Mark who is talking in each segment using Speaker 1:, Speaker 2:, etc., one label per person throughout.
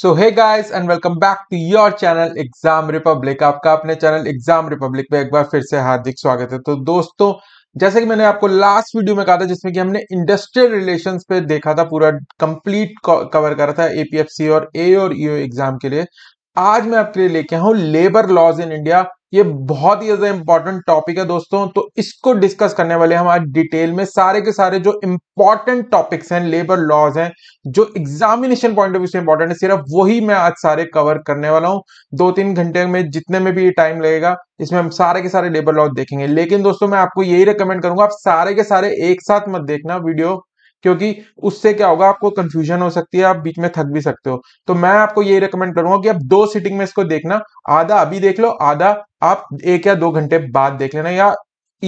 Speaker 1: So hey guys and welcome back to your channel exam republic आपका अपने channel exam Republic पे एक बार फिर से हार्दिक स्वागत है तो दोस्तों जैसे कि मैंने आपको लास्ट वीडियो में कहा था जिसमें कि हमने इंडस्ट्रियल रिलेशंस पे देखा था पूरा कंप्लीट कवर करा था एपीएफसी और ए और ईओ e एग्जाम के लिए आज मैं आपके लिए लेके आऊ लेबर लॉज इन इंडिया ये बहुत ही ज्यादा इंपॉर्टेंट टॉपिक है दोस्तों तो इसको डिस्कस करने वाले हम आज डिटेल में सारे के सारे जो इंपॉर्टेंट टॉपिक्स हैं लेबर लॉज हैं जो एग्जामिनेशन पॉइंट ऑफ व्यू से इंपॉर्टेंट है सिर्फ वही मैं आज सारे कवर करने वाला हूं दो तीन घंटे में जितने में भी टाइम लगेगा इसमें हम सारे के सारे लेबर लॉज देखेंगे लेकिन दोस्तों मैं आपको यही रिकमेंड करूंगा आप सारे के सारे एक साथ मत देखना वीडियो क्योंकि उससे क्या होगा आपको कंफ्यूजन हो सकती है आप बीच में थक भी सकते हो तो मैं आपको ये रिकमेंड करूंगा कि आप दो सिटिंग में इसको देखना आधा अभी देख लो आधा आप एक या दो घंटे बाद देख लेना या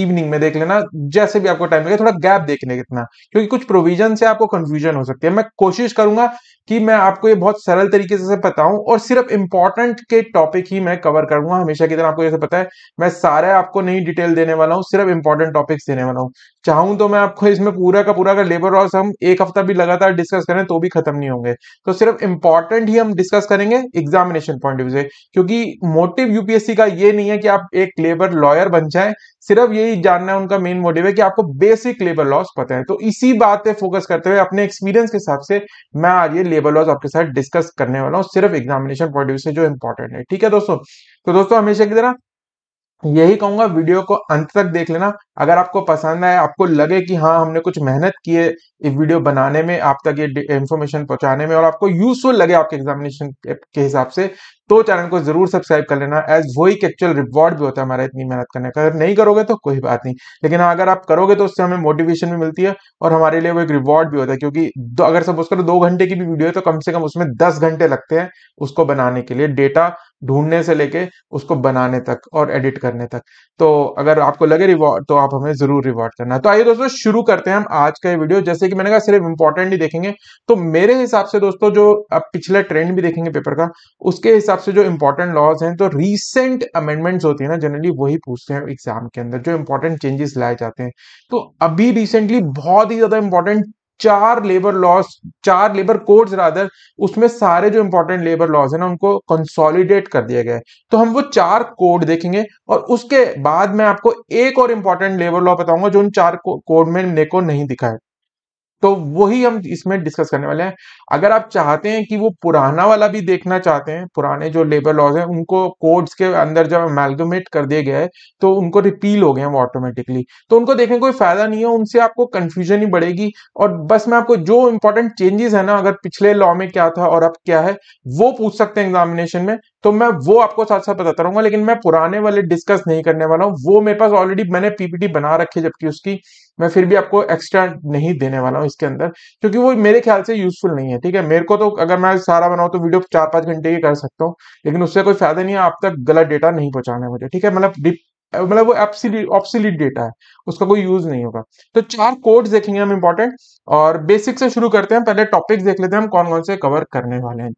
Speaker 1: इवनिंग में देख लेना जैसे भी आपको टाइम लगे थोड़ा गैप देखने कितना क्योंकि कुछ प्रोविजन से आपको कंफ्यूजन हो सकती है मैं कोशिश करूंगा कि मैं आपको ये बहुत सरल तरीके से बताऊं और सिर्फ इंपॉर्टेंट के टॉपिक ही मैं कवर करूंगा हमेशा की तरह आपको जैसे पता है मैं सारे आपको नहीं डिटेल देने वाला हूं सिर्फ इंपॉर्टेंट टॉपिक्स देने वाला हूं चाहूं तो मैं आपको इसमें पूरा का पूरा अगर लेबर लॉस हम एक हफ्ता भी लगातार डिस्कस करें तो भी खत्म नहीं होंगे तो सिर्फ इंपॉर्टेंट ही हम डिस्कस करेंगे एग्जामिनेशन पॉइंट ऑफ व्यू से क्योंकि मोटिव यूपीएससी का ये नहीं है कि आप एक लेबर लॉयर बन जाए सिर्फ यही जानना है उनका मेन मोटिव है कि आपको बेसिक लेबर लॉस पता है तो इसी बात पे फोकस करते हुए अपने एक्सपीरियंस के हिसाब से मैं आज ये लेबर लॉस आपके साथ डिस्कस करने वाला हूँ सिर्फ एग्जामिनेशन पॉइंट से जो इंपॉर्टेंट है ठीक है दोस्तों तो दोस्तों हमेशा की तरह यही कहूंगा वीडियो को अंत तक देख लेना अगर आपको पसंद आए आपको लगे कि हाँ हमने कुछ मेहनत की है इस वीडियो बनाने में आप तक ये इन्फॉर्मेशन पहुंचाने में और आपको यूजफुल लगे आपके एग्जामिनेशन के हिसाब से तो चैनल को जरूर सब्सक्राइब कर लेना एज वो एक एक्चुअल रिवॉर्ड भी होता है हमारा इतनी मेहनत करने का अगर नहीं करोगे तो कोई बात नहीं लेकिन हाँ, अगर आप करोगे तो उससे हमें मोटिवेशन भी मिलती है और हमारे लिए वो एक रिवॉर्ड भी होता है क्योंकि अगर सपोज करो दो घंटे की भी वीडियो है तो कम से कम उसमें दस घंटे लगते हैं उसको बनाने के लिए डेटा ढूंढने से लेके उसको बनाने तक और एडिट करने तक तो अगर आपको लगे रिवॉर्ड तो आप हमें जरूर रिवॉर्ड करना तो आइए दोस्तों शुरू करते हैं हम आज का ये वीडियो जैसे कि मैंने कहा सिर्फ इंपॉर्टेंट ही देखेंगे तो मेरे हिसाब से दोस्तों जो अब पिछले ट्रेंड भी देखेंगे पेपर का उसके हिसाब से जो इंपॉर्टेंट लॉज हैं तो रिसेंट अमेंडमेंट्स होती है ना जनरली वही पूछते हैं एग्जाम के अंदर जो इंपॉर्टेंट चेंजेस लाए जाते हैं तो अभी रिसेंटली बहुत ही ज्यादा इंपॉर्टेंट चार लेबर लॉस चार लेबर कोड्स रादर उसमें सारे जो इंपॉर्टेंट लेबर लॉस है ना उनको कंसोलिडेट कर दिया गया है तो हम वो चार कोड देखेंगे और उसके बाद मैं आपको एक और इंपॉर्टेंट लेबर लॉ बताऊंगा जो उन चार कोड में मेरे को नहीं दिखा है तो वही हम इसमें डिस्कस करने वाले हैं अगर आप चाहते हैं कि वो पुराना वाला भी देखना चाहते हैं पुराने जो लेबर लॉज हैं उनको कोड्स के अंदर जब अमेलगमेट कर दिए गए तो उनको रिपील हो गए हैं वो ऑटोमेटिकली तो उनको देखने कोई फायदा नहीं है उनसे आपको कंफ्यूजन ही बढ़ेगी और बस मैं आपको जो इंपॉर्टेंट चेंजेस है ना अगर पिछले लॉ में क्या था और अब क्या है वो पूछ सकते हैं एग्जामिनेशन में तो मैं वो आपको साथ साथ बताता रहूंगा लेकिन मैं पुराने वाले डिस्कस नहीं करने वाला हूँ वो मेरे पास ऑलरेडी मैंने पीपीटी बना रखी है जबकि उसकी मैं फिर भी आपको एक्स्ट्रा नहीं देने वाला हूँ इसके अंदर क्योंकि वो मेरे ख्याल से यूजफुल नहीं है ठीक है मेरे को तो अगर मैं सारा बनाऊँ तो वीडियो चार पाँच घंटे की कर सकता हूँ लेकिन उससे कोई फायदा नहीं है आप तक गलत डेटा नहीं पहुंचाना है मुझे ठीक है मतलब मतलब वो ऑप्सिलीट डेटा है उसका कोई यूज नहीं होगा तो चार कोड्स देखेंगे हम इम्पोर्टेंट और बेसिक से शुरू करते हैं पहले टॉपिक्स देख लेते हैं हम कौन कौन से कवर करने वाले हैं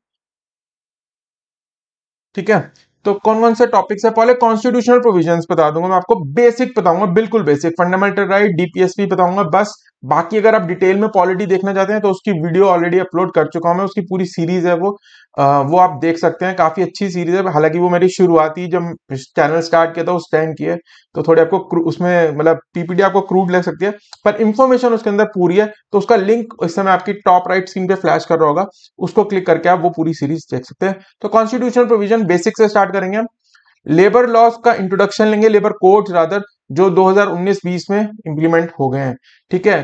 Speaker 1: ठीक है तो कौन कौन से टॉपिक्स है पहले कॉन्स्टिट्यूशनल प्रोविजन बता दूंगा मैं आपको बेसिक बताऊंगा बिल्कुल बेसिक फंडामेंटल राइट डीपीएसपी बताऊंगा बस बाकी अगर आप डिटेल में पॉलिटी देखना चाहते हैं तो उसकी वीडियो ऑलरेडी अपलोड कर चुका हूं मैं उसकी पूरी सीरीज है वो आ, वो आप देख सकते हैं काफी अच्छी सीरीज है हालांकि वो मेरी शुरुआती जब चैनल स्टार्ट किया था उस टाइम की है तो थोड़ी आपको उसमें मतलब पीपीडी आपको क्रूड लग सकती है पर इन्फॉर्मेशन उसके अंदर पूरी है तो उसका लिंक इस समय आपकी टॉप राइट स्क्रीन पे फ्लैश कर रहा होगा उसको क्लिक करके आप वो पूरी सीरीज देख सकते हैं तो कॉन्स्टिट्यूशन प्रोविजन बेसिक से स्टार्ट करेंगे हम लेबर लॉस का इंट्रोडक्शन लेंगे लेबर कोड रादर जो 2019-20 में इंप्लीमेंट हो गए हैं ठीक है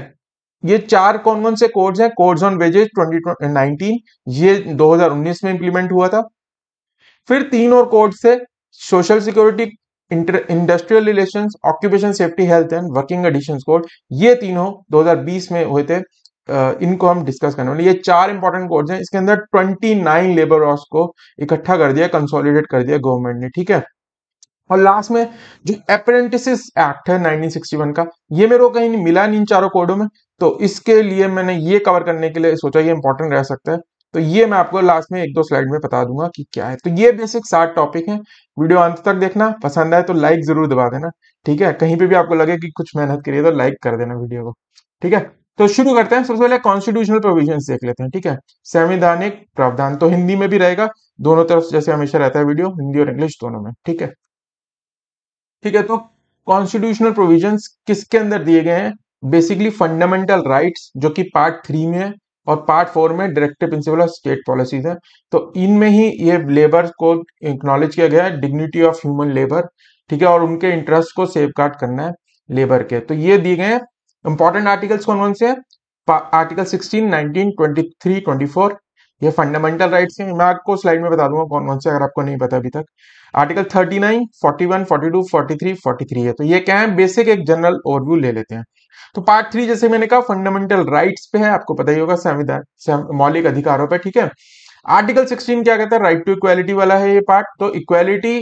Speaker 1: ये चार कौन कौन से कोड हैं कोड्स ऑन वेजेस 2019 ये 2019 में इंप्लीमेंट हुआ था फिर तीन और कोड्स से social security industrial relation occupation safety health and working edition code ये तीनों 2020 में हुए थे इनको हम डिस्कस करने वाले ये चार इंपॉर्टेंट कोर्स हैं इसके अंदर 29 लेबर लॉस को इकट्ठा कर दिया कंसोलिडेट कर दिया गवर्नमेंट ने ठीक है और लास्ट में जो अप्रेंटिस एक्ट है 1961 का ये मेरे को कहीं नहीं मिला नहीं इन चारों कोडों में तो इसके लिए मैंने ये कवर करने के लिए सोचा ये इंपॉर्टेंट रह सकता है तो ये मैं आपको लास्ट में एक दो स्लाइड में बता दूंगा कि क्या है तो ये बेसिक सात टॉपिक हैं वीडियो अंत तक देखना पसंद आए तो लाइक जरूर दबा देना ठीक है कहीं पे भी आपको लगे कि कुछ मेहनत करिए तो लाइक कर देना वीडियो को ठीक है तो शुरू करते हैं सबसे पहले कॉन्स्टिट्यूशनल प्रोविजन देख लेते हैं ठीक है संवैधानिक प्रावधान तो हिंदी में भी रहेगा दोनों तरफ जैसे हमेशा रहता है वीडियो हिंदी और इंग्लिश दोनों में ठीक है ठीक है तो कॉन्स्टिट्यूशनल प्रोविजन किसके अंदर दिए गए हैं बेसिकली फंडामेंटल राइट्स जो कि पार्ट थ्री में है और पार्ट फोर में directive principle of state policies है तो इनमें ही ये लेबर को एक्नोलेज किया गया है डिग्निटी ऑफ ह्यूमन लेबर ठीक है और उनके इंटरेस्ट को सेफ करना है लेबर के तो ये दिए गए हैं इंपॉर्टेंट आर्टिकल्स कौन कौन से हैं आर्टिकल 16, 19, 23, 24 ये फंडामेंटल राइट्स हैं मैं आपको स्लाइड में बता दूंगा कौन कौन से अगर आपको नहीं पता अभी तक आर्टिकल 39, 41, 42, 43, 43 है तो ये क्या है बेसिक एक जनरल ओवरव्यू ले लेते हैं तो पार्ट थ्री जैसे मैंने कहा फंडामेंटल राइट्स पे है आपको पता ही होगा संविधान मौलिक अधिकारों पर ठीक है आर्टिकल सिक्सटीन क्या कहता है राइट टू इक्वालिटी वाला है ये पार्ट तो equality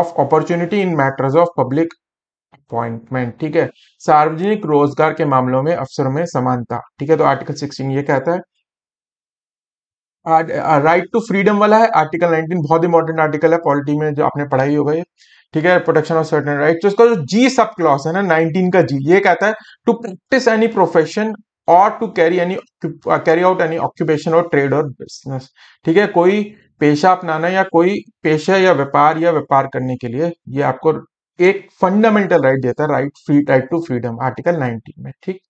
Speaker 1: of opportunity in matters of public appointment ठीक है सार्वजनिक रोजगार के मामलों में अफसरों में समानता ठीक है तो आर्टिकल सिक्सटीन ये कहता है राइट टू फ्रीडम वाला है आर्टिकल 19 बहुत इंपॉर्टेंट आर्टिकल है पॉलिटी में जो आपने पढ़ाई होगा ये ठीक है प्रोटेक्शन ऑफ सर्टन राइट तो इसका जो जी सब क्लॉस है ना नाइनटीन का जी ये कहता है टू प्रैक्टिस एनी प्रोफेशन और to carry any carry out any occupation और ट्रेड और बिजनेस ठीक है कोई पेशा अपनाना या कोई पेशा या व्यापार या व्यापार करने के लिए ये आपको एक फंडामेंटल राइट देता है right free right to freedom article 19 में ठीक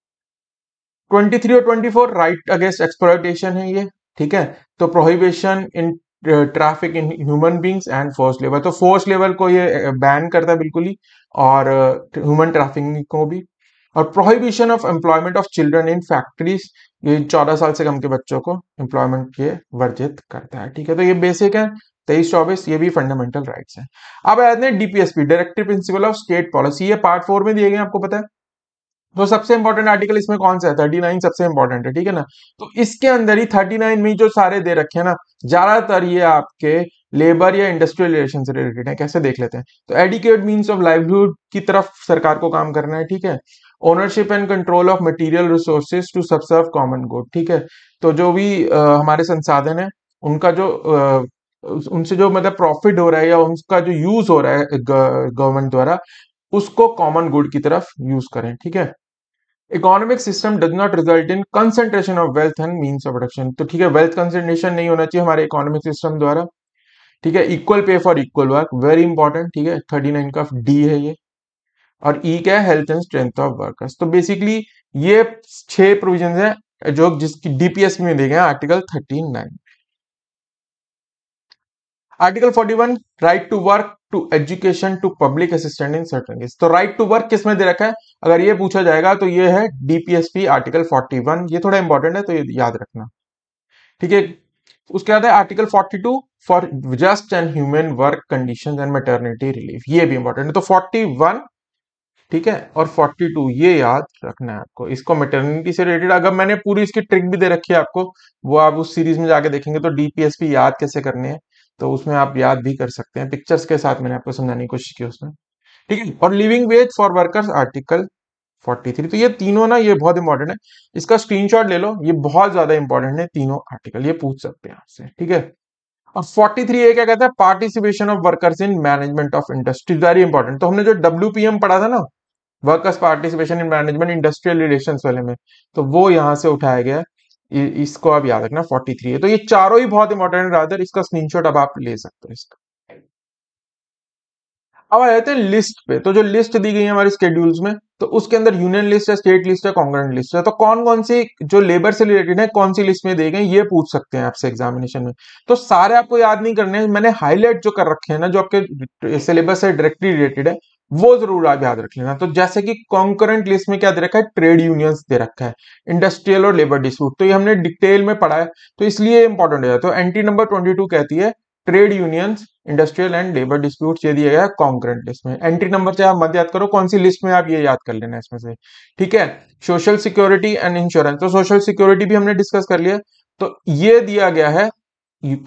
Speaker 1: 23 और 24 राइट अगेंस्ट एक्सप्लोटेशन है ये ठीक है तो prohibition in traffic in human beings and force लेवल तो फोर्स लेवल को ये बैन uh, करता है बिल्कुल ही और ह्यूमन uh, ट्रैफिकिंग को भी और prohibition of employment of children in factories ये चौदह साल से कम के बच्चों को एम्प्लॉयमेंट के वर्जित करता है ठीक है तो ये बेसिक है तेईस चौबीस ये भी फंडामेंटल राइट्स हैं अब आते हैं DPSP directive principle of state policy ये पार्ट फोर में दिए गए आपको पता है तो सबसे इंपॉर्टेंट आर्टिकल इसमें कौन सा है थर्टी नाइन सबसे इंपॉर्टेंट है ठीक है ना तो इसके अंदर ही थर्टी नाइन में जो सारे दे रखे हैं ना ज्यादातर ये आपके लेबर या इंडस्ट्रियल रिलेशन से रिलेटेड है कैसे देख लेते हैं तो एडिकेट मीन्स ऑफ लाइवलीहुड की तरफ सरकार को काम करना है ठीक है ownership and control of material resources to subserve common good ठीक है तो जो भी आ, हमारे संसाधन है उनका जो आ, उनसे जो मतलब प्रॉफिट हो रहा है या उनका जो यूज हो रहा है गवर्नमेंट द्वारा उसको कॉमन गुड की तरफ यूज करें ठीक है economic system does not result in concentration of wealth and means of production तो ठीक है वेल्थ कंसेंट्रेशन नहीं होना चाहिए हमारे इकोनॉमिक सिस्टम द्वारा ठीक है equal pay for equal work very important ठीक है थर्टी नाइन का डी है ये और ई e क्या है health and strength of workers तो बेसिकली ये छह प्रोविजन है जो जिसकी डीपीएस में देखे article thirty nine article 41 right to work to education to public assistant in certain तो राइट टू वर्क किसमें दे रखा है अगर ये पूछा जाएगा तो ये है डीपीएसपी आर्टिकल 41 ये थोड़ा इंपॉर्टेंट है तो ये याद रखना ठीक है उसके बाद है article 42 for just and human work condition and maternity relief ये भी इंपॉर्टेंट है तो वन ठीक है और 42 ये याद रखना है आपको इसको मेटर्निटी से रिलेटेड अगर मैंने पूरी इसकी ट्रिक भी दे रखी है आपको वो आप उस सीरीज में जाके देखेंगे तो डीपीएसपी याद कैसे करने है तो उसमें आप याद भी कर सकते हैं पिक्चर्स के साथ मैंने आपको समझाने की कोशिश की उसमें ठीक है और living wage for workers article 43 तो ये तीनों ना ये बहुत इंपॉर्टेंट है इसका स्क्रीनशॉट ले लो ये बहुत ज्यादा इंपॉर्टेंट है तीनों आर्टिकल ये पूछ सकते हैं आपसे ठीक है और 43 ए क्या कहता है participation of workers in management of industry very important तो हमने जो डब्ल्यू पढ़ा था ना workers participation in management industrial relation वाले में तो वो यहां से उठाया गया है इसको आप याद रखना 43 है तो ये चारों ही बहुत इंपॉर्टेंट राधर इसका स्क्रीनशॉट अब आप ले सकते हो इसका अब आ जाते हैं लिस्ट पे तो जो लिस्ट दी गई है हमारे स्केड्यूल्स में तो उसके अंदर यूनियन लिस्ट है स्टेट लिस्ट है कॉन्ग्रेंट लिस्ट है तो कौन कौन सी जो लेबर से रिलेटेड है कौन सी लिस्ट में दे गए ये पूछ सकते हैं आपसे एग्जामिनेशन में तो सारे आपको याद नहीं करने मैंने हाईलाइट जो कर रखे हैं ना जो आपके सिलेबस से डायरेक्टली रिलेटेड है वो जरूर आप याद रख लेना तो जैसे कि कॉन्करेंट लिस्ट में क्या दे रखा है ट्रेड यूनियंस दे रखा है इंडस्ट्रियल और लेबर डिस्प्यूट तो ये हमने डिटेल में पढ़ा है तो इसलिए इंपॉर्टेंट हो जाता है तो एंट्री नंबर ट्वेंटी टू कहती है trade unions industrial and labour dispute ये दिया गया है कॉन्क्रेंट लिस्ट में एंट्री नंबर चाहे आप मत याद करो कौन सी लिस्ट में आप ये याद कर लेना इसमें से ठीक है सोशल सिक्योरिटी एंड इंश्योरेंस तो सोशल सिक्योरिटी भी हमने डिस्कस कर लिया तो ये दिया गया है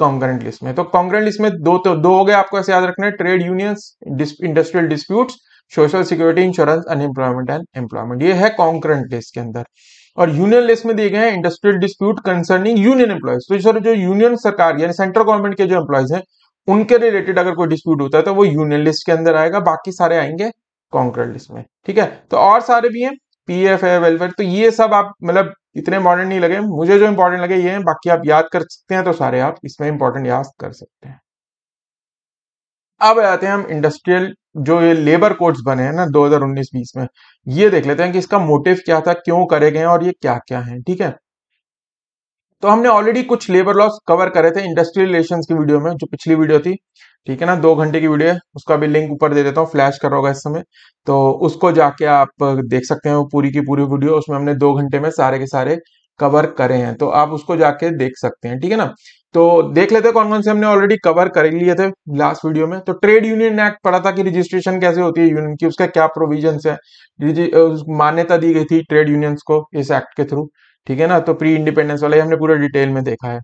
Speaker 1: कॉन्ग्रेंट लिस्ट में तो कॉन्ग्रेंट लिस्ट में दो तो दो हो गए आपको ऐसे याद रखना है trade unions industrial dispute social security insurance unemployment and employment ये है कॉन्क्रेंट लिस्ट के अंदर और यूनियन लिस्ट में दिए गए हैं industrial dispute concerning union employees तो सर जो यूनियन सरकार यानी सेंट्रल गवर्नमेंट के जो एम्प्लॉयज हैं उनके रिलेटेड अगर कोई डिस्प्यूट होता है तो वो यूनियन लिस्ट के अंदर आएगा बाकी सारे आएंगे कॉन्क्रेट लिस्ट में ठीक है तो और सारे भी हैं पी एफ है वेलफेयर तो ये सब आप मतलब इतने इंपॉर्टेंट नहीं लगे मुझे जो इंपॉर्टेंट लगे ये हैं बाकी आप याद कर सकते हैं तो सारे आप इसमें इंपॉर्टेंट याद कर सकते हैं अब आते हैं हम इंडस्ट्रियल जो ये लेबर कोड्स बने हैं ना 2019-20 में ये देख लेते हैं कि इसका मोटिव क्या था क्यों करे गए और ये क्या क्या है ठीक है तो हमने ऑलरेडी कुछ लेबर लॉस कवर करे थे इंडस्ट्रियल रिलेशन की वीडियो में जो पिछली वीडियो थी ठीक है ना दो घंटे की वीडियो है उसका भी लिंक ऊपर दे देता हूँ फ्लैश कर रहा होगा इस समय तो उसको जाके आप देख सकते हैं वो पूरी की पूरी वीडियो उसमें हमने दो घंटे में सारे के सारे कवर करे हैं तो आप उसको जाके देख सकते हैं ठीक है ना तो देख लेते कौन कौन से हमने ऑलरेडी कवर कर लिए थे लास्ट वीडियो में तो ट्रेड यूनियन एक्ट पढ़ा था कि रजिस्ट्रेशन कैसे होती है यूनियन की उसका क्या प्रोविजन है मान्यता दी गई थी ट्रेड यूनियंस को इस एक्ट के थ्रू ठीक है ना तो प्री इंडिपेंडेंस वाला हमने पूरा डिटेल में देखा है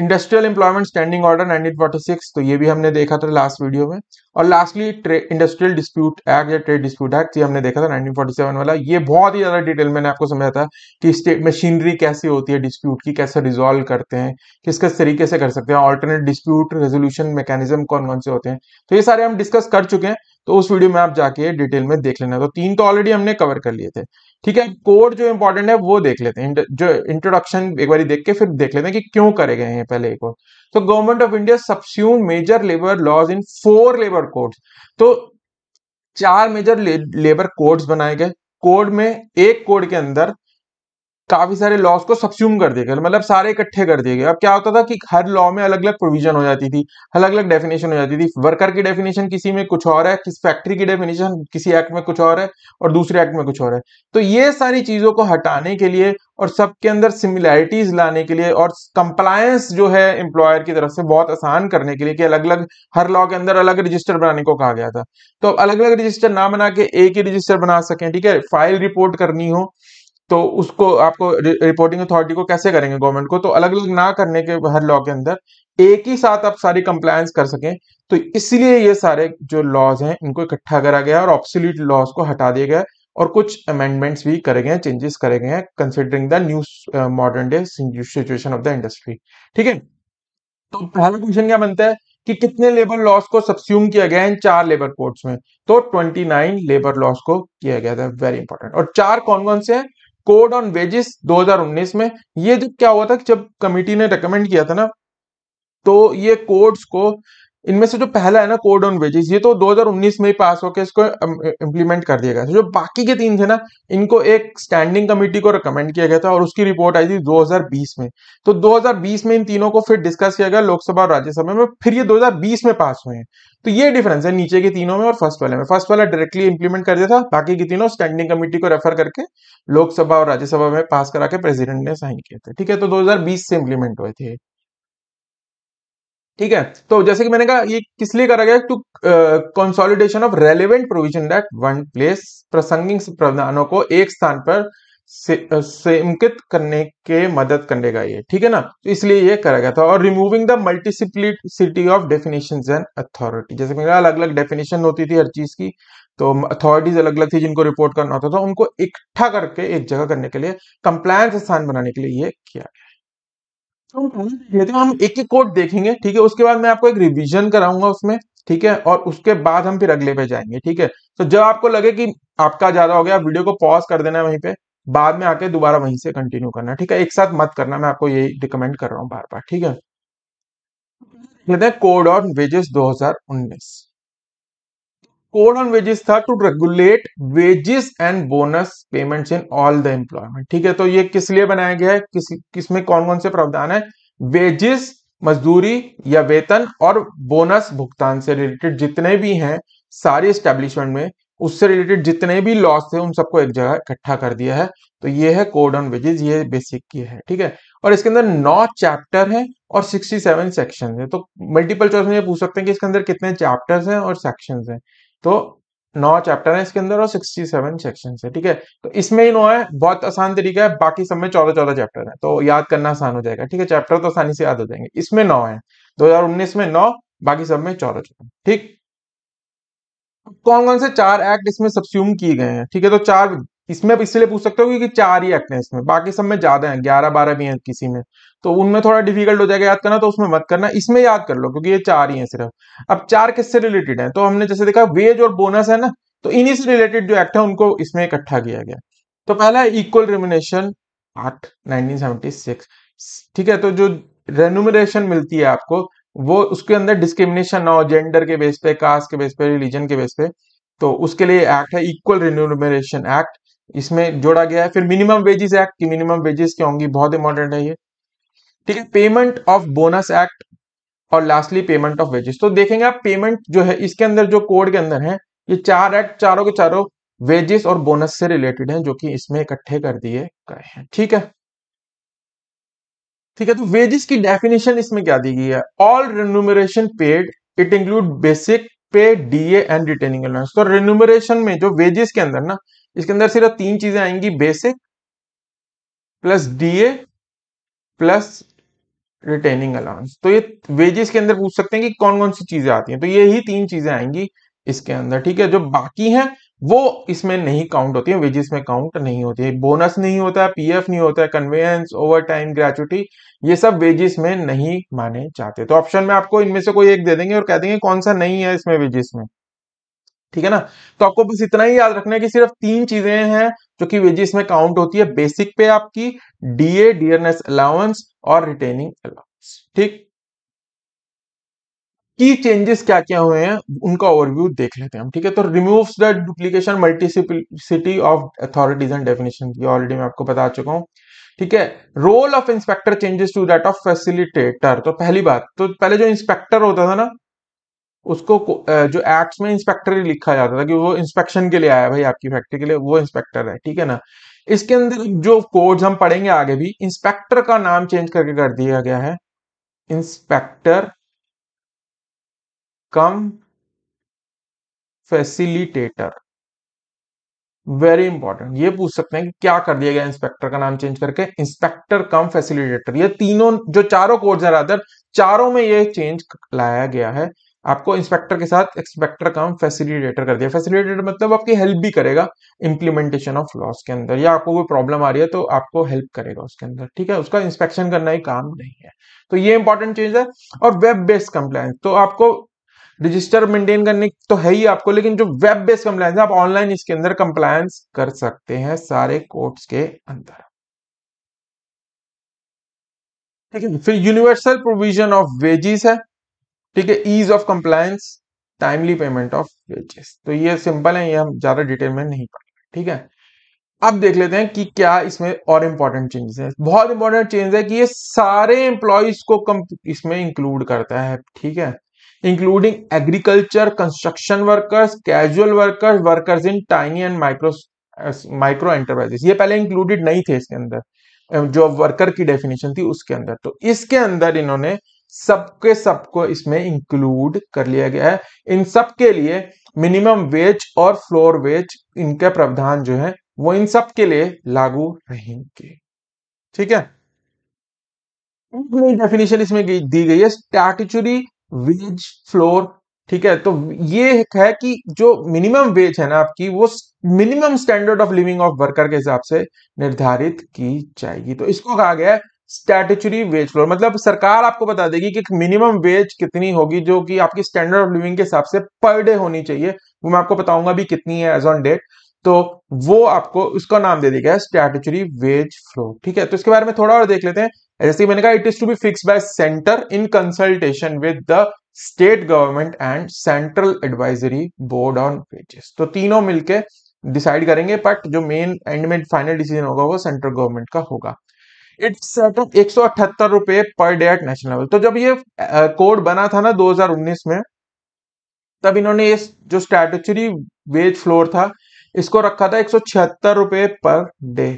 Speaker 1: industrial employment standing order nineteen forty six तो ये भी हमने देखा था लास्ट वीडियो में और लास्टली इंडस्ट्रियल डिस्प्यूट एक्ट या ट्रेड डिस्प्यूट एक्ट ये हमने देखा था नाइनटीन फोर्टी सेवन वाला ये बहुत ही ज्यादा डिटेल मैंने आपको समझा था कि स्टेट मशीनरी कैसी होती है डिस्प्यूट की कैसे रिजोल्व करते हैं किस किस तरीके से कर सकते हैं ऑल्टरनेट डिस्प्यूट रेजोल्यूशन मैकेनिज्म कौन कौन से होते हैं तो ये सारे हम डिस्कस कर चुके हैं तो उस वीडियो में आप जाके डिटेल में देख लेना तो तीन तो ऑलरेडी हमने कवर कर लिए थे ठीक है कोड जो इंपॉर्टेंट है वो देख लेते हैं जो इंट्रोडक्शन एक बार देख के फिर देख लेते हैं कि क्यों करे गए हैं पहले एक और तो government of India subsume major labour laws in four labour codes तो चार मेजर लेबर कोड्स बनाए गए कोड में एक कोड के अंदर काफी सारे लॉस को सब्स्यूम कर दिया गया मतलब सारे इकट्ठे कर दिए गए अब क्या होता था कि हर लॉ में अलग अलग प्रोविजन हो जाती थी अलग अलग डेफिनेशन हो जाती थी वर्कर की डेफिनेशन किसी में कुछ और है किस फैक्ट्री की डेफिनेशन किसी एक्ट में कुछ और है और दूसरे एक्ट में कुछ और है तो ये सारी चीजों को हटाने के लिए और सबके अंदर सिमिलैरिटीज लाने के लिए और कंप्लायंस जो है एम्प्लॉयर की तरफ से बहुत आसान करने के लिए कि अलग अलग हर लॉ के अंदर अलग रजिस्टर बनाने को कहा गया था तो अब अलग अलग रजिस्टर ना बना के एक ही रजिस्टर बना सकें ठीक है फाइल रिपोर्ट करनी हो तो उसको आपको रिपोर्टिंग अथॉरिटी को कैसे करेंगे गवर्नमेंट को तो अलग अलग ना करने के हर लॉ के अंदर एक ही साथ आप सारी कंप्लायंस कर सकें तो इसलिए ये सारे जो लॉज हैं इनको इकट्ठा करा गया और ऑप्सोल्यूट लॉज को हटा दिया गया और कुछ अमेंडमेंट्स भी करे गए चेंजेस करे गए हैं considering the new modern day situation of the industry ठीक है तो पहला क्वेश्चन क्या बनता है कि कितने लेबर लॉस को सब्स्यूम किया गया है इन चार लेबर कोर्ट्स में तो 29 लेबर लॉस को किया गया था वेरी इंपॉर्टेंट और चार कौन कौन से हैं कोड ऑन वेजेस 2019 में ये जब क्या हुआ था जब कमिटी ने रिकमेंड किया था ना तो ये कोड्स को इनमें से जो पहला है ना कोड ऑन वेजेस ये तो 2019 में ही पास होकर इसको इम्प्लीमेंट कर दिया गया था जो बाकी के तीन थे ना इनको एक स्टैंडिंग कमेटी को रिकमेंड किया गया था और उसकी रिपोर्ट आई थी 2020 में तो 2020 में इन तीनों को फिर डिस्कस किया गया लोकसभा और राज्यसभा में फिर ये 2020 में पास हुए हैं तो ये डिफरेंस है नीचे के तीनों में और फर्स्ट वाले में फर्स्ट वाला डायरेक्टली इंप्लीमेंट कर दिया था बाकी के तीनों स्टैंडिंग कमेटी को रेफर करके लोकसभा और राज्यसभा में पास करा के प्रेसिडेंट ने साइन किए थे ठीक है तो दो से इंप्लीमेंट हुए थे ठीक है तो जैसे कि मैंने कहा ये किस लिए करा गया to consolidation of relevant provision that one place प्रसंगिक प्रावधानों को एक स्थान पर से uh, करने के मदद का ये ठीक है ना तो इसलिए ये करा गया था और removing the multiplicity of definition and authority जैसे मैंने अलग अलग डेफिनेशन होती थी हर चीज की तो अथॉरिटीज अलग अलग थी जिनको रिपोर्ट करना होता था उनको इकट्ठा करके एक जगह करने के लिए कंप्लायंस स्थान बनाने के लिए ये किया गया हम हम एक एक कोड देखेंगे ठीक है उसके बाद मैं आपको एक रिवीजन कराऊंगा उसमें ठीक है और उसके बाद हम फिर अगले पे जाएंगे ठीक है तो जब आपको लगे कि आपका ज्यादा हो गया वीडियो को पॉज कर देना वहीं पे बाद में आके दोबारा वहीं से कंटिन्यू करना ठीक है एक साथ मत करना मैं आपको यही रिकमेंड कर रहा हूँ बार बार ठीक है कोड ऑन वेजेस उन्नीस कोड ऑन वेजिस था to regulate wages and bonus payment in all the employment ठीक है तो ये किस लिए बनाया गया है किस किसमें कौन कौन से प्रावधान है वेजेस मजदूरी या वेतन और बोनस भुगतान से रिलेटेड जितने भी हैं सारे स्टेब्लिशमेंट में उससे रिलेटेड जितने भी लॉस थे उन सबको एक जगह इकट्ठा कर दिया है तो ये है कोड ऑन वेजेस ये बेसिक की है ठीक है और इसके अंदर नौ चैप्टर हैं और 67 सेक्शन है तो मल्टीपल चॉइस में ये पूछ सकते हैं कि इसके अंदर कितने चैप्टर्स हैं और सेक्शंस हैं तो नौ चैप्टर है इसके अंदर और सिक्सटी सेवन सेक्शन है ठीक है तो इसमें ही नौ है बहुत आसान तरीका है बाकी सब में चौदह चौदह चैप्टर है तो याद करना आसान हो जाएगा ठीक है चैप्टर तो आसानी से याद हो जाएंगे इसमें नौ है उन्नीस में नौ बाकी सब में चौदह चौदह ठीक कौन कौन से चार एक्ट इसमें सब्स्यूम किए गए हैं ठीक है तो चार इसमें इसलिए पूछ सकते हो क्योंकि चार ही एक्ट हैं इसमें बाकी सब में ज्यादा है ग्यारह बारह भी हैं किसी में तो उनमें थोड़ा डिफिकल्ट हो जाएगा याद करना तो उसमें मत करना इसमें याद कर लो क्योंकि ये चार ही है सिर्फ अब चार किससे रिलेटेड है तो हमने जैसे देखा वेज और बोनस है ना तो इन्हीं से रिलेटेड जो एक्ट है उनको इसमें इकट्ठा किया गया तो पहला है इक्वल रेमुनेशन एक्ट नाइनटीन ठीक है तो जो रेनुमरेशन मिलती है आपको वो उसके अंदर डिस्क्रिमिनेशन ना हो जेंडर के बेस पे कास्ट के बेस पे रिलीजन के बेस पे तो उसके लिए एक्ट है इक्वल रिन्यूमरेशन एक्ट इसमें जोड़ा गया है फिर मिनिमम वेजेस एक्ट की मिनिमम वेजेस क्या होंगी बहुत इंपॉर्टेंट है ये ठीक है पेमेंट ऑफ बोनस एक्ट और लास्टली पेमेंट ऑफ वेजेस तो देखेंगे आप पेमेंट जो है इसके अंदर जो कोड के अंदर है ये चार एक्ट चारों के चारों वेजेस और बोनस से रिलेटेड हैं जो कि इसमें इकट्ठे कर दिए गए हैं ठीक है ठीक है तो वेजेस की डेफिनेशन इसमें क्या दी गई है all remuneration paid it include basic pay DA and returning allowance तो रेन्यूमरेशन में जो वेजेस के अंदर ना इसके अंदर सिर्फ तीन चीजें आएंगी basic plus DA plus retaining allowance तो ये वेजेस के अंदर पूछ सकते हैं कि कौन कौन सी चीजें आती हैं तो यही तीन चीजें आएंगी इसके अंदर ठीक है जो बाकी हैं वो इसमें नहीं काउंट होती है वेजेस में काउंट नहीं होती है बोनस नहीं होता है पीएफ नहीं होता है कन्वेयंस ओवर टाइम ग्रेचुटी ये सब वेजेस में नहीं माने जाते तो ऑप्शन में आपको इनमें से कोई एक दे देंगे और कह देंगे कौन सा नहीं है इसमें वेजेस में ठीक है ना तो आपको बस इतना ही याद रखना है कि सिर्फ तीन चीजें हैं जो कि वेजिस में काउंट होती है बेसिक पे आपकी डीए डीएनएस अलाउंस और रिटेनिंग अलाउंस ठीक की चेंजेस क्या क्या हुए हैं उनका ओवरव्यू देख लेते हैं हम ठीक है तो remove the duplication multiplicity of authorities and definition ये ऑलरेडी मैं आपको बता चुका हूं ठीक है role of inspector changes to that of facilitator तो पहली बात तो पहले जो इंस्पेक्टर होता था ना उसको जो एक्ट में इंस्पेक्टर ही लिखा जाता था कि वो इंस्पेक्शन के लिए आया भाई आपकी फैक्ट्री के लिए वो इंस्पेक्टर है ठीक है ना इसके अंदर जो कोड्स हम पढ़ेंगे आगे भी इंस्पेक्टर का नाम चेंज करके कर दिया गया है inspector cum facilitator very important ये पूछ सकते हैं कि क्या कर दिया गया इंस्पेक्टर का नाम चेंज करके इंस्पेक्टर कम फैसिलिटेटर ये तीनों जो चारों कोड्स है चारों में ये चेंज लाया गया है आपको इंस्पेक्टर के साथ एक्सपेक्टर काम फैसिलिटेटर कर दिया फैसिलिटेटर मतलब आपकी हेल्प भी करेगा इंप्लीमेंटेशन ऑफ लॉस के अंदर या आपको कोई प्रॉब्लम आ रही है तो आपको हेल्प करेगा उसके अंदर ठीक है उसका इंस्पेक्शन करना ही काम नहीं है तो ये इंपॉर्टेंट चीज है और वेब बेस्ड कंप्लायंस तो आपको रजिस्टर मेंटेन करने तो है ही आपको लेकिन जो वेब बेस्ड कंप्लायंस है आप ऑनलाइन इसके अंदर कंप्लायंस कर सकते हैं सारे कोर्ट्स के अंदर ठीक है फिर यूनिवर्सल प्रोविजन ऑफ वेजिस है ठीक है ease of compliance timely payment of wages तो ये सिंपल है ये हम ज्यादा डिटेल में नहीं पढ़ ठीक है अब देख लेते हैं कि क्या इसमें और इंपॉर्टेंट चेंजेस है बहुत इंपॉर्टेंट चेंज है कि ये सारे एम्प्लॉयज को कम इसमें इंक्लूड करता है ठीक है including agriculture construction workers casual workers workers in tiny and micro micro enterprises ये पहले इंक्लूडेड नहीं थे इसके अंदर जो वर्कर की डेफिनेशन थी उसके अंदर तो इसके अंदर इन्होंने सबके सबको इसमें इंक्लूड कर लिया गया है इन सब के लिए मिनिमम वेज और फ्लोर वेज इनके प्रावधान जो है वो इन सब के लिए लागू रहेंगे ठीक है डेफिनेशन इसमें दी गई है स्टैटुचरी वेज फ्लोर ठीक है तो ये है कि जो मिनिमम वेज है ना आपकी वो minimum standard of living of worker के हिसाब से निर्धारित की जाएगी तो इसको कहा गया है स्टैटूचरी वेज फ्लोर मतलब सरकार आपको बता देगी कि मिनिमम वेज कितनी होगी जो कि आपकी स्टैंडर्ड ऑफ लिविंग के हिसाब से पर डे होनी चाहिए वो मैं आपको बताऊंगा भी कितनी है एज ऑन डेट तो वो आपको उसका नाम दे दिया गया स्टैटूचरी वेज फ्लोर ठीक है तो इसके बारे में थोड़ा और देख लेते हैं जैसे मैंने कहा it is to be fix by centre in consultation with the state government and central advisory board on wages तो तीनों मिलके डिसाइड करेंगे बट जो मेन एंड में फाइनल डिसीजन होगा वो सेंट्रल गवर्नमेंट का होगा इट्स uh, तो एक सौ अठहत्तर रुपए per day at national level तो जब ये कोड uh, बना था ना 2019 में तब इन्होंने ये जो स्टैटूचरी वेज फ्लोर था इसको रखा था एक सौ छिहत्तर रुपए पर डे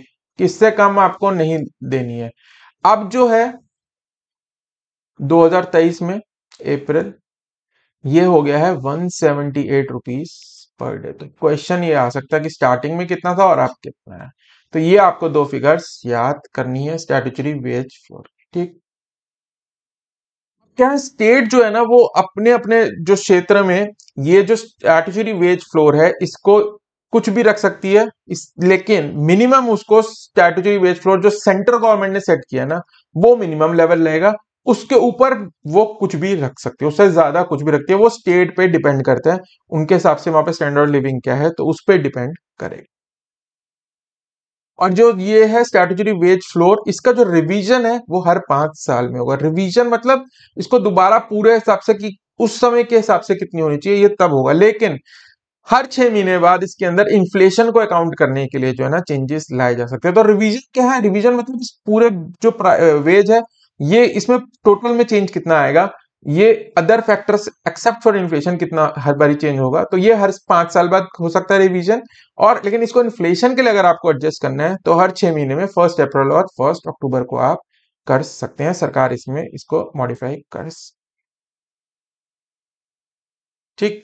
Speaker 1: इससे कम आपको नहीं देनी है अब जो है 2023 में अप्रैल ये हो गया है 178 रुपीज पर डे तो क्वेश्चन ये आ सकता है कि स्टार्टिंग में कितना था और अब कितना है तो ये आपको दो फिगर्स याद करनी है स्ट्रेटरी वेज फ्लोर ठीक क्या स्टेट जो है ना वो अपने अपने जो क्षेत्र में ये जो स्टैटुचरी वेज फ्लोर है इसको कुछ भी रख सकती है इस लेकिन मिनिमम उसको स्टैटुटरी वेज फ्लोर जो सेंट्रल गवर्नमेंट ने सेट किया ना वो मिनिमम लेवल रहेगा उसके ऊपर वो कुछ भी रख सकती है उससे ज्यादा कुछ भी रखती है वो स्टेट पे डिपेंड करते हैं उनके हिसाब से वहां पे स्टैंडर्ड लिविंग क्या है तो उस पर डिपेंड करेगा और जो ये है स्टैटूटरी वेज फ्लोर इसका जो रिवीजन है वो हर पांच साल में होगा रिवीजन मतलब इसको दोबारा पूरे हिसाब से कि उस समय के हिसाब से कितनी होनी चाहिए ये तब होगा लेकिन हर छह महीने बाद इसके अंदर इन्फ्लेशन को अकाउंट करने के लिए जो है ना चेंजेस लाए जा सकते हैं तो रिवीजन क्या है रिविजन मतलब इस पूरे जो वेज है ये इसमें टोटल में चेंज कितना आएगा ये other factors except for inflation कितना हर बारी चेंज होगा तो ये हर पांच साल बाद हो सकता है रिवीजन और लेकिन इसको इन्फ्लेशन के लिए अगर आपको एडजस्ट करना है तो हर छह महीने में फर्स्ट अप्रैल और फर्स्ट अक्टूबर को आप कर सकते हैं सरकार इसमें इसको मॉडिफाई कर ठीक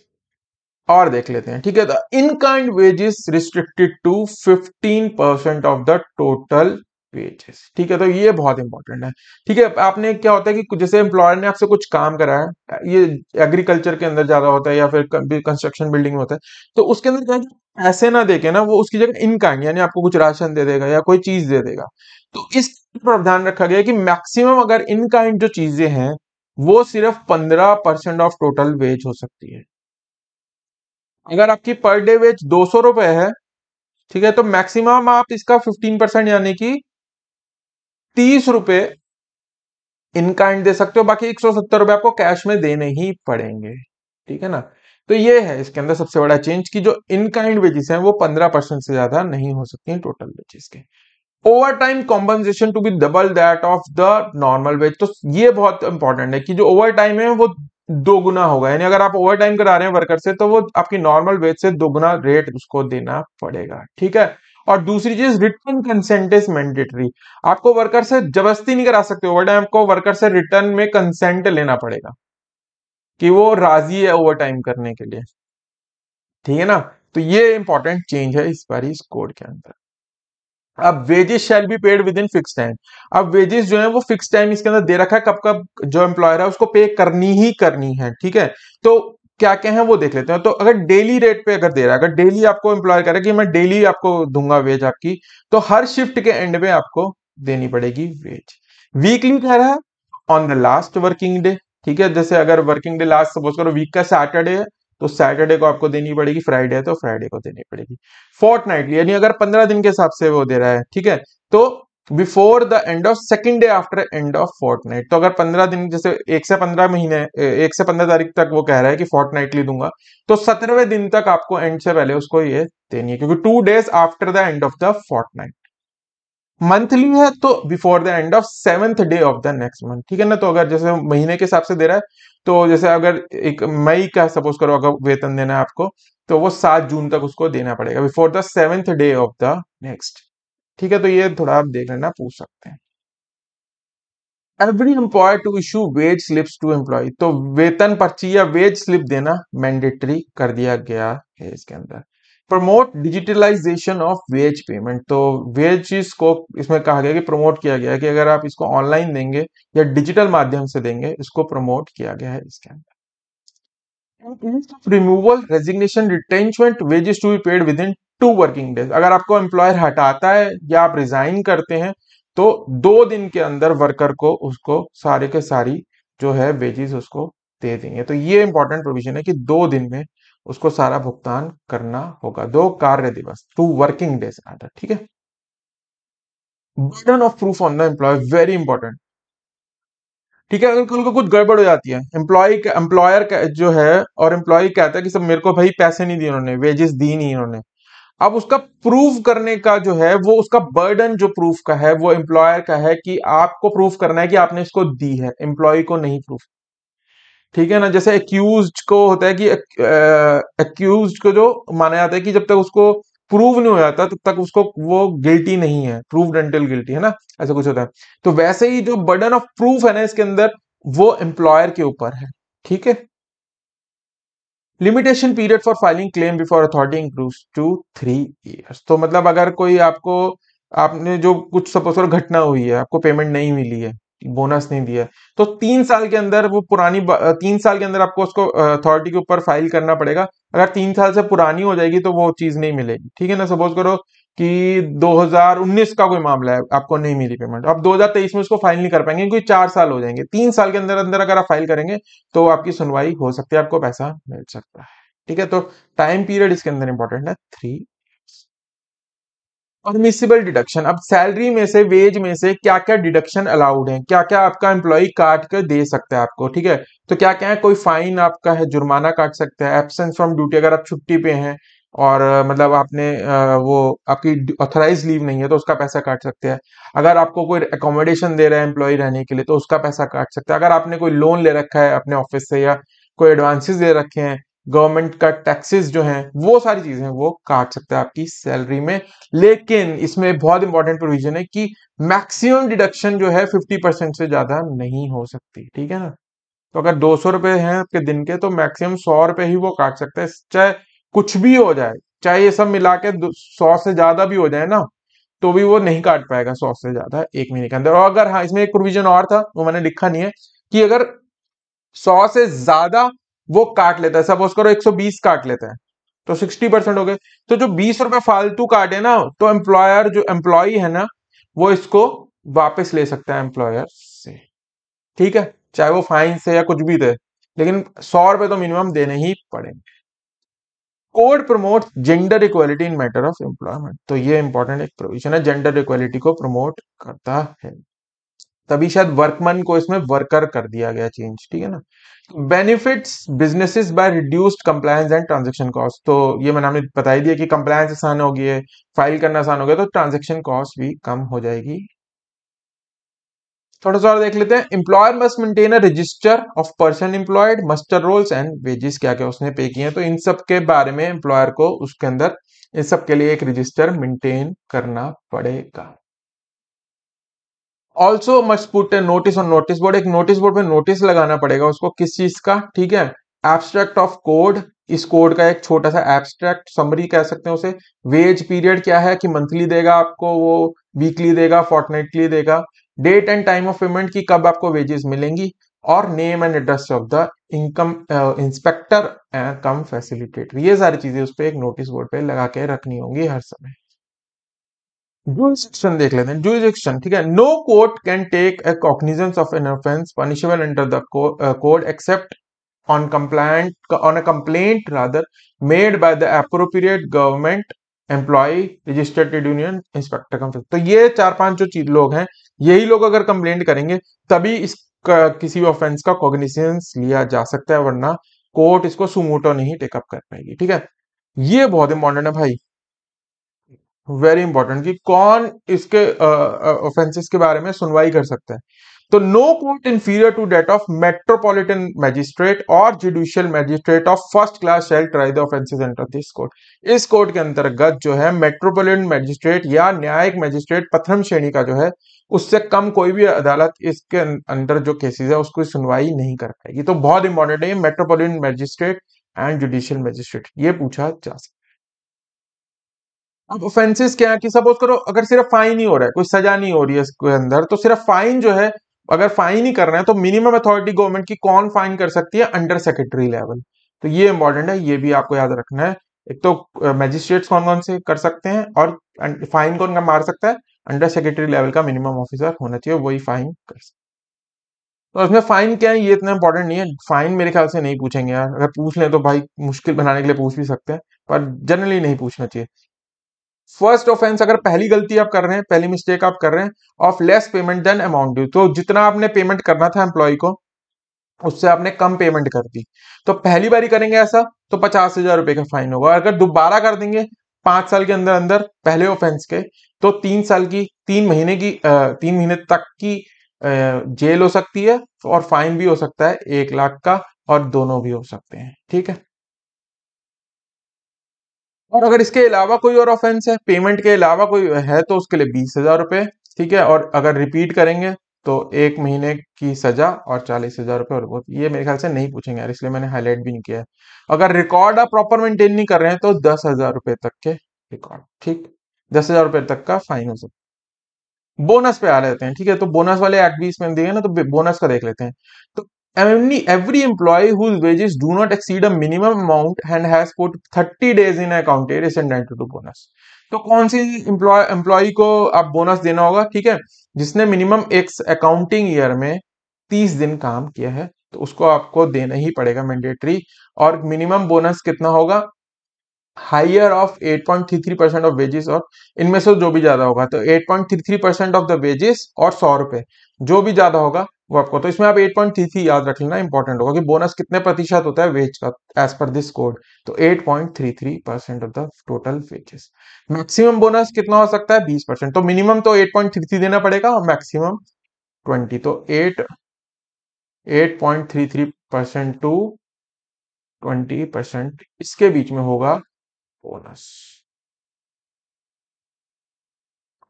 Speaker 1: और देख लेते हैं ठीक है in kind wages restricted to fifteen percent of the total wages ठीक है तो ये बहुत इंपॉर्टेंट है ठीक है आपने क्या होता है कि जैसे एम्प्लॉयर ने आपसे कुछ काम करा है ये एग्रीकल्चर के अंदर ज्यादा होता है या फिर कंस्ट्रक्शन बिल्डिंग में होता है तो उसके अंदर क्या है ऐसे ना देखे ना वो उसकी जगह इनकाइंड यानी आपको कुछ राशन दे देगा या कोई चीज दे देगा तो इस पर ध्यान रखा गया कि मैक्सिमम अगर इनकाइंड जो चीजें हैं वो सिर्फ पंद्रह परसेंट ऑफ टोटल वेज हो सकती है अगर आपकी पर डे वेज दो सौ रुपए है ठीक है तो मैक्सिमम आप इसका फिफ्टीन परसेंट यानी कि तीस रुपए इन काइंड दे सकते हो बाकी एक सौ सत्तर रुपए आपको कैश में देने ही पड़ेंगे ठीक है ना तो ये है इसके अंदर सबसे बड़ा चेंज कि जो इन काइंड वेजेस हैं वो पंद्रह परसेंट से ज्यादा नहीं हो सकती हैं टोटल वेजेस के overtime compensation to be double that of the normal wage तो ये बहुत इंपॉर्टेंट है कि जो ओवर टाइम है वो दो गुना होगा यानी अगर आप ओवर टाइम करा रहे हैं वर्कर से तो वो आपकी नॉर्मल वेज से दो गुना रेट उसको देना पड़ेगा ठीक है और दूसरी चीज रिटर्न कंसेंट इज मैंडेटरी आपको वर्कर से जबरस्ती नहीं करा सकते ओवर टाइम आपको वर्कर से रिटर्न में कंसेंट लेना पड़ेगा कि वो राजी है ओवर टाइम करने के लिए ठीक है ना तो ये इंपॉर्टेंट चेंज है इस बार इस कोड के अंदर अब wages shall be paid within fix time अब वेजेस जो है वो फिक्स टाइम इसके अंदर दे रखा है कब कब जो एम्प्लॉयर है उसको पे करनी ही करनी है ठीक है तो क्या क्या है वो देख लेते हैं तो अगर डेली रेट पे अगर दे रहा है अगर डेली आपको एम्प्लॉय करे कि मैं डेली आपको दूंगा वेज आपकी तो हर शिफ्ट के एंड में आपको देनी पड़ेगी वेज वीकली कह रहा है on the last working day ठीक है जैसे अगर वर्किंग डे लास्ट सपोज करो वीक का सैटरडे है तो सैटरडे को आपको देनी पड़ेगी फ्राइडे है तो फ्राइडे को देनी पड़ेगी फोर्थ यानी अगर पंद्रह दिन के हिसाब से वो दे रहा है ठीक है तो before the end of second day after end of fortnight तो अगर पंद्रह दिन जैसे एक से पंद्रह महीने एक से पंद्रह तारीख तक वो कह रहा है कि फोर्टनाइटली दूंगा तो सत्रहवें दिन तक आपको एंड से पहले उसको ये देनी है क्योंकि two days after the end of the fortnight monthly है तो before the end of seventh day of the next month ठीक है ना तो अगर जैसे महीने के हिसाब से दे रहा है तो जैसे अगर एक मई का सपोज करो अगर वेतन देना है आपको तो वो सात जून तक उसको देना पड़ेगा before the seventh day of the next ठीक है तो ये थोड़ा आप देख लेना पूछ सकते हैं every employer to issue wage slip to employee तो वेतन पर्ची या वेज स्लिप देना मैंडेटरी कर दिया गया है इसके अंदर promote digitalization of wage payment तो वेज को इसमें कहा गया कि प्रमोट किया गया है कि अगर आप इसको ऑनलाइन देंगे या डिजिटल माध्यम से देंगे इसको प्रमोट किया गया है इसके अंदर removal resignation retrenchment wages to be paid within two working days अगर आपको एम्प्लॉयर हटाता है या आप रिजाइन करते हैं तो दो दिन के अंदर वर्कर को उसको सारे के सारी जो है वेजेस उसको दे देंगे तो ये इंपॉर्टेंट प्रोविजन है कि दो दिन में उसको सारा भुगतान करना होगा दो कार्य दिवस टू वर्किंग डेज अंडर ठीक है burden of proof on the employer very important ठीक है अगर उनको कुछ गड़बड़ हो जाती है एम्प्लॉय एम्प्लॉयर जो है और एम्प्लॉय कहता है कि सब मेरे को भाई पैसे नहीं दिए उन्होंने वेजेस दी नहीं इन्होंने अब उसका प्रूफ करने का जो है वो उसका बर्डन जो प्रूफ का है वो एम्प्लॉयर का है कि आपको प्रूफ करना है कि आपने इसको दी है एम्प्लॉय को नहीं प्रूफ ठीक है ना जैसे एक्यूज को होता है कि एक्यूज को जो माना जाता है कि जब तक उसको प्रूव नहीं हो जाता तब तक उसको वो गिल्टी नहीं है प्रूव डेंटल गिल्टी है ना ऐसा कुछ होता है तो वैसे ही जो बर्डन ऑफ प्रूफ है ना इसके अंदर वो एम्प्लॉयर के ऊपर है ठीक है limitation period for filing claim before authority increase to three years तो मतलब अगर कोई आपको आपने जो कुछ सपोज करो घटना हुई है आपको पेमेंट नहीं मिली है बोनस नहीं दिया तो तीन साल के अंदर वो पुरानी तीन साल के अंदर आपको उसको अथॉरिटी के ऊपर फाइल करना पड़ेगा अगर तीन साल से पुरानी हो जाएगी तो वो चीज नहीं मिलेगी ठीक है ना सपोज करो कि 2019 का कोई मामला है आपको नहीं मिली पेमेंट आप 2023 में उसको फाइल नहीं कर पाएंगे क्योंकि चार साल हो जाएंगे तीन साल के अंदर अंदर अगर आप फाइल करेंगे तो आपकी सुनवाई हो सकती है आपको पैसा मिल सकता है ठीक है तो टाइम पीरियड इसके अंदर इंपॉर्टेंट है थ्री परमिसिबल डिडक्शन अब सैलरी में से वेज में से क्या क्या डिडक्शन अलाउड है क्या क्या आपका एम्प्लॉय काट कर दे सकता है आपको ठीक है तो क्या क्या है कोई फाइन आपका है जुर्माना काट सकता है एबसेंस फ्रॉम ड्यूटी अगर आप छुट्टी पे हैं और मतलब आपने वो आपकी ऑथराइज लीव नहीं है तो उसका पैसा काट सकते हैं अगर आपको कोई अकोमोडेशन दे रहा है एम्प्लॉय रहने के लिए तो उसका पैसा काट सकते हैं अगर आपने कोई लोन ले रखा है अपने ऑफिस से या कोई एडवांसेस दे रखे हैं गवर्नमेंट का टैक्सेस जो है वो सारी चीजें वो काट सकते हैं आपकी सैलरी में लेकिन इसमें बहुत इंपॉर्टेंट प्रोविजन है कि मैक्सिमम डिडक्शन जो है फिफ्टी परसेंट से ज्यादा नहीं हो सकती ठीक है ना तो अगर दो सौ रुपए है आपके दिन के तो मैक्सिमम सौ रुपए ही वो काट सकते हैं चाहे कुछ भी हो जाए चाहे ये सब मिला के सौ से ज्यादा भी हो जाए ना तो भी वो नहीं काट पाएगा सौ से ज्यादा एक महीने के अंदर और अगर हाँ इसमें एक प्रोविजन और था वो मैंने लिखा नहीं है कि अगर सौ से ज्यादा वो काट लेता है सपोज करो 120 काट लेता है तो 60 परसेंट हो गए तो जो बीस रुपए फालतू काटे ना तो एम्प्लॉयर जो एम्प्लॉय है ना वो इसको वापस ले सकता है एम्प्लॉयर से ठीक है चाहे वो फाइन से या कुछ भी दे लेकिन सौ रुपए तो मिनिमम देने ही पड़ेंगे code promote gender equality in matter of employment तो ये इंपॉर्टेंट एक प्रोविजन है जेंडर इक्वालिटी को प्रमोट करता है तभी शायद वर्कमैन को इसमें वर्कर कर दिया गया चेंज ठीक है ना benefits businesses by reduced compliance and transaction cost तो ये मैंने हमने बता ही दिया कि कंप्लायंस आसान हो गई है फाइल करना आसान हो गया तो ट्रांजेक्शन कॉस्ट भी कम हो जाएगी थोड़ा सा और देख लेते हैं employer must maintain a register of person employed muster rolls and wages क्या क्या उसने पे किए हैं तो इन सब के बारे में एम्प्लॉयर को उसके अंदर इन सब के लिए एक रजिस्टर मेंटेन करना पड़ेगा also must put a notice on notice board एक नोटिस बोर्ड पे नोटिस लगाना पड़ेगा उसको किस चीज का ठीक है एब्स्ट्रैक्ट ऑफ कोड इस कोड का एक छोटा सा एब्स्ट्रैक्ट समरी कह सकते हैं उसे वेज पीरियड क्या है कि मंथली देगा आपको वो वीकली देगा फोर्टनाइटली देगा date and time of payment की कब आपको वेजेस मिलेंगी और name and address of the income inspector and cum facilitator ये सारी चीजें उस पर एक नोटिस बोर्ड पे लगा के रखनी होंगी हर समय जुरिस्डिक्शन देख लेते हैं जुरिस्डिक्शन ठीक है no court can take a cognizance of an offence punishable under the code except on complaint on a complaint rather made by the appropriate government employee registered trade union inspector तो ये चार पांच जो चीज लोग हैं यही लोग अगर कंप्लेंट करेंगे तभी इस किसी ऑफेंस का कॉग्निसेंस लिया जा सकता है वरना कोर्ट इसको सुमोटो नहीं टेकअप कर पाएगी ठीक है ये बहुत इंपॉर्टेंट है भाई वेरी इंपॉर्टेंट कि कौन इसके ऑफेंसेस के बारे में सुनवाई कर सकता है तो no court inferior to that of metropolitan magistrate और judicial magistrate of first class shall try the offences this court इस कोर्ट के अंतर्गत जो है मेट्रोपॉलिटन मैजिस्ट्रेट या न्यायिक मैजिस्ट्रेट प्रथम श्रेणी का जो है उससे कम कोई भी अदालत इसके अं-, अंदर जो केसेस है उसको सुनवाई नहीं कर पाएगी तो बहुत इंपॉर्टेंट है metropolitan magistrate and judicial magistrate ये पूछा जा सकता है अब ऑफेंसेस क्या है कि सपोज करो अगर सिर्फ फाइन ही हो रहा है कोई सजा नहीं हो रही है इसके अंदर तो सिर्फ फाइन जो है अगर फाइन ही कर रहे हैं तो मिनिमम अथॉरिटी गवर्नमेंट की कौन फाइन कर सकती है अंडर सेक्रेटरी लेवल तो ये इंपॉर्टेंट है ये भी आपको याद रखना है एक तो मैजिस्ट्रेट्स कौन कौन से कर सकते हैं और फाइन अं, कौन का मार सकता है अंडर सेक्रेटरी लेवल का मिनिमम ऑफिसर होना चाहिए वही फाइन कर सकते तो इसमें फाइन क्या है ये इतना इंपॉर्टेंट नहीं है फाइन मेरे ख्याल से नहीं पूछेंगे यार अगर पूछ लें तो भाई मुश्किल बनाने के लिए पूछ भी सकते हैं पर जनरली नहीं पूछना चाहिए फर्स्ट ऑफेंस अगर पहली गलती आप कर रहे हैं पहली मिस्टेक आप कर रहे हैं of less payment than amount due तो जितना आपने पेमेंट करना था एम्प्लॉय को उससे आपने कम पेमेंट कर दी तो पहली बारी करेंगे ऐसा तो पचास हजार रुपए का फाइन होगा अगर दोबारा कर देंगे पांच साल के अंदर अंदर पहले ऑफेंस के तो तीन साल की तीन महीने की तीन महीने तक की जेल हो सकती है और फाइन भी हो सकता है एक लाख का और दोनों भी हो सकते हैं ठीक है और अगर इसके अलावा कोई और ऑफेंस है पेमेंट के अलावा कोई है तो उसके लिए बीस हजार रुपए ठीक है और अगर रिपीट करेंगे तो एक महीने की सजा और चालीस हजार रुपए और बहुत ये मेरे ख्याल से नहीं पूछेंगे यार इसलिए मैंने हाईलाइट भी नहीं किया है अगर रिकॉर्ड आप प्रॉपर मेंटेन नहीं कर रहे हैं तो दस हजार रुपए तक के रिकॉर्ड ठीक दस हजार रुपये तक का फाइन हो सकता बोनस पे आ रहते हैं ठीक है तो बोनस वाले एक्ट बीस में दिए ना तो बोनस का देख लेते हैं तो Only every employee whose wages do not exceed a minimum amount and has put 30 days in account is entitled to bonus. तो कौन सी employee employee को आप bonus देना होगा ठीक है जिसने minimum एक accounting year में 30 दिन काम किया है तो उसको आपको देना ही पड़ेगा मैंडेटरी और मिनिमम बोनस कितना होगा higher of 8.33 percent of wages और इनमें से जो भी ज्यादा होगा तो 8.33 परसेंट ऑफ द वेजेस और सौ रुपए जो भी ज्यादा होगा वो आपको तो इसमें आप 8.33 याद रख लेना इंपॉर्टेंट होगा कि बोनस कितने प्रतिशत होता है वेज का एज पर दिस कोड तो 8.33 percent of the total wages maximum bonus कितना हो सकता है 20 परसेंट तो मिनिमम तो 8.33 देना पड़ेगा और मैक्सिमम 20 तो 8 8.33 परसेंट टू 20 परसेंट इसके बीच में होगा bonus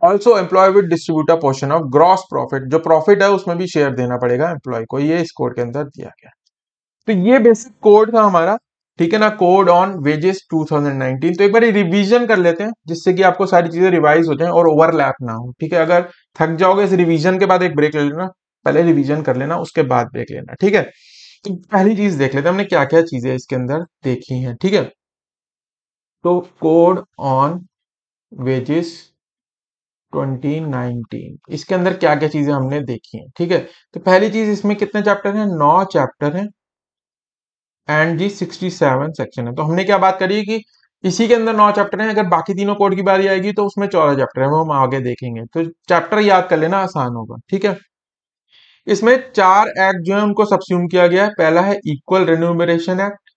Speaker 1: also employee with distributor portion of gross profit जो प्रॉफिट है उसमें भी शेयर देना पड़ेगा एम्प्लॉय को ये इस कोड के अंदर दिया गया तो ये बेसिक कोड था हमारा ठीक है ना कोड ऑन वेजेस 2019 तो एक बार रिवीजन कर लेते हैं जिससे कि आपको सारी चीजें रिवाइज हो जाएं और ओवरलैप ना हो ठीक है अगर थक जाओगे इस रिवीजन के बाद एक ब्रेक ले लेना पहले रिवीजन कर लेना उसके बाद ब्रेक लेना ठीक है तो पहली चीज देख लेते हैं हमने क्या क्या चीजें इसके अंदर देखी हैं ठीक है तो कोड ऑन वेजेस 2019 इसके अंदर क्या क्या चीजें हमने देखी हैं ठीक है तो पहली चीज इसमें कितने चैप्टर हैं नौ चैप्टर हैं एंड जी 67 सेक्शन है तो हमने क्या बात करी कि इसी के अंदर नौ चैप्टर हैं अगर बाकी तीनों कोड की बारी आएगी तो उसमें चौदह चैप्टर है वो हम आगे देखेंगे तो चैप्टर याद कर लेना आसान होगा ठीक है इसमें चार एक्ट जो है उनको सब्स्यूम किया गया है पहला है इक्वल रेन्यूमरेशन एक्ट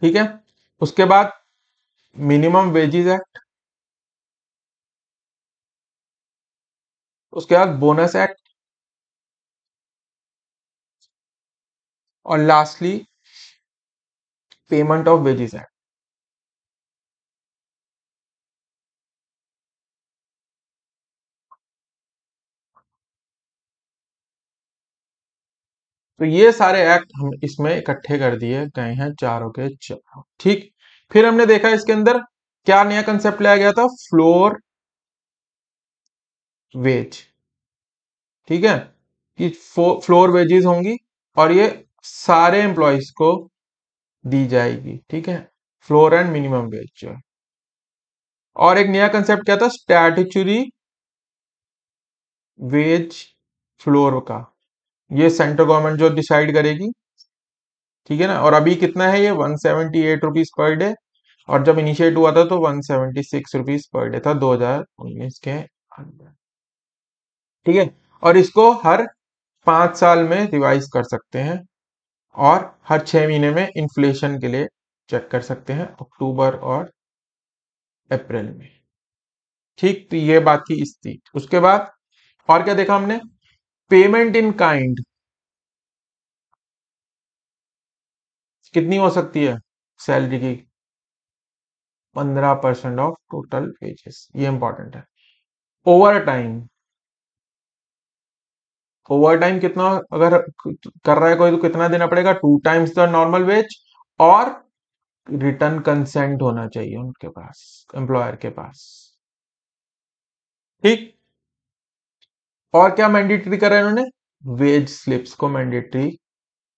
Speaker 1: ठीक है उसके बाद मिनिमम वेजेस एक्ट उसके बाद बोनस एक्ट और lastly payment of wages act तो ये सारे एक्ट हम इसमें इकट्ठे कर दिए गए हैं चारों के चारों ठीक फिर हमने देखा इसके अंदर क्या नया कंसेप्ट लाया गया था फ्लोर वेज ठीक है कि फ्लोर वेजेस होंगी और ये सारे एम्प्लॉयज को दी जाएगी ठीक है फ्लोर एंड मिनिमम वेज और एक नया कंसेप्ट क्या था स्टैटरी वेज फ्लोर का ये सेंट्रल गवर्नमेंट जो डिसाइड करेगी ठीक है ना और अभी कितना है ये one seventy eight rupees per day और जब इनिशिएट हुआ था तो one seventy six rupees per day था दो हजार उन्नीस के अंदर ठीक है और इसको हर पांच साल में रिवाइज कर सकते हैं और हर छह महीने में इन्फ्लेशन के लिए चेक कर सकते हैं अक्टूबर और अप्रैल में ठीक तो ये बात थी इस थी उसके बाद और क्या देखा हमने पेमेंट इन काइंड कितनी हो सकती है सैलरी की पंद्रह परसेंट ऑफ टोटल वेजेस ये इंपॉर्टेंट है ओवर टाइम ओवर टाइम कितना अगर कर रहा है कोई तो कितना देना पड़ेगा two times the normal wage और रिटर्न कंसेंट होना चाहिए उनके पास एम्प्लॉयर के पास ठीक और क्या मैंडेटरी रहे हैं उन्होंने वेज स्लिप्स को मैंडेटरी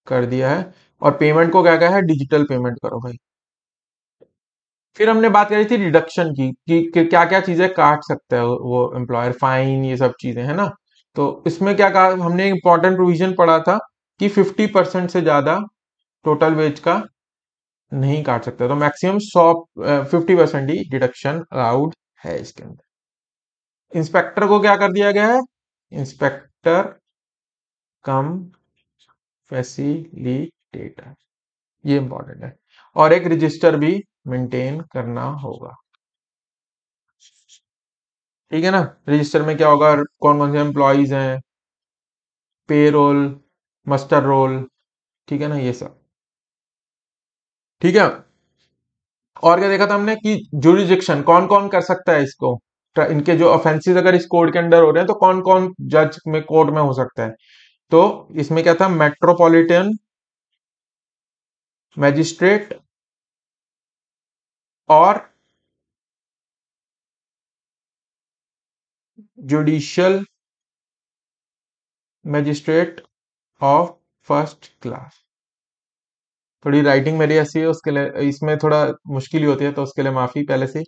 Speaker 1: कर दिया है और पेमेंट को क्या क्या है डिजिटल पेमेंट करो भाई फिर हमने बात करी थी डिडक्शन की कि, क्या क्या चीजें काट सकता है वो एम्प्लॉयर फाइन ये सब चीजें है ना तो इसमें क्या कहा हमने इंपॉर्टेंट प्रोविजन पढ़ा था कि 50 परसेंट से ज्यादा टोटल वेज का नहीं काट सकते तो मैक्सिमम सौ फिफ्टी परसेंट ही डिडक्शन अलाउड है इसके अंदर इंस्पेक्टर को क्या कर दिया गया है इंस्पेक्टर कम फैसिलिट डेटा ये इंपॉर्टेंट है और एक रजिस्टर भी मेंटेन करना होगा ठीक है ना रजिस्टर में क्या होगा कौन कौन से एम्प्लॉज हैं पे रोल मस्टर रोल ठीक है ना ये सब ठीक है और क्या देखा था हमने कि जुरिजिक्शन कौन कौन कर सकता है इसको इनके जो ऑफेंसेस अगर इस कोड के अंडर हो रहे हैं तो कौन कौन जज में कोर्ट में हो सकता है तो इसमें क्या था मेट्रोपॉलिटन मैजिस्ट्रेट और judicial magistrate of first class थोड़ी राइटिंग मेरी ऐसी है उसके लिए इसमें थोड़ा मुश्किल ही होती है तो उसके लिए माफी पहले से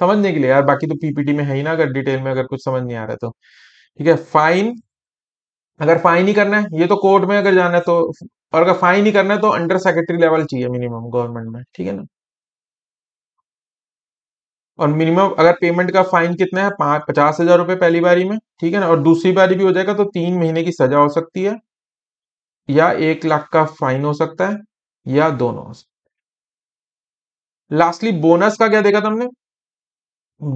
Speaker 1: समझने के लिए यार बाकी तो पीपीटी में है ही ना अगर डिटेल में अगर कुछ समझ नहीं आ रहा तो ठीक है फाइन अगर फाइन ही करना है ये तो कोर्ट में अगर जाना है तो और अगर फाइन ही करना है तो अंडर सेक्रेटरी लेवल चाहिए मिनिमम गवर्नमेंट में ठीक है ना और मिनिमम अगर पेमेंट का फाइन कितना है पचास हजार रुपए पहली बारी में ठीक है ना और दूसरी बारी भी हो जाएगा तो तीन महीने की सजा हो सकती है या एक लाख का फाइन हो सकता है या दोनों हो सकता है लास्टली बोनस का क्या देखा तुमने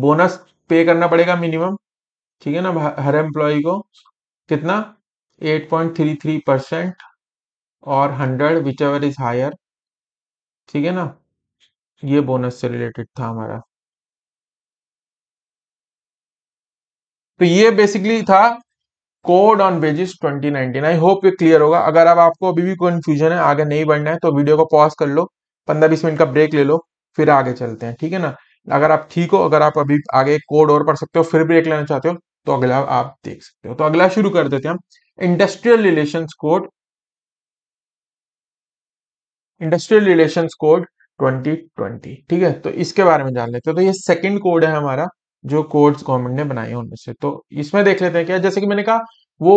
Speaker 1: बोनस पे करना पड़ेगा मिनिमम ठीक है ना हर एम्प्लॉय को कितना थ्री परसेंट और hundred whichever is higher ठीक है ना ये बोनस से रिलेटेड था हमारा तो ये बेसिकली था code on wages 2019 I hope ये क्लियर होगा अगर अब आपको अभी भी कंफ्यूजन है आगे नहीं बढ़ना है तो वीडियो को पॉज कर लो पंद्रह बीस मिनट का ब्रेक ले लो फिर आगे चलते हैं ठीक है ना अगर आप ठीक हो अगर आप अभी आगे कोड और पढ़ सकते हो फिर ब्रेक लेना चाहते हो तो अगला आप देख सकते हो तो अगला शुरू कर देते हैं हम industrial relation code industrial relation code 2020 ठीक है तो इसके बारे में जान लेते हैं तो ये सेकंड कोड है हमारा जो कोड्स गवर्नमेंट ने बनाए हैं उनमें से तो इसमें देख लेते हैं क्या जैसे कि मैंने कहा वो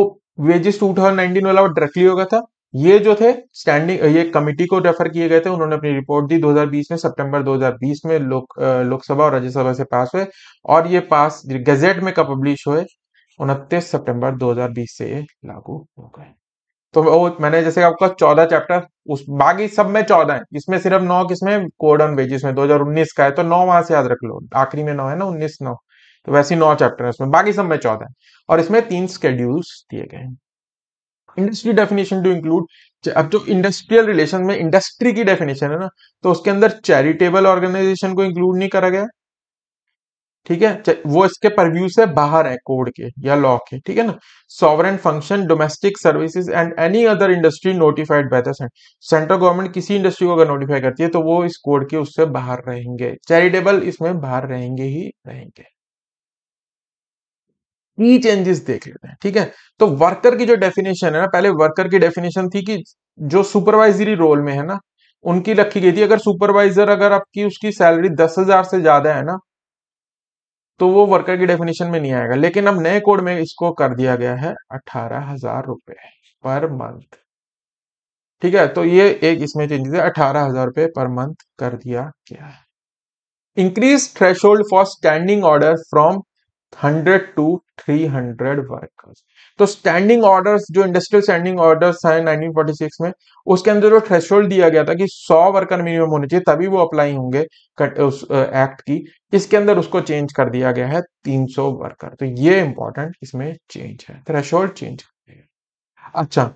Speaker 1: वेजेस 2019 वाला डायरेक्टली होगा था ये जो थे स्टैंडिंग ये कमिटी को रेफर किए गए थे उन्होंने अपनी रिपोर्ट दी 2020 में सितंबर 2020 में लोक लोकसभा और राज्यसभा से पास हुए और ये पास गजेट में कब पब्लिश हुए उनतीस सितंबर 2020 से लागू हो गए तो वो मैंने जैसे आपका चौदह चैप्टर उस बाकी सब में चौदह है इसमें सिर्फ नौ किसमें कोड ऑन वेजिस में उन्नीस का है तो नौ वहां से याद रख लो आखिरी में नौ है ना उन्नीस नौ तो वैसे नौ चैप्टर है उसमें बाकी सब में चौदह है और इसमें तीन स्केड्यूल्स दिए गए हैं इंडस्ट्री डेफिनेशन टू इंक्लूड अब जो इंडस्ट्रियल रिलेशन में इंडस्ट्री की डेफिनेशन है ना तो उसके अंदर चैरिटेबल ऑर्गेनाइजेशन को इंक्लूड नहीं करा गया ठीक है वो इसके परव्यू से बाहर है कोड के या लॉ के ठीक है ना sovereign function domestic services and any other industry notified by the central government किसी इंडस्ट्री को अगर नोटिफाई करती है तो वो इस कोड के उससे बाहर रहेंगे चैरिटेबल इसमें बाहर रहेंगे ही रहेंगे की चेंजेस देख लेते हैं ठीक है तो वर्कर की जो डेफिनेशन है ना पहले वर्कर की डेफिनेशन थी कि जो सुपरवाइजरी रोल में है ना उनकी रखी गई थी अगर सुपरवाइजर अगर आपकी उसकी सैलरी दस हजार से ज्यादा है ना तो वो वर्कर की डेफिनेशन में नहीं आएगा लेकिन अब नए कोड में इसको कर दिया गया है अठारह हजार रुपए पर मंथ ठीक है तो ये एक इसमें चेंजेस है अठारह हजार रुपए पर मंथ कर दिया गया है increase threshold for standing order from hundred to three hundred workers तो स्टैंडिंग ऑर्डर्स जो इंडस्ट्रियल स्टैंडिंग ऑर्डर्स था 1946 में उसके अंदर जो थ्रेशोल्ड दिया गया था कि 100 वर्कर मिनिमम होने चाहिए तभी वो अप्लाई होंगे उस एक्ट की इसके अंदर उसको चेंज कर दिया गया है 300 वर्कर तो ये इंपॉर्टेंट इसमें चेंज है थ्रेशोल्ड चेंज कर दिया अच्छा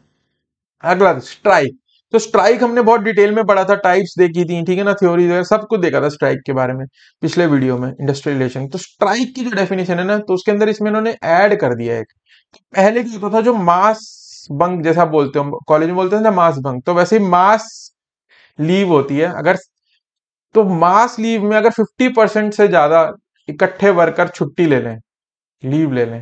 Speaker 1: अगला स्ट्राइक तो स्ट्राइक हमने बहुत डिटेल में पढ़ा था टाइप्स देखी थी ठीक है ना थ्योरी सब कुछ देखा था स्ट्राइक के बारे में पिछले वीडियो में इंडस्ट्रियल रिलेशन तो स्ट्राइक की जो डेफिनेशन है ना तो उसके अंदर इसमें इन्होंने ऐड कर दिया एक तो पहले क्या होता था जो मास बंक जैसा बोलते हो कॉलेज में बोलते हैं ना मास बंक तो वैसे मास लीव होती है अगर तो मास लीव में अगर फिफ्टी परसेंट से ज्यादा इकट्ठे वर्कर छुट्टी ले लें लीव ले लें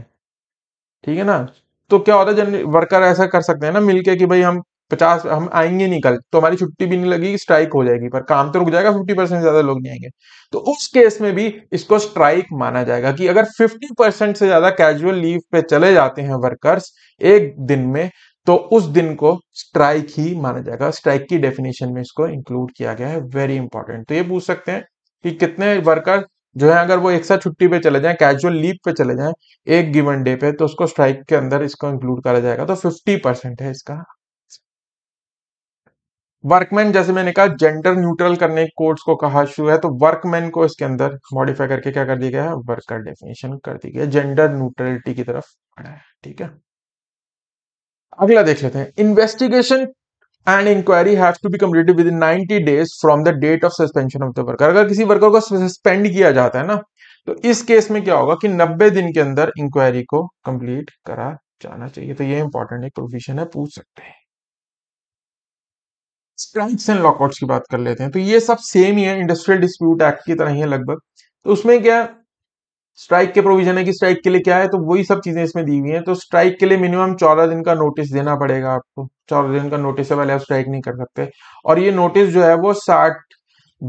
Speaker 1: ठीक है ना तो क्या होता है वर्कर ऐसा कर सकते हैं ना मिलके कि भाई हम पचास हम आएंगे नहीं कल तो हमारी छुट्टी भी नहीं लगेगी स्ट्राइक हो जाएगी पर काम तो रुक जाएगा फिफ्टी परसेंट ज्यादा लोग नहीं आएंगे तो उस केस में भी इसको स्ट्राइक माना जाएगा कि अगर फिफ्टी परसेंट से ज्यादा कैजुअल लीव पे चले जाते हैं वर्कर्स एक दिन में तो उस दिन को स्ट्राइक ही माना जाएगा स्ट्राइक की डेफिनेशन में इसको इंक्लूड किया गया है वेरी इंपॉर्टेंट तो ये पूछ सकते हैं कि कितने वर्कर जो है अगर वो एक साथ छुट्टी पे चले जाएं कैजुअल लीव पे चले जाएं एक गिवन डे पे तो उसको स्ट्राइक के अंदर इसको इंक्लूड करा जाएगा तो 50 परसेंट है इसका वर्कमैन जैसे मैंने कहा जेंडर न्यूट्रल करने कोर्ट्स को कहा शुरू है तो वर्कमैन को इसके अंदर मॉडिफाई करके क्या कर दिया गया है वर्कर डेफिनेशन कर दी गई जेंडर न्यूट्रलिटी की तरफ बढ़ा है ठीक है अगला देख लेते हैं investigation and inquiry have to be completed within ninety days from the date of suspension of the worker अगर किसी वर्कर को सस्पेंड किया जाता है ना तो इस केस में क्या होगा कि 90 दिन के अंदर इंक्वायरी को कंप्लीट करा जाना चाहिए तो ये इंपॉर्टेंट एक प्रोविजन है पूछ सकते हैं स्ट्राइक्स एंड लॉकआउट्स की बात कर लेते हैं तो ये सब सेम ही है इंडस्ट्रियल डिस्प्यूट एक्ट की तरह ही है लगभग तो उसमें क्या स्ट्राइक के प्रोविजन है कि स्ट्राइक के लिए क्या है तो वही सब चीजें इसमें दी हुई हैं तो स्ट्राइक के लिए मिनिमम चौदह दिन का नोटिस देना पड़ेगा आपको चौदह दिन का नोटिस है पहले आप स्ट्राइक नहीं कर सकते और ये नोटिस जो है वो साठ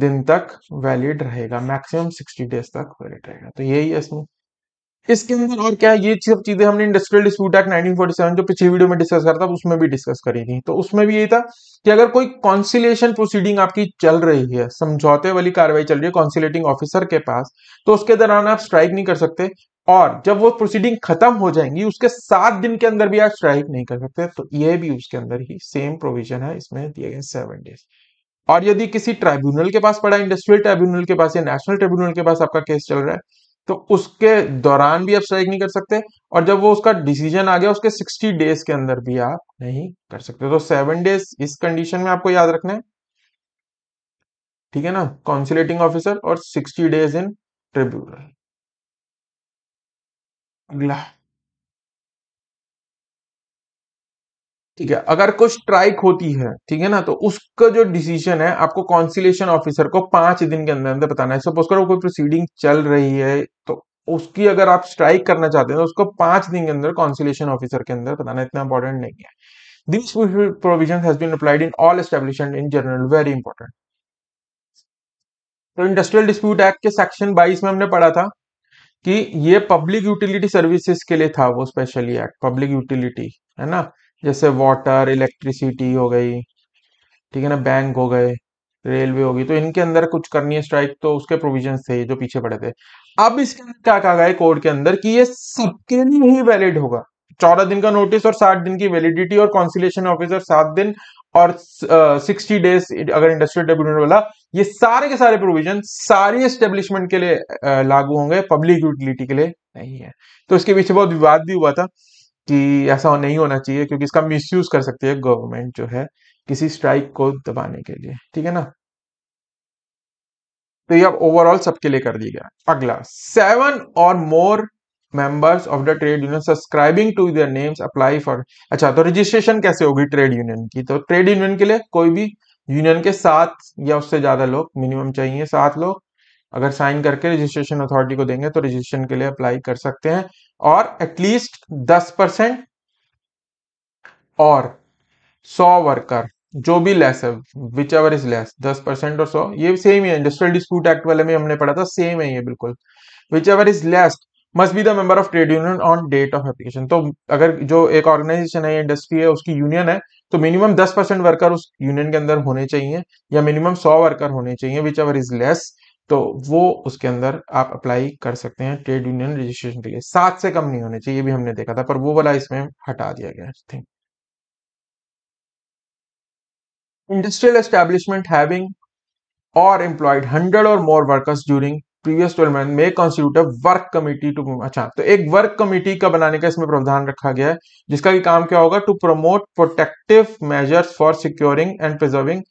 Speaker 1: दिन तक वैलिड रहेगा मैक्सिमम सिक्सटी डेज तक वैलिड रहेगा तो यही है इसमें इसके अंदर और क्या है ये सब चीजें हमने इंडस्ट्रियल डिस्प्यूट एक्ट 1947 जो पिछली वीडियो में डिस्कस करता था उसमें भी डिस्कस करी थी तो उसमें भी ये था कि अगर कोई कॉन्सिलेशन प्रोसीडिंग आपकी चल रही है समझौते वाली कार्रवाई चल रही है कॉन्सिलेटिंग ऑफिसर के पास तो उसके दौरान आप स्ट्राइक नहीं कर सकते और जब वो प्रोसीडिंग खत्म हो जाएंगी उसके सात दिन के अंदर भी आप स्ट्राइक नहीं कर सकते तो ये भी उसके अंदर ही सेम प्रोविजन है इसमें दिए गए सेवन डेज और यदि किसी ट्राइब्यूनल के पास पड़ा इंडस्ट्रियल ट्राइब्यूनल के पास या नेशनल ट्राइब्यूनल के पास आपका केस चल रहा है तो उसके दौरान भी आप स्ट्राइक नहीं कर सकते और जब वो उसका डिसीजन आ गया उसके सिक्सटी डेज के अंदर भी आप नहीं कर सकते तो सेवन डेज इस कंडीशन में आपको याद रखना है ठीक है ना कॉन्सुलेटिंग ऑफिसर और सिक्सटी डेज इन ट्रिब्यूनल अगला ठीक है अगर कोई स्ट्राइक होती है ठीक है ना तो उसका जो डिसीजन है आपको कॉन्सिलेशन ऑफिसर को पांच दिन के अंदर अंदर बताना है सपोज करो कोई प्रोसीडिंग चल रही है तो उसकी अगर आप स्ट्राइक करना चाहते हैं तो उसको पांच दिन के अंदर कॉन्सिलेशन ऑफिसर के अंदर बताना इतना इंपॉर्टेंट नहीं है this provision been applied in all establishment in general very important तो इंडस्ट्रियल डिस्प्यूट एक्ट के सेक्शन 22 में हमने पढ़ा था कि ये पब्लिक यूटिलिटी सर्विसेज के लिए था वो स्पेशली एक्ट पब्लिक यूटिलिटी है ना जैसे वाटर इलेक्ट्रिसिटी हो गई ठीक है ना बैंक हो गए रेलवे होगी तो इनके अंदर कुछ करनी है स्ट्राइक तो उसके प्रोविजन थे जो पीछे पड़े थे अब इसके अंदर क्या कहा गया कोर्ट के अंदर कि ये सबके लिए ही वैलिड होगा चौदह दिन का नोटिस और साठ दिन की वैलिडिटी और कॉन्सिलेशन ऑफिसर सात दिन और सिक्सटी डेज अगर इंडस्ट्रियल ट्रिब्यूनल वाला ये सारे के सारे प्रोविजन सारे एस्टेब्लिशमेंट के लिए लागू होंगे पब्लिक यूटिलिटी के लिए नहीं है तो इसके पीछे बहुत विवाद भी हुआ था कि ऐसा नहीं होना चाहिए क्योंकि इसका मिसयूज कर सकती है गवर्नमेंट जो है किसी स्ट्राइक को दबाने के लिए ठीक है ना तो ये अब ओवरऑल सबके लिए कर दिया गया अगला सेवन और more members of the trade union subscribing to their names apply for अच्छा तो रजिस्ट्रेशन कैसे होगी ट्रेड यूनियन की तो ट्रेड यूनियन के लिए कोई भी यूनियन के साथ या उससे ज्यादा लोग मिनिमम चाहिए सात लोग अगर साइन करके रजिस्ट्रेशन अथॉरिटी को देंगे तो रजिस्ट्रेशन के लिए अप्लाई कर सकते हैं और एटलीस्ट दस परसेंट और सौ वर्कर जो भी लेस है विच एवर इज लेस दस परसेंट और सौ ये सेम ही है इंडस्ट्रियल डिस्प्यूट एक्ट वाले में हमने पढ़ा था सेम है ये बिल्कुल whichever is less must be the member of trade union on date of application तो अगर जो एक ऑर्गेनाइजेशन है इंडस्ट्री है उसकी यूनियन है तो मिनिमम दस परसेंट वर्कर उस यूनियन के अंदर होने चाहिए या मिनिमम सौ वर्कर होने चाहिए विच एवर इज लेस तो वो उसके अंदर आप अप्लाई कर सकते हैं ट्रेड यूनियन रजिस्ट्रेशन के लिए सात से कम नहीं होने चाहिए ये भी हमने देखा था पर वो वाला इसमें हटा दिया गया थिंक इंडस्ट्रियल एस्टेब्लिशमेंट हैविंग और एम्प्लॉयड हंड्रेड और more workers during previous twelve month में कॉन्स्टिट्यूट वर्क कमिटी टू अच्छा तो एक वर्क कमिटी का बनाने का इसमें प्रावधान रखा गया है जिसका कि काम क्या होगा to promote protective measures for securing and preserving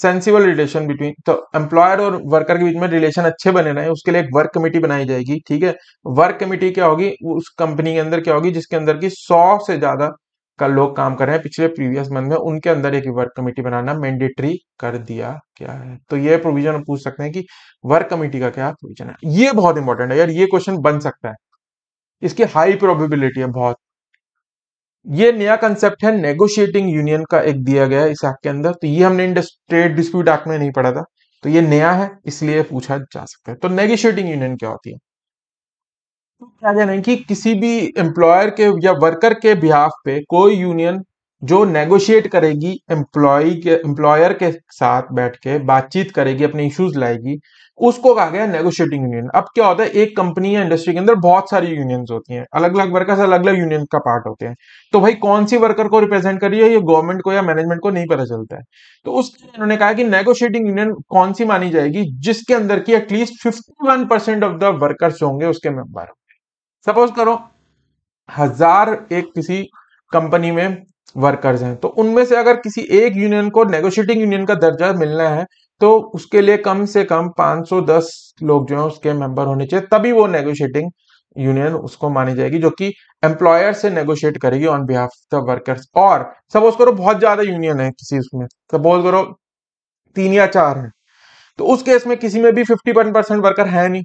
Speaker 1: sensible relation between तो एम्प्लॉयर और वर्कर के बीच में रिलेशन अच्छे बने रहे उसके लिए एक वर्क कमेटी बनाई जाएगी ठीक है वर्क कमेटी क्या होगी उस कंपनी के अंदर क्या होगी जिसके अंदर की सौ से ज्यादा का लोग काम कर रहे हैं पिछले प्रीवियस मंथ में उनके अंदर एक वर्क कमेटी बनाना मैंडेटरी कर दिया क्या है तो ये प्रोविजन पूछ सकते हैं कि वर्क कमेटी का क्या प्रोविजन है ये बहुत इंपॉर्टेंट है यार ये क्वेश्चन बन सकता है इसकी हाई प्रोबेबिलिटी है बहुत ये नया कंसेप्ट है नेगोशिएटिंग यूनियन का एक दिया गया है इस एक्ट के अंदर तो ये हमने ट्रेड डिस्प्यूट एक्ट में नहीं पढ़ा था तो ये नया है इसलिए पूछा जा सकता है तो नेगोशिएटिंग यूनियन क्या होती है तो क्या कहना है कि किसी भी एम्प्लॉयर के या वर्कर के बिहाफ पे कोई यूनियन जो नेगोशिएट करेगी एम्प्लॉय के एम्प्लॉयर के साथ बैठ के बातचीत करेगी अपने इश्यूज लाएगी उसको कहा गया नेगोशिएटिंग यूनियन अब क्या होता है एक कंपनी या इंडस्ट्री के अंदर बहुत सारी यूनियन होती हैं अलग अलग वर्कर्स अलग अलग यूनियन का पार्ट होते हैं तो भाई कौन सी वर्कर को रिप्रेजेंट कर रही है ये गवर्नमेंट को या मैनेजमेंट को नहीं पता चलता है तो उसके उन्होंने कहा कि नेगोशिएटिंग यूनियन कौन सी मानी जाएगी जिसके अंदर की at least fifty of the workers होंगे उसके मेंबर होंगे सपोज करो हजार एक किसी कंपनी में वर्कर्स हैं तो उनमें से अगर किसी एक यूनियन को नेगोशिएटिंग यूनियन का दर्जा मिलना है तो उसके लिए कम से कम 510 लोग जो है उसके मेंबर होने चाहिए तभी वो नेगोशिएटिंग यूनियन उसको मानी जाएगी जो कि एम्प्लॉयर से नेगोशिएट करेगी ऑन बिहाफ द वर्कर्स और सपोज करो बहुत ज्यादा यूनियन है किसी उसमें सपोज करो तीन या चार है तो उस केस में किसी में भी फिफ्टी परसेंट वर्कर है नहीं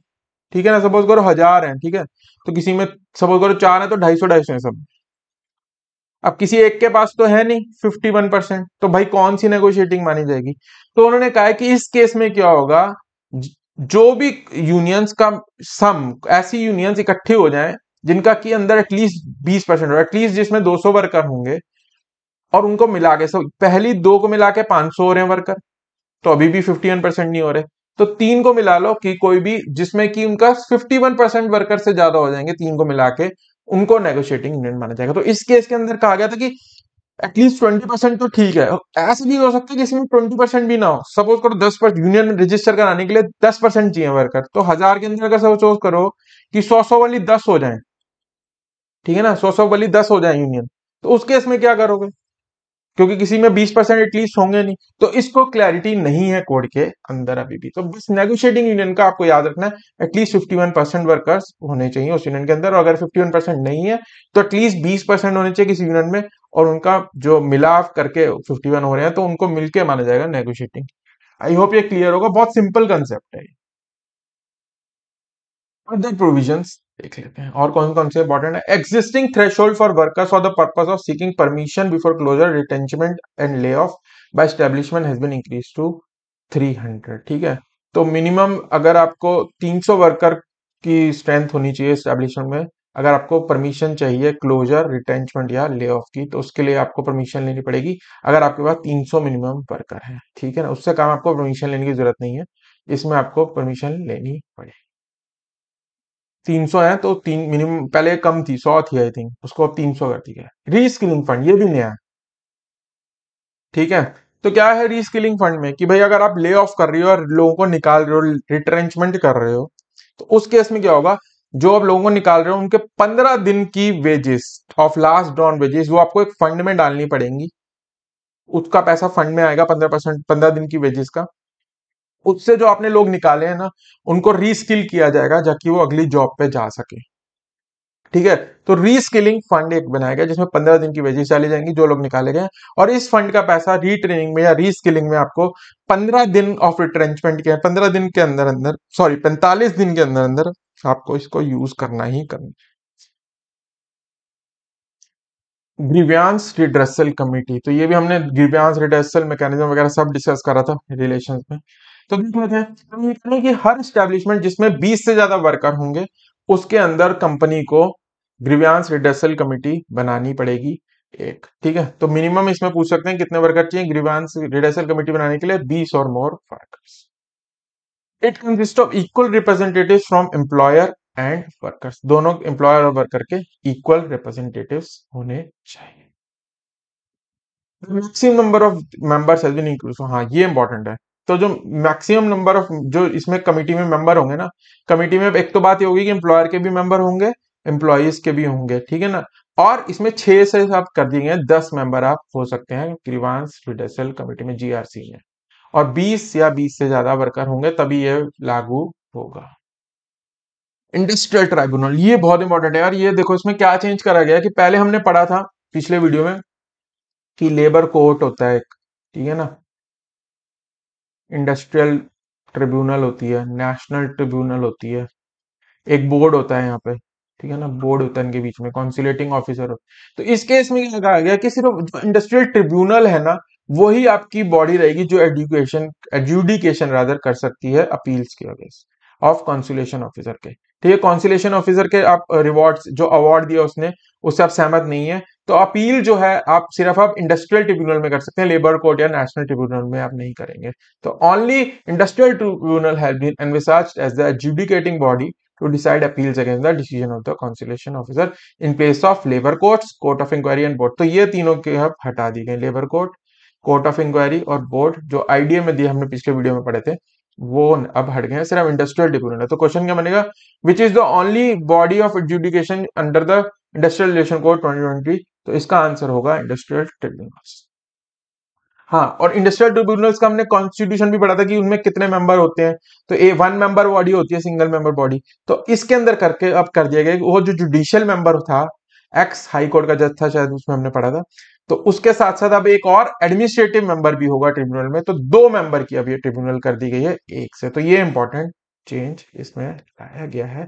Speaker 1: ठीक है ना सपोज करो हजार है ठीक है तो किसी में सपोज करो चार है तो ढाई सौ ढाई सौ है सब अब किसी एक के पास तो है नहीं 51 परसेंट तो भाई कौन सी नेगोशिएटिंग मानी जाएगी तो उन्होंने कहा कि इस केस में क्या होगा जो भी यूनियंस का सम ऐसी यूनियंस इकट्ठे हो जाए जिनका कि अंदर एटलीस्ट 20 परसेंट हो एटलीस्ट जिसमें 200 वर्कर होंगे और उनको मिला के सब पहली दो को मिला के पांच हो रहे हैं वर्कर तो अभी भी फिफ्टी परसेंट नहीं हो रहे तो तीन को मिला लो कि कोई भी जिसमें कि उनका 51 परसेंट वर्कर से ज्यादा हो जाएंगे तीन को मिला के उनको नेगोशिएटिंग यूनियन माना जाएगा तो इस केस के अंदर कहा गया था कि एटलीस्ट ट्वेंटी परसेंट तो ठीक है ऐसे भी हो सकता है कि इसमें ट्वेंटी परसेंट भी ना हो सपोज करो दस परसेंट यूनियन रजिस्टर कराने के लिए दस परसेंट चाहिए वर्कर तो हजार के अंदर अगर सपोज करो कि सौ सौ वाली दस हो जाए ठीक है ना सौ सौ वाली दस हो जाए यूनियन तो उस केस में क्या करोगे क्योंकि किसी में 20 परसेंट एटलीस्ट होंगे नहीं तो इसको क्लैरिटी नहीं है कोड के अंदर अभी भी तो बस नेगोशिएटिंग यूनियन का आपको याद रखना है एटलीस्ट 51 परसेंट वर्कर्स होने चाहिए उस यूनियन के अंदर और अगर 51 परसेंट नहीं है तो एटलीस्ट 20 परसेंट होने चाहिए किसी यूनियन में और उनका जो मिलाव करके वन हो रहे हैं तो उनको मिलकर माना जाएगा नेगोशिएटिंग आई होप ये क्लियर होगा बहुत सिंपल कंसेप्ट है अदर प्रोविजन देख लेते हैं और कौन कौन से इंपॉर्टेंट है existing threshold for workers for the purpose of seeking permission before closure retrenchment and lay off by establishment has been increase to three ठीक है तो मिनिमम अगर आपको 300 वर्कर की स्ट्रेंथ होनी चाहिए स्टेब्लिशमेंट में अगर आपको परमिशन चाहिए क्लोजर रिटेंचमेंट या ले ऑफ की तो उसके लिए आपको परमिशन लेनी पड़ेगी अगर आपके पास 300 मिनिमम वर्कर है ठीक है ना उससे काम आपको परमिशन लेने की जरूरत नहीं है इसमें आपको परमिशन लेनी पड़ेगी तीन सौ है तो तीन मिनिमम पहले कम थी सौ थी आई थिंक उसको अब तीन सौ कर दी है रीस्किलिंग फंड ये भी नया है ठीक है तो क्या है रीस्किलिंग फंड में कि भाई अगर आप ले ऑफ कर रहे हो और लोगों को निकाल रहे हो रिट्रेंचमेंट कर रहे हो तो उस केस में क्या होगा जो आप लोगों को निकाल रहे हो उनके पंद्रह दिन की wages of last drawn wages वो आपको एक फंड में डालनी पड़ेंगी उसका पैसा फंड में आएगा पंद्रह परसेंट पंद्रह दिन की वेजेस का उससे जो आपने लोग निकाले हैं ना उनको रीस्किल किया जाएगा जबकि वो अगली जॉब पे जा सके ठीक है तो रीस्किलिंग फंड एक बनाया गया जिसमें पंद्रह दिन की वेजेस चली जाएंगी जो लोग निकाले गए और इस फंड का पैसा रीट्रेनिंग में या रीस्किलिंग में आपको पंद्रह दिन ऑफ रिट्रेंचमेंट के पंद्रह दिन के अंदर अंदर सॉरी पैंतालीस दिन के अंदर अंदर आपको इसको यूज करना ही करना ग्रीव्यांश रिड्रेसल कमेटी तो ये भी हमने ग्रीव्यांश रिड्रेसल मैकेनिज्म वगैरह सब डिस्कस करा था रिलेशन में तो हम ये कि हर स्टैब्लिशमेंट जिसमें 20 से ज्यादा वर्कर होंगे उसके अंदर कंपनी को ग्रीवियांस रिडर्सल कमेटी बनानी पड़ेगी एक ठीक है तो मिनिमम इसमें पूछ सकते हैं कितने वर्कर चाहिए ग्रीवियांस रिडर्सल कमेटी बनाने के लिए बीस और more workers it consist of equal representative from employer and workers दोनों एम्प्लॉयर और वर्कर के इक्वल रिप्रेजेंटेटिव होने चाहिए मैक्सिमम नंबर ऑफ मेंबर्स हाँ ये इंपॉर्टेंट है तो जो मैक्सिमम नंबर ऑफ जो इसमें कमेटी में मेंबर होंगे ना कमेटी में एक तो बात ये होगी कि एम्प्लॉयर के भी मेंबर होंगे एम्प्लॉयज के भी होंगे ठीक है ना और इसमें छह से आप कर दिए गए दस मेंबर आप हो सकते हैं ग्रीवांस रिडेसल कमेटी में जीआरसी में और बीस या बीस से ज्यादा वर्कर होंगे तभी ये लागू होगा इंडस्ट्रियल ट्राइब्यूनल ये बहुत इंपॉर्टेंट है और ये देखो इसमें क्या चेंज करा गया कि पहले हमने पढ़ा था पिछले वीडियो में कि लेबर कोर्ट होता है ठीक है ना इंडस्ट्रियल ट्रिब्यूनल होती है नेशनल ट्रिब्यूनल होती है एक बोर्ड होता है यहाँ पे ठीक है ना बोर्ड होता है इनके बीच में कॉन्सुलेटिंग ऑफिसर हो तो इस केस में क्या कहा गया कि सिर्फ जो इंडस्ट्रियल ट्रिब्यूनल है ना वही आपकी बॉडी रहेगी जो एडुकेशन एजुडिकेशन रादर कर सकती है अपील्स के अगेंस्ट ऑफ कॉन्सुलेशन ऑफिसर के ठीक है कॉन्सिलेशन ऑफिसर के आप रिवॉर्ड uh, जो अवार्ड दिया उसने उससे आप सहमत नहीं है तो अपील जो है आप सिर्फ आप इंडस्ट्रियल ट्रिब्यूनल में कर सकते हैं लेबर कोर्ट या नेशनल ट्रिब्यूनल में आप नहीं करेंगे तो ओनली इंडस्ट्रियल ट्रिब्यूनल है been body to decide appeal against the decision of the conciliation officer in place of labour court court of inquiry and board तो ये तीनों के अब हटा दी गई labour court court of inquiry और बोर्ड जो आईडीए में दिए हमने पिछले वीडियो में पढ़े थे वो अब हट गए सिर्फ इंडस्ट्रियल ट्रिब्यूनल है तो क्वेश्चन क्या बनेगा which is the only body of adjudication under the industrial relation code twenty तो इसका आंसर होगा इंडस्ट्रियल ट्रिब्यूनल हाँ और इंडस्ट्रियल ट्रिब्यूनल्स का हमने कॉन्स्टिट्यूशन भी पढ़ा था कि उनमें कितने मेंबर होते हैं तो ए वन मेंबर बॉडी होती है सिंगल मेंबर बॉडी तो इसके अंदर करके अब कर दिया गया वो जो जुडिशियल मेंबर था एक्स हाई कोर्ट का जज था शायद उसमें हमने पढ़ा था तो उसके साथ साथ अब एक और एडमिनिस्ट्रेटिव मेंबर भी होगा ट्रिब्यूनल में तो दो मेंबर की अब ये ट्रिब्यूनल कर दी गई है एक से तो ये इंपॉर्टेंट चेंज इसमें लाया गया है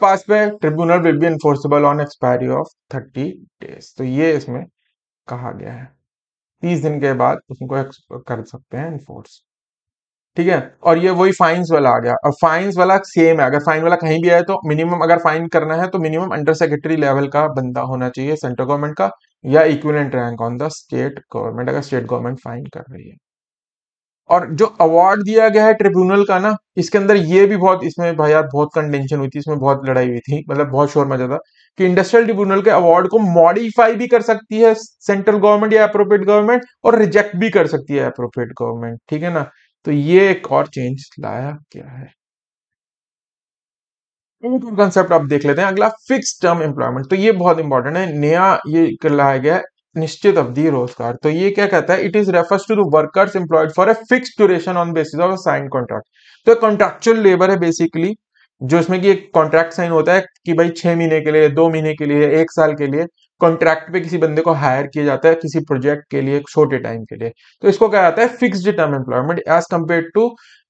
Speaker 1: पास पे tribunal will be enforceable on expiry of thirty days तो ये इसमें कहा गया है तीस दिन के बाद उसको कर सकते हैं इन्फोर्स ठीक है और ये वही फाइन्स वाला आ गया और फाइन्स वाला सेम है अगर फाइन वाला कहीं भी आए तो मिनिमम अगर फाइन करना है तो मिनिमम अंडर सेक्रेटरी लेवल का बंदा होना चाहिए सेंट्रल गवर्नमेंट का या equivalent rank on the state government अगर स्टेट गवर्नमेंट फाइन कर रही है और जो अवार्ड दिया गया है ट्रिब्यूनल का ना इसके अंदर ये भी बहुत इसमें भाई यार बहुत कंटेंशन हुई थी इसमें बहुत लड़ाई हुई थी मतलब बहुत शोर मचा था कि इंडस्ट्रियल ट्रिब्यूनल के अवार्ड को मॉडिफाई भी कर सकती है सेंट्रल गवर्नमेंट या अप्रोप्रिएट गवर्नमेंट और रिजेक्ट भी कर सकती है अप्रोप्रिएट गवर्नमेंट ठीक है ना तो ये एक और चेंज लाया गया है एक और कंसेप्ट आप देख लेते हैं अगला फिक्स टर्म एम्प्लॉयमेंट तो ये बहुत इंपॉर्टेंट है नया ये लाया गया निश्चित अवधि रोजगार तो ये क्या कहता है it is refers to the workers employed for a fix duration on basis of a sign contract तो कॉन्ट्रेक्चुअल लेबर है बेसिकली जो इसमें कि एक कॉन्ट्रैक्ट साइन होता है कि भाई छह महीने के लिए दो महीने के लिए एक साल के लिए कॉन्ट्रैक्ट पे किसी बंदे को हायर किया जाता है किसी प्रोजेक्ट के लिए छोटे टाइम के लिए तो इसको क्या जाता है fixed term employment as compare to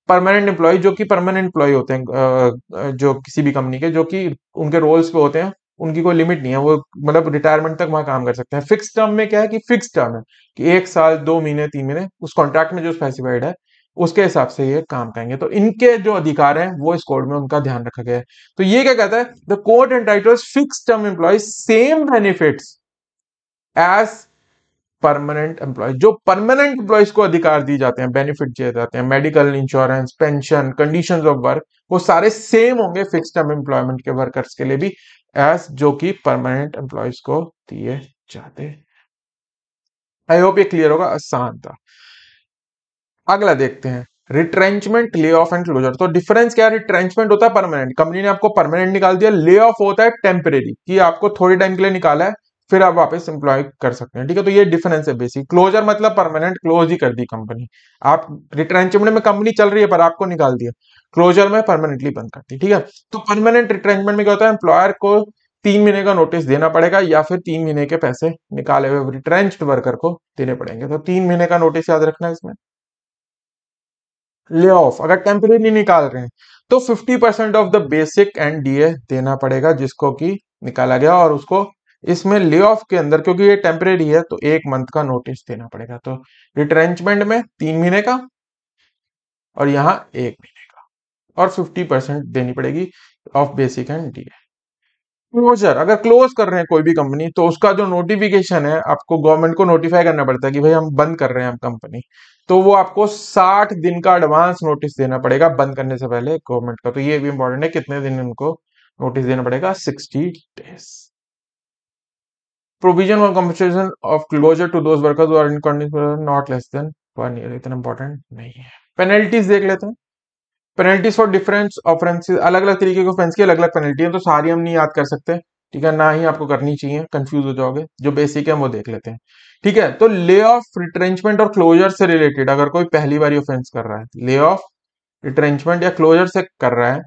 Speaker 1: permanent employee जो कि परमानेंट एम्प्लॉय होते हैं जो किसी भी कंपनी के जो कि उनके रोल्स पे होते हैं उनकी कोई लिमिट नहीं है वो मतलब रिटायरमेंट तक वहां काम कर सकते हैं फिक्स टर्म में क्या है कि फिक्स टर्म है कि एक साल दो महीने तीन महीने उस कॉन्ट्रैक्ट में जो स्पेसिफाइड है उसके हिसाब से ये काम करेंगे तो इनके जो अधिकार हैं वो इस कोड में उनका ध्यान रखा गया है तो ये क्या कहता है the court entitles fix term employee same benefit as permanent employee जो परमानेंट एम्प्लॉयज को अधिकार दिए जाते हैं बेनिफिट दिए जाते हैं medical insurance pension condition of work वो सारे सेम होंगे फिक्स टर्म एम्प्लॉयमेंट के वर्कर्स के लिए भी एज जो कि परमानेंट एम्प्लॉयज को दिए जाते आई होप ये क्लियर होगा आसान था अगला देखते हैं retrenchment lay off and closure तो डिफरेंस क्या है रिट्रेंचमेंट होता है परमानेंट कंपनी ने आपको परमानेंट निकाल दिया ले ऑफ होता है टेम्परेरी कि आपको थोड़े टाइम के लिए निकाला है फिर आप वापस एम्प्लॉय कर सकते हैं ठीक है तो ये डिफरेंस है बेसिक क्लोजर मतलब परमानेंट क्लोज ही कर दी कंपनी आप रिट्रेंचमेंट में कंपनी चल रही है पर आपको निकाल दिया क्लोजर में परमानेंटली बंद करती ठीक है तो परमानेंट रिट्रेंचमेंट में क्या होता है एम्प्लॉयर को तीन महीने का नोटिस देना पड़ेगा या फिर तीन महीने के पैसे निकाले हुए रिट्रेंच वर्कर को देने पड़ेंगे तो तीन महीने का नोटिस याद रखना है इसमें ले ऑफ अगर टेम्परेरी निकाल रहे हैं तो 50 percent of the basic and D देना पड़ेगा जिसको कि निकाला गया और उसको इसमें ले ऑफ के अंदर क्योंकि ये टेम्परेरी है तो एक मंथ का नोटिस देना पड़ेगा तो रिट्रेंचमेंट में तीन महीने का और यहाँ एक महीने का और 50 परसेंट देनी पड़ेगी of basic and DA closure अगर क्लोज कर रहे हैं कोई भी कंपनी तो उसका जो नोटिफिकेशन है आपको गवर्नमेंट को नोटिफाई करना पड़ता है कि भाई हम बंद कर रहे हैं हम कंपनी तो वो आपको 60 दिन का एडवांस नोटिस देना पड़ेगा बंद करने से पहले गवर्नमेंट का तो ये भी इंपॉर्टेंट है कितने दिन उनको नोटिस देना पड़ेगा 60 डेज प्रोविजन और कम्पनसेशन ऑफ क्लोजर टू दो not less than one year इतना इंपॉर्टेंट नहीं है पेनल्टीज देख लेते हैं पेनल्टीज फॉर डिफरेंस ऑफरेंसिस अलग अलग तरीके के ऑफेंस की अलग अलग पेनल्टी है तो सारी हम नहीं याद कर सकते ठीक है ना ही आपको करनी चाहिए कंफ्यूज हो जाओगे जो बेसिक है वो देख लेते हैं ठीक है तो ले ऑफ रिट्रेंचमेंट और क्लोजर से रिलेटेड अगर कोई पहली बार ऑफेंस कर रहा है ले ऑफ रिट्रेंचमेंट या क्लोजर से कर रहा है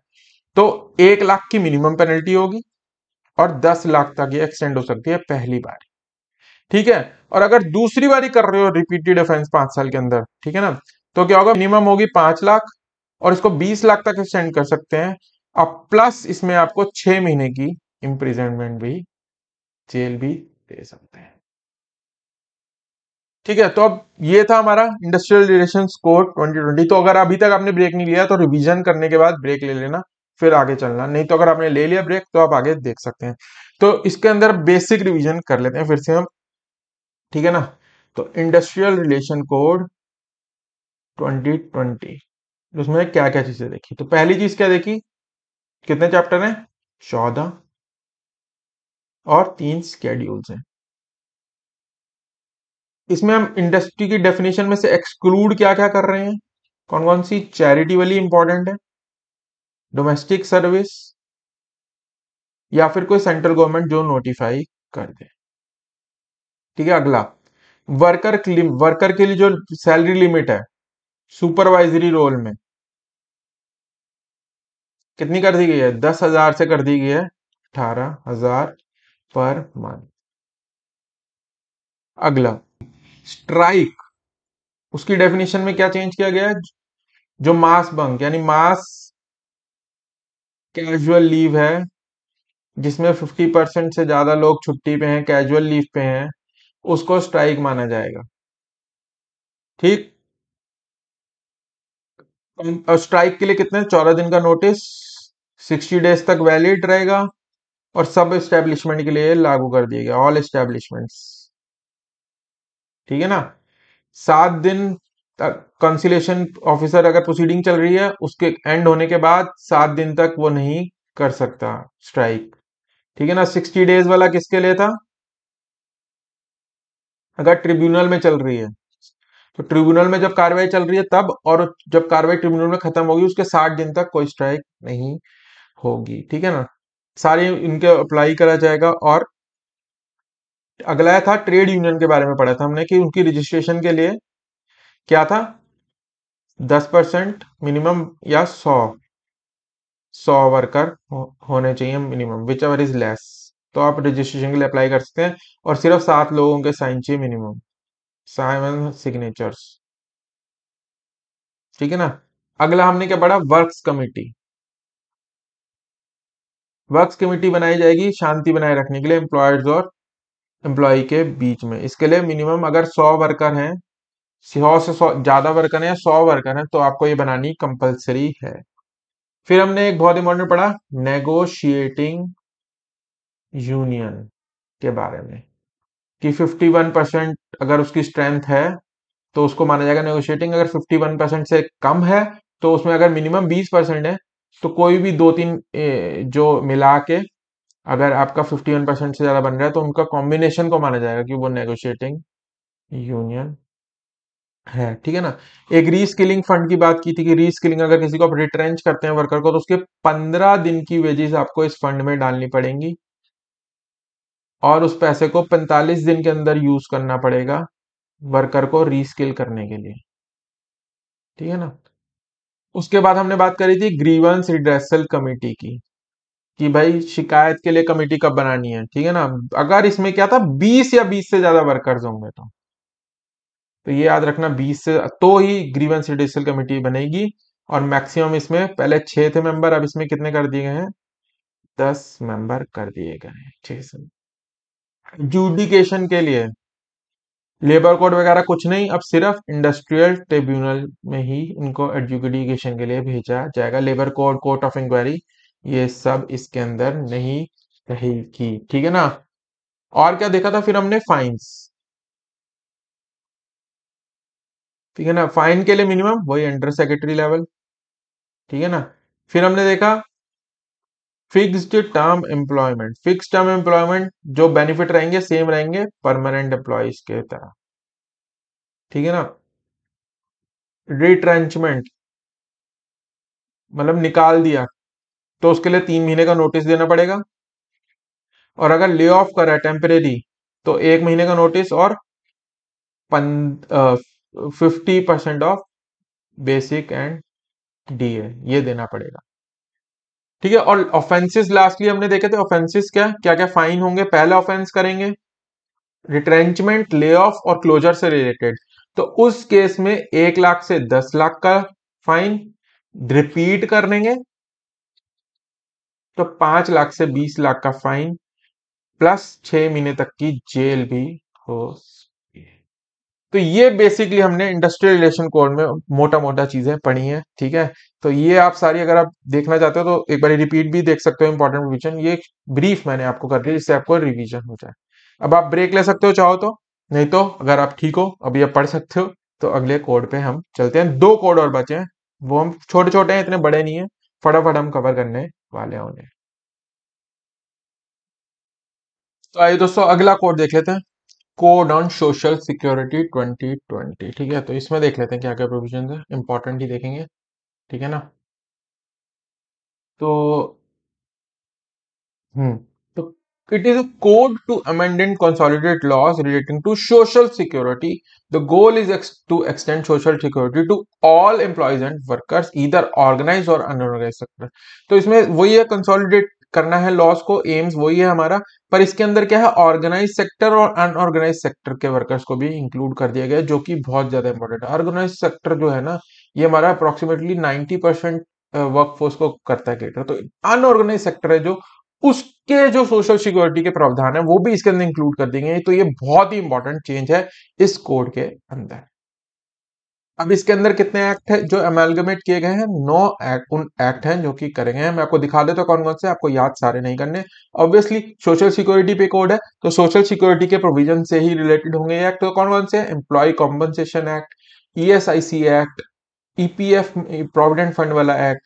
Speaker 1: तो एक लाख की मिनिमम पेनल्टी होगी और दस लाख तक ये एक्सटेंड हो सकती है पहली बार ठीक है और अगर दूसरी बारी कर रहे हो रिपीटेड ऑफेंस पांच साल के अंदर ठीक है ना तो क्या होगा मिनिमम होगी पांच लाख और इसको बीस लाख तक एक्सटेंड कर सकते हैं और प्लस इसमें आपको छह महीने की इम्प्रिजमेंट भी जेल भी दे सकते हैं ठीक है तो अब ये था हमारा इंडस्ट्रियल रिलेशन कोड 2020 तो अगर अभी तक आपने ब्रेक नहीं लिया तो रिवीजन करने के बाद ब्रेक ले लेना फिर आगे चलना नहीं तो अगर आपने ले लिया ब्रेक तो आप आगे देख सकते हैं तो इसके अंदर बेसिक रिवीजन कर लेते हैं फिर से हम ठीक है ना तो industrial relation code twenty twenty उसमें क्या क्या चीजें देखी तो पहली चीज क्या देखी कितने चैप्टर हैं चौदह और तीन स्केड्यूल्स हैं इसमें हम इंडस्ट्री की डेफिनेशन में से एक्सक्लूड क्या क्या कर रहे हैं कौन कौन सी चैरिटी वाली इंपॉर्टेंट है डोमेस्टिक सर्विस या फिर कोई सेंट्रल गवर्नमेंट जो नोटिफाई कर दे ठीक है अगला वर्कर वर्कर के लिए जो सैलरी लिमिट है सुपरवाइजरी रोल में कितनी कर दी गई है दस हजार से कर दी गई है अठारह हजार पर मंथ अगला स्ट्राइक उसकी डेफिनेशन में क्या चेंज किया गया जो मास बंक यानी मास कैजुअल लीव है जिसमें 50 परसेंट से ज्यादा लोग छुट्टी पे हैं कैजुअल लीव पे हैं उसको स्ट्राइक माना जाएगा ठीक और स्ट्राइक के लिए कितने चौदह दिन का नोटिस सिक्सटी डेज तक वैलिड रहेगा और सब एस्टेब्लिशमेंट के लिए लागू कर दिया गया ऑल एस्टेब्लिशमेंट्स ठीक है ना सात दिन तक कंसिलेशन ऑफिसर अगर प्रोसीडिंग चल रही है उसके एंड होने के बाद सात दिन तक वो नहीं कर सकता स्ट्राइक ठीक है ना सिक्सटी डेज वाला किसके लिए था अगर ट्रिब्यूनल में चल रही है तो ट्रिब्यूनल में जब कार्रवाई चल रही है तब और जब कार्रवाई ट्रिब्यूनल में खत्म होगी उसके साठ दिन तक कोई स्ट्राइक नहीं होगी ठीक है ना सारे इनके अप्लाई करा जाएगा और अगला था ट्रेड यूनियन के बारे में पढ़ा था हमने कि उनकी रजिस्ट्रेशन के लिए क्या था दस परसेंट मिनिमम या सौ सौ वर्कर होने चाहिए minimum whichever is less तो आप रजिस्ट्रेशन के लिए अप्लाई कर सकते हैं और सिर्फ सात लोगों के साइन चाहिए मिनिमम साइमन सिग्नेचर्स ठीक है ना अगला हमने क्या पढ़ा वर्क्स कमेटी वर्क्स कमेटी बनाई जाएगी शांति बनाए रखने के लिए एम्प्लॉयर्स और एम्प्लॉय के बीच में इसके लिए मिनिमम अगर सौ वर्कर हैं सौ से सौ ज्यादा वर्कर हैं सौ वर्कर हैं तो आपको ये बनानी कंपलसरी है फिर हमने एक बहुत इंपॉर्टेंट पढ़ा नेगोशिएटिंग यूनियन के बारे में कि 51 परसेंट अगर उसकी स्ट्रेंथ है तो उसको माना जाएगा नेगोशिएटिंग अगर 51 परसेंट से कम है तो उसमें अगर मिनिमम 20 परसेंट है तो कोई भी दो तीन जो मिला के अगर आपका 51 परसेंट से ज़्यादा बन रहा है तो उनका कॉम्बिनेशन को माना जाएगा कि वो नेगोशिएटिंग यूनियन है ठीक है ना एक रीस्किलिंग फंड की बात की थी कि रीस्किलिंग अगर किसी को आप रिट्रेंच करते हैं वर्कर को तो उसके पंद्रह दिन की वेजेस आपको इस फंड में डालनी पड़ेंगी और उस पैसे को पैंतालीस दिन के अंदर यूज करना पड़ेगा वर्कर को रीस्किल करने के लिए ठीक है ना उसके बाद हमने बात करी थी ग्रीवंस रिड्रेसल कमेटी की कि भाई शिकायत के लिए कमेटी कब बनानी है ठीक है ना अगर इसमें क्या था बीस या बीस से ज्यादा वर्कर्स होंगे तो तो ये याद रखना बीस से तो ही ग्रीवेंस जुडिशियल कमेटी बनेगी और मैक्सिमम इसमें पहले छह थे मेंबर अब इसमें कितने कर दिए गए हैं दस मेंबर कर दिए गए हैं छह से जुडिकेशन के लिए लेबर कोड वगैरह कुछ नहीं अब सिर्फ इंडस्ट्रियल ट्रिब्यूनल में ही इनको एडजुडिकेशन के लिए भेजा जाएगा labour code court of inquiry ये सब इसके अंदर नहीं रहेगी ठीक है ना और क्या देखा था फिर हमने फाइन्स ठीक है ना फाइन के लिए मिनिमम वही अंडर सेक्रेटरी लेवल ठीक है ना फिर हमने देखा fixed term employment fix term employment जो बेनिफिट रहेंगे सेम रहेंगे परमानेंट एम्प्लॉयज के तरह ठीक है ना रिट्रेंचमेंट मतलब निकाल दिया तो उसके लिए तीन महीने का नोटिस देना पड़ेगा और अगर ले ऑफ करा टेम्परेरी तो एक महीने का नोटिस और fifty percent of basic and DA ये देना पड़ेगा ठीक है और ऑफेंसेस लास्टली हमने देखे थे ऑफेंसेस क्या क्या क्या फाइन होंगे पहला ऑफेंस करेंगे रिट्रेंचमेंट ले ऑफ और क्लोजर से रिलेटेड तो उस केस में एक लाख से दस लाख का फाइन रिपीट करेंगे तो पांच लाख से बीस लाख का फाइन प्लस छह महीने तक की जेल भी हो तो ये बेसिकली हमने इंडस्ट्रियल रिलेशन कोड में मोटा मोटा चीजें पढ़ी हैं ठीक है तो ये आप सारी अगर आप देखना चाहते हो तो एक बार रिपीट भी देख सकते हो इंपॉर्टेंट रिविजन ये ब्रीफ मैंने आपको कर दी जिससे आपको रिविजन हो जाए अब आप ब्रेक ले सकते हो चाहो तो नहीं तो अगर आप ठीक हो अभी आप पढ़ सकते हो तो अगले कोड पे हम चलते हैं दो कोड और बचे हैं वो हम छोटे छोटे हैं इतने बड़े नहीं है फटाफट हम कवर करने वाले होने तो आइए दोस्तों अगला कोड देख लेते हैं कोड ऑन सोशल सिक्योरिटी 2020 ठीक है तो इसमें देख लेते हैं क्या क्या प्रोविजन है इंपॉर्टेंट ही देखेंगे ठीक है ना तो हम्म It is a code to amend and consolidate laws relating to social security. The goal is ex to extend social security to all employees and workers, either organized or unorganized sector. तो इसमें वही है consolidate करना है loss को AIIMS वही है हमारा पर इसके अंदर क्या है ऑर्गेनाइज सेक्टर और अनऑर्गेनाइज सेक्टर के वर्कर्स को भी इंक्लूड कर दिया गया जो कि बहुत ज्यादा इंपॉर्टेंट है ऑर्गेनाइज सेक्टर जो है ना ये हमारा अप्रोक्सीमेटली 90 परसेंट वर्कफोर्स को करता है तो अनऑर्गेनाइज सेक्टर है जो उसके जो सोशल सिक्योरिटी के प्रावधान है वो भी इसके अंदर इंक्लूड कर देंगे तो ये बहुत ही इंपॉर्टेंट चेंज है इस कोड के अंदर अब इसके अंदर कितने एक्ट है जो एमेलगमेट किए गए हैं नौ एक्ट उन एक्ट हैं जो कि करेंगे हैं मैं आपको दिखा देता तो हूँ कौन कौन से आपको याद सारे नहीं करने ऑब्वियसली सोशल सिक्योरिटी पे कोड है तो सोशल सिक्योरिटी के प्रोविजन से ही रिलेटेड होंगे एक्ट तो कौन कौन से employee compensation act C act EPF provident fund वाला act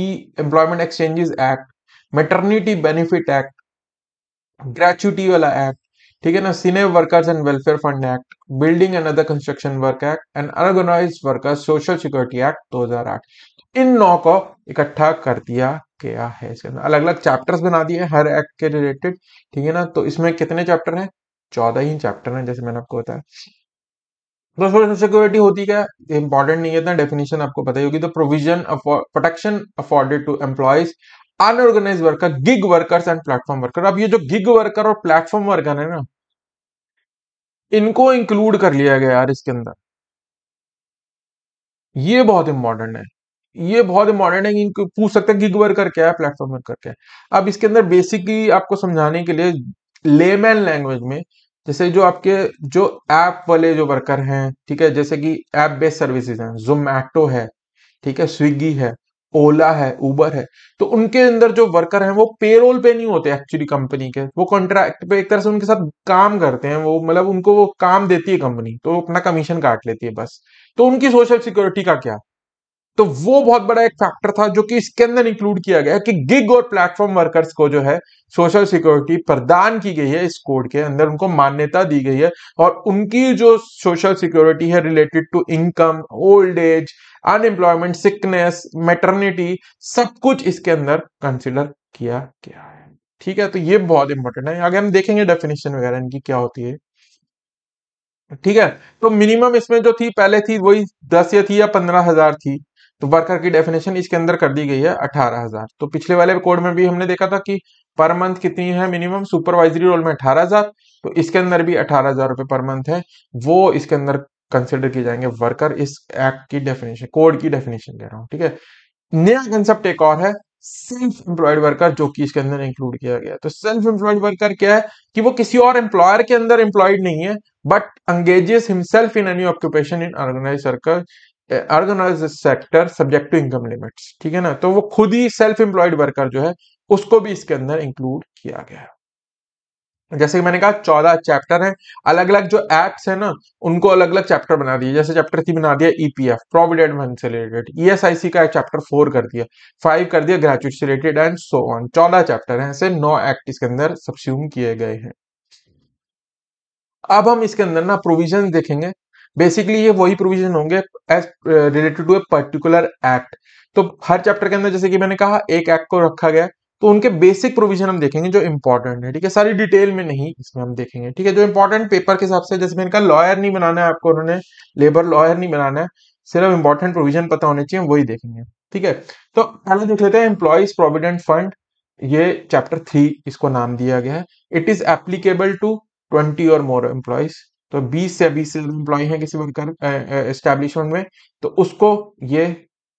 Speaker 1: E employment exchanges act maternity benefit act gratuity वाला एक्ट ठीक है ना senior workers and welfare fund act building and other construction work act and unorganise workers social security act 2008 इन नौ को इकट्ठा कर दिया गया है इसके अंदर अलग अलग चैप्टर्स बना दिए हर एक्ट के रिलेटेड ठीक है ना तो इसमें कितने चैप्टर हैं चौदह ही चैप्टर हैं जैसे मैंने आपको बताया तो सोशल सिक्योरिटी होती क्या इंपॉर्टेंट नहीं है इतना डेफिनेशन आपको पता ही होगी तो provision protection afforded to employees unorganise worker gig workers and platform worker अब ये जो गिग वर्कर और प्लेटफॉर्म वर्कर है ना इनको इंक्लूड कर लिया गया यार इसके अंदर ये बहुत इंपॉर्टेंट है ये बहुत इंपॉर्टेंट है कि इनको पूछ सकते हैं गिग वर्कर क्या है प्लेटफॉर्म वर्कर क्या है अब इसके अंदर बेसिकली आपको समझाने के लिए लेमैन लैंग्वेज में जैसे जो आपके जो ऐप वाले जो वर्कर हैं ठीक है जैसे कि ऐप बेस्ड सर्विसेज हैं जोमैटो है ठीक है स्विगी है ओला है उबर है तो उनके अंदर जो वर्कर हैं वो पेरोल पे नहीं होते एक्चुअली कंपनी के वो कॉन्ट्रैक्ट पे एक तरह से उनके साथ काम करते हैं वो मतलब उनको वो काम देती है कंपनी तो अपना कमीशन काट लेती है बस तो उनकी सोशल सिक्योरिटी का क्या तो वो बहुत बड़ा एक फैक्टर था जो कि इसके अंदर इंक्लूड किया गया कि गिग और प्लेटफॉर्म वर्कर्स को जो है सोशल सिक्योरिटी प्रदान की गई है इस कोड के अंदर उनको मान्यता दी गई है और उनकी जो सोशल सिक्योरिटी है related to income old age unemployment sickness maternity सब कुछ इसके अंदर कंसिडर किया गया है ठीक है तो ये बहुत इंपॉर्टेंट है आगे हम देखेंगे डेफिनेशन वगैरह इनकी क्या होती है ठीक है तो मिनिमम इसमें जो थी पहले थी वही दस या थी या पंद्रह हजार थी तो वर्कर की डेफिनेशन इसके अंदर कर दी गई है अठारह हजार तो पिछले वाले कोड में भी हमने देखा था कि पर मंथ कितनी है मिनिमम सुपरवाइजरी रोल में अठारह हजार तो इसके अंदर भी अठारह हजार रुपये पर मंथ है वो इसके अंदर कंसिडर किए जाएंगे वर्कर इस एक्ट की डेफिनेशन कोड की डेफिनेशन दे रहा हूँ ठीक है नया कंसेप्ट एक और है सेल्फ एम्प्लॉयड वर्कर जो कि इसके अंदर इंक्लूड किया गया तो सेल्फ एम्प्लॉयड वर्कर क्या है कि वो किसी और एम्प्लॉयर के अंदर एम्प्लॉयड नहीं है but engages himself in any occupation in organise circle organise sector subject to income limits ठीक है ना तो वो खुद ही सेल्फ एम्प्लॉयड वर्कर जो है उसको भी इसके अंदर इंक्लूड किया गया है जैसे कि मैंने कहा चौदह चैप्टर हैं अलग अलग जो एप्स है ना उनको अलग अलग चैप्टर बना दिए जैसे चैप्टर थ्री बना दिया ईपीएफ प्रोविडेंट फंड से रिलेटेड ईएसआईसी e का चैप्टर फोर कर दिया फाइव कर दिया ग्रेजुएट से रिलेटेड एंड सो ऑन चौदह चैप्टर हैं ऐसे नौ एक्ट इसके अंदर सब्स्यूम किए गए हैं अब हम इसके अंदर ना प्रोविजन देखेंगे बेसिकली ये वही प्रोविजन होंगे as related to a particular act तो हर चैप्टर के अंदर जैसे कि मैंने कहा एक एक्ट को रखा गया तो उनके बेसिक प्रोविजन हम देखेंगे जो इंपॉर्टेंट है ठीक है सारी डिटेल में नहीं इसमें हम देखेंगे ठीक है जो इंपॉर्टेंट पेपर के हिसाब से जैसे मैंने कहा लॉयर नहीं बनाना है आपको उन्होंने लेबर लॉयर नहीं बनाना है सिर्फ इंपॉर्टेंट प्रोविजन पता होने चाहिए वही देखेंगे ठीक है तो पहले देख लेते हैं एम्प्लॉयज प्रोविडेंट फंड ये चैप्टर थ्री इसको नाम दिया गया है it is applicable to twenty और मोर एम्प्लॉयज तो 20 से 20 से एम्प्लॉय है किसी वर्कर एस्टेब्लिशमेंट में तो उसको ये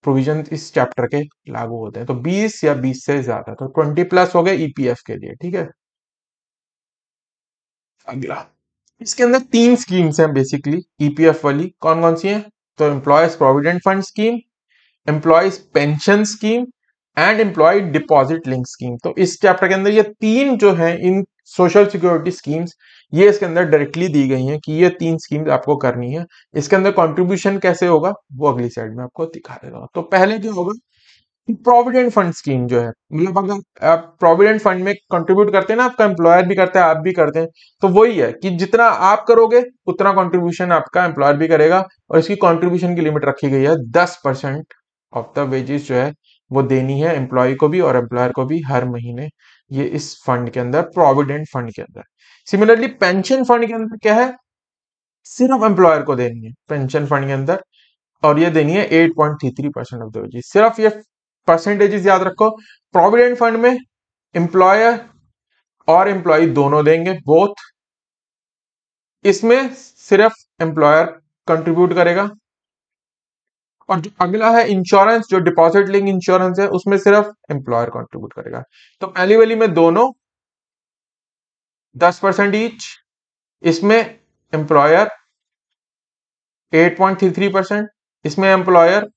Speaker 1: प्रोविजन इस चैप्टर के लागू होते हैं तो 20 या 20 से ज्यादा तो 20 प्लस हो गए ईपीएफ e के लिए ठीक है अगला इसके अंदर तीन स्कीम्स हैं बेसिकली ईपीएफ e वाली कौन कौन सी हैं तो employees provident fund scheme employees pension scheme and employee deposit link scheme तो इस चैप्टर के अंदर ये तीन जो है इन सोशल सिक्योरिटी स्कीम्स ये इसके अंदर डायरेक्टली दी गई हैं कि ये तीन स्कीम्स आपको करनी है इसके अंदर कंट्रीब्यूशन कैसे होगा वो अगली साइड में आपको दिखा देगा तो पहले क्या होगा प्रोविडेंट फंड स्कीम जो है मतलब अगर आप प्रोविडेंट फंड में कंट्रीब्यूट करते हैं ना आपका एम्प्लॉयर भी करता है आप भी करते हैं तो वही है कि जितना आप करोगे उतना कंट्रीब्यूशन आपका एम्प्लॉयर भी करेगा और इसकी कंट्रीब्यूशन की लिमिट रखी गई है दस परसेंट ऑफ द वेजेस जो है वो देनी है एम्प्लॉय को भी और एम्प्लॉयर को भी हर महीने ये इस फंड के अंदर प्रोविडेंट फंड के अंदर सिमिलरली पेंशन फंड के अंदर क्या है सिर्फ एम्प्लॉयर को देनी है पेंशन फंड के अंदर और ये देनी है eight point three three percent of the सिर्फ ये परसेंटेजेस याद रखो प्रोविडेंट फंड में एम्प्लॉयर और एम्प्लॉय दोनों देंगे बोथ इसमें सिर्फ एम्प्लॉयर कंट्रीब्यूट करेगा और जो अगला है इंश्योरेंस जो डिपॉजिट लिंक इंश्योरेंस है उसमें सिर्फ एम्प्लॉयर कॉन्ट्रीब्यूट करेगा तो पहली वाली में दोनों दस परसेंट ईच इसमें employer eight point three three percent इसमें employer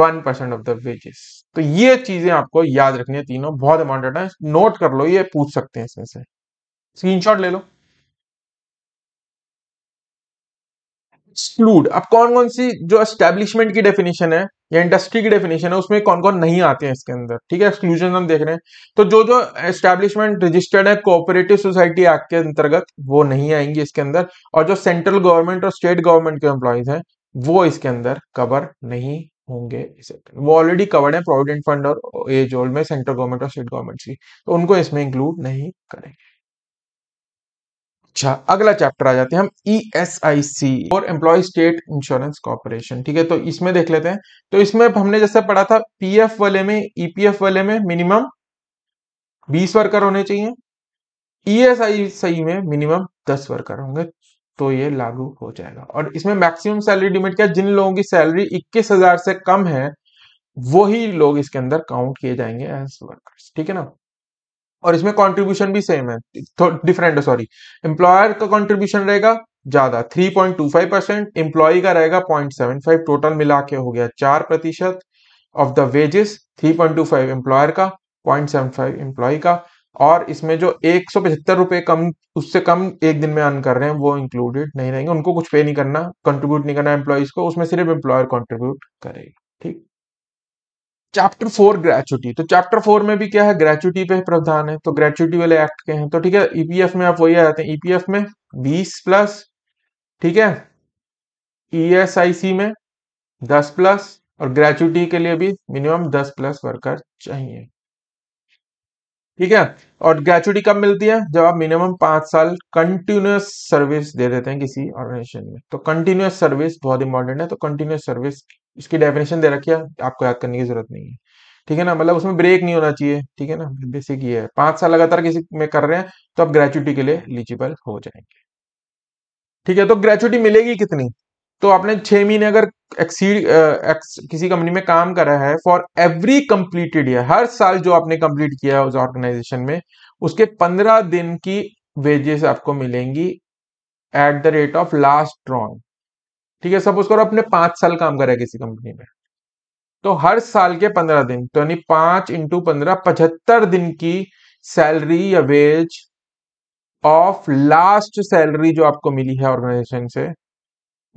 Speaker 1: one percent of the wages तो ये चीजें आपको याद रखनी है तीनों बहुत इंपॉर्टेंट है नोट कर लो ये पूछ सकते हैं इसमें से स्क्रीनशॉट ले लो एक्सक्लूड अब कौन कौन सी जो एस्टेब्लिशमेंट की डेफिनेशन है या इंडस्ट्री की डेफिनेशन है उसमें कौन कौन नहीं आते हैं इसके अंदर ठीक है एक्सक्लूजन हम देख रहे हैं तो जो जो एस्टेब्लिशमेंट रजिस्टर्ड है कोऑपरेटिव सोसाइटी एक्ट के अंतर्गत वो नहीं आएंगे इसके अंदर और जो सेंट्रल गवर्नमेंट और स्टेट गवर्नमेंट के एम्प्लॉयज हैं वो इसके अंदर कवर नहीं होंगे वो ऑलरेडी कवर्ड है प्रोविडेंट फंड और एज ओल्ड में सेंट्रल गवर्नमेंट और स्टेट गवर्नमेंट की तो उनको इसमें इंक्लूड नहीं करेंगे अच्छा अगला चैप्टर आ जाते हैं हम ई एस आई सी और एम्प्लॉय स्टेट इंश्योरेंस कॉर्पोरेशन ठीक है तो इसमें देख लेते हैं तो इसमें हमने जैसे पढ़ा था पी एफ वाले में ईपीएफ e वाले में मिनिमम बीस वर्कर होने चाहिए ई एस आई सी में मिनिमम दस वर्कर होंगे तो ये लागू हो जाएगा और इसमें मैक्सिमम सैलरी लिमिट क्या जिन लोगों की सैलरी इक्कीस हजार से कम है वही लोग इसके अंदर काउंट किए जाएंगे एज वर्कर्स ठीक है ना और इसमें कॉन्ट्रीब्यूशन भी सेम है डिफरेंट तो है सॉरी एम्प्लॉयर का कॉन्ट्रीब्यूशन रहेगा ज्यादा 3.25 परसेंट एम्प्लॉय का रहेगा 0.75 टोटल मिला के हो गया चार प्रतिशत ऑफ द वेजेस 3.25 एम्प्लॉयर का फाइव एम्प्लॉय का और इसमें जो एक सौ पचहत्तर रुपये कम उससे कम एक दिन में अर्न कर रहे हैं वो इंक्लूडेड नहीं रहेंगे उनको कुछ पे नहीं करना कंट्रीब्यूट नहीं करना एम्प्लॉयज को उसमें सिर्फ एम्प्लॉयर कंट्रीब्यूट करेगा ठीक चैप्टर फोर ग्रेचुटी तो चैप्टर फोर में भी क्या है ग्रेचुटी पे प्रावधान है तो ग्रेचुटी वाले एक्ट के हैं तो ठीक है ईपीएफ e में आप वही आ जाते हैं ईपीएफ e में बीस प्लस ठीक है ईएसआईसी e में दस प्लस और ग्रेचुटी के लिए भी मिनिमम दस प्लस वर्कर चाहिए ठीक है और ग्रेचुटी कब मिलती है जब आप मिनिमम पांच साल कंटिन्यूस सर्विस दे देते हैं किसी ऑर्गेनाइजेशन में तो कंटिन्यूस सर्विस बहुत इंपॉर्टेंट है तो कंटिन्यूस सर्विस इसकी डेफिनेशन दे रखी है आपको याद करने की जरूरत नहीं है ठीक है ना मतलब उसमें ब्रेक नहीं होना चाहिए ठीक है ना बेसिक ये है पांच साल लगातार किसी में कर रहे हैं तो आप ग्रेचुटी के लिए एलिजिबल हो जाएंगे ठीक है तो ग्रेचुटी मिलेगी कितनी तो आपने छह महीने अगर एक्सीड किसी कंपनी में काम करा है फॉर एवरी कंप्लीटेड ईयर हर साल जो आपने कंप्लीट किया है उस ऑर्गेनाइजेशन में उसके पंद्रह दिन की वेजेस आपको मिलेंगी at the rate of last drawn ठीक है सपोज करो आपने पांच साल काम करा है किसी कंपनी में तो हर साल के पंद्रह दिन तो यानी पांच इंटू पंद्रह पचहत्तर दिन की सैलरी या वेज ऑफ लास्ट सैलरी जो आपको मिली है ऑर्गेनाइजेशन से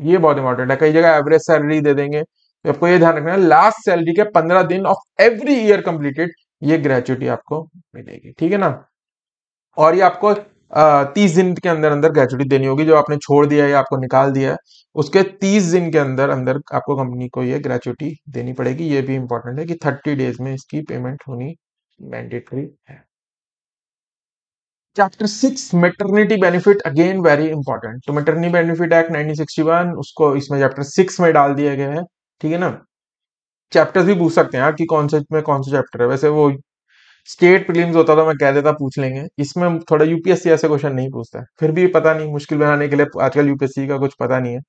Speaker 1: ये बहुत इंपॉर्टेंट है कई जगह एवरेज सैलरी दे देंगे तो आपको ये ध्यान रखना है लास्ट सैलरी के पंद्रह दिन ऑफ एवरी ईयर कंप्लीटेड ये ग्रेचुटी आपको मिलेगी ठीक है ना और ये आपको तीस दिन के अंदर अंदर ग्रेचुटी देनी होगी जो आपने छोड़ दिया है या आपको निकाल दिया है उसके तीस दिन के अंदर अंदर आपको कंपनी को ये ग्रेचुटी देनी पड़ेगी ये भी इंपॉर्टेंट है कि थर्टी डेज में इसकी पेमेंट होनी मैंडेटरी है chapter six maternity benefit again very important तो मेटर्निटी बेनिफिट एक्ट 1961 उसको इसमें चैप्टर सिक्स में डाल दिया गया है ठीक है ना चैप्टर्स भी पूछ सकते हैं यार कि कौन से में कौन सा चैप्टर है वैसे वो स्टेट प्रीलिम्स होता तो मैं कह देता पूछ लेंगे इसमें थोड़ा यूपीएससी ऐसे क्वेश्चन नहीं पूछता है फिर भी पता नहीं मुश्किल बनाने के लिए आजकल यूपीएससी का कुछ पता नहीं है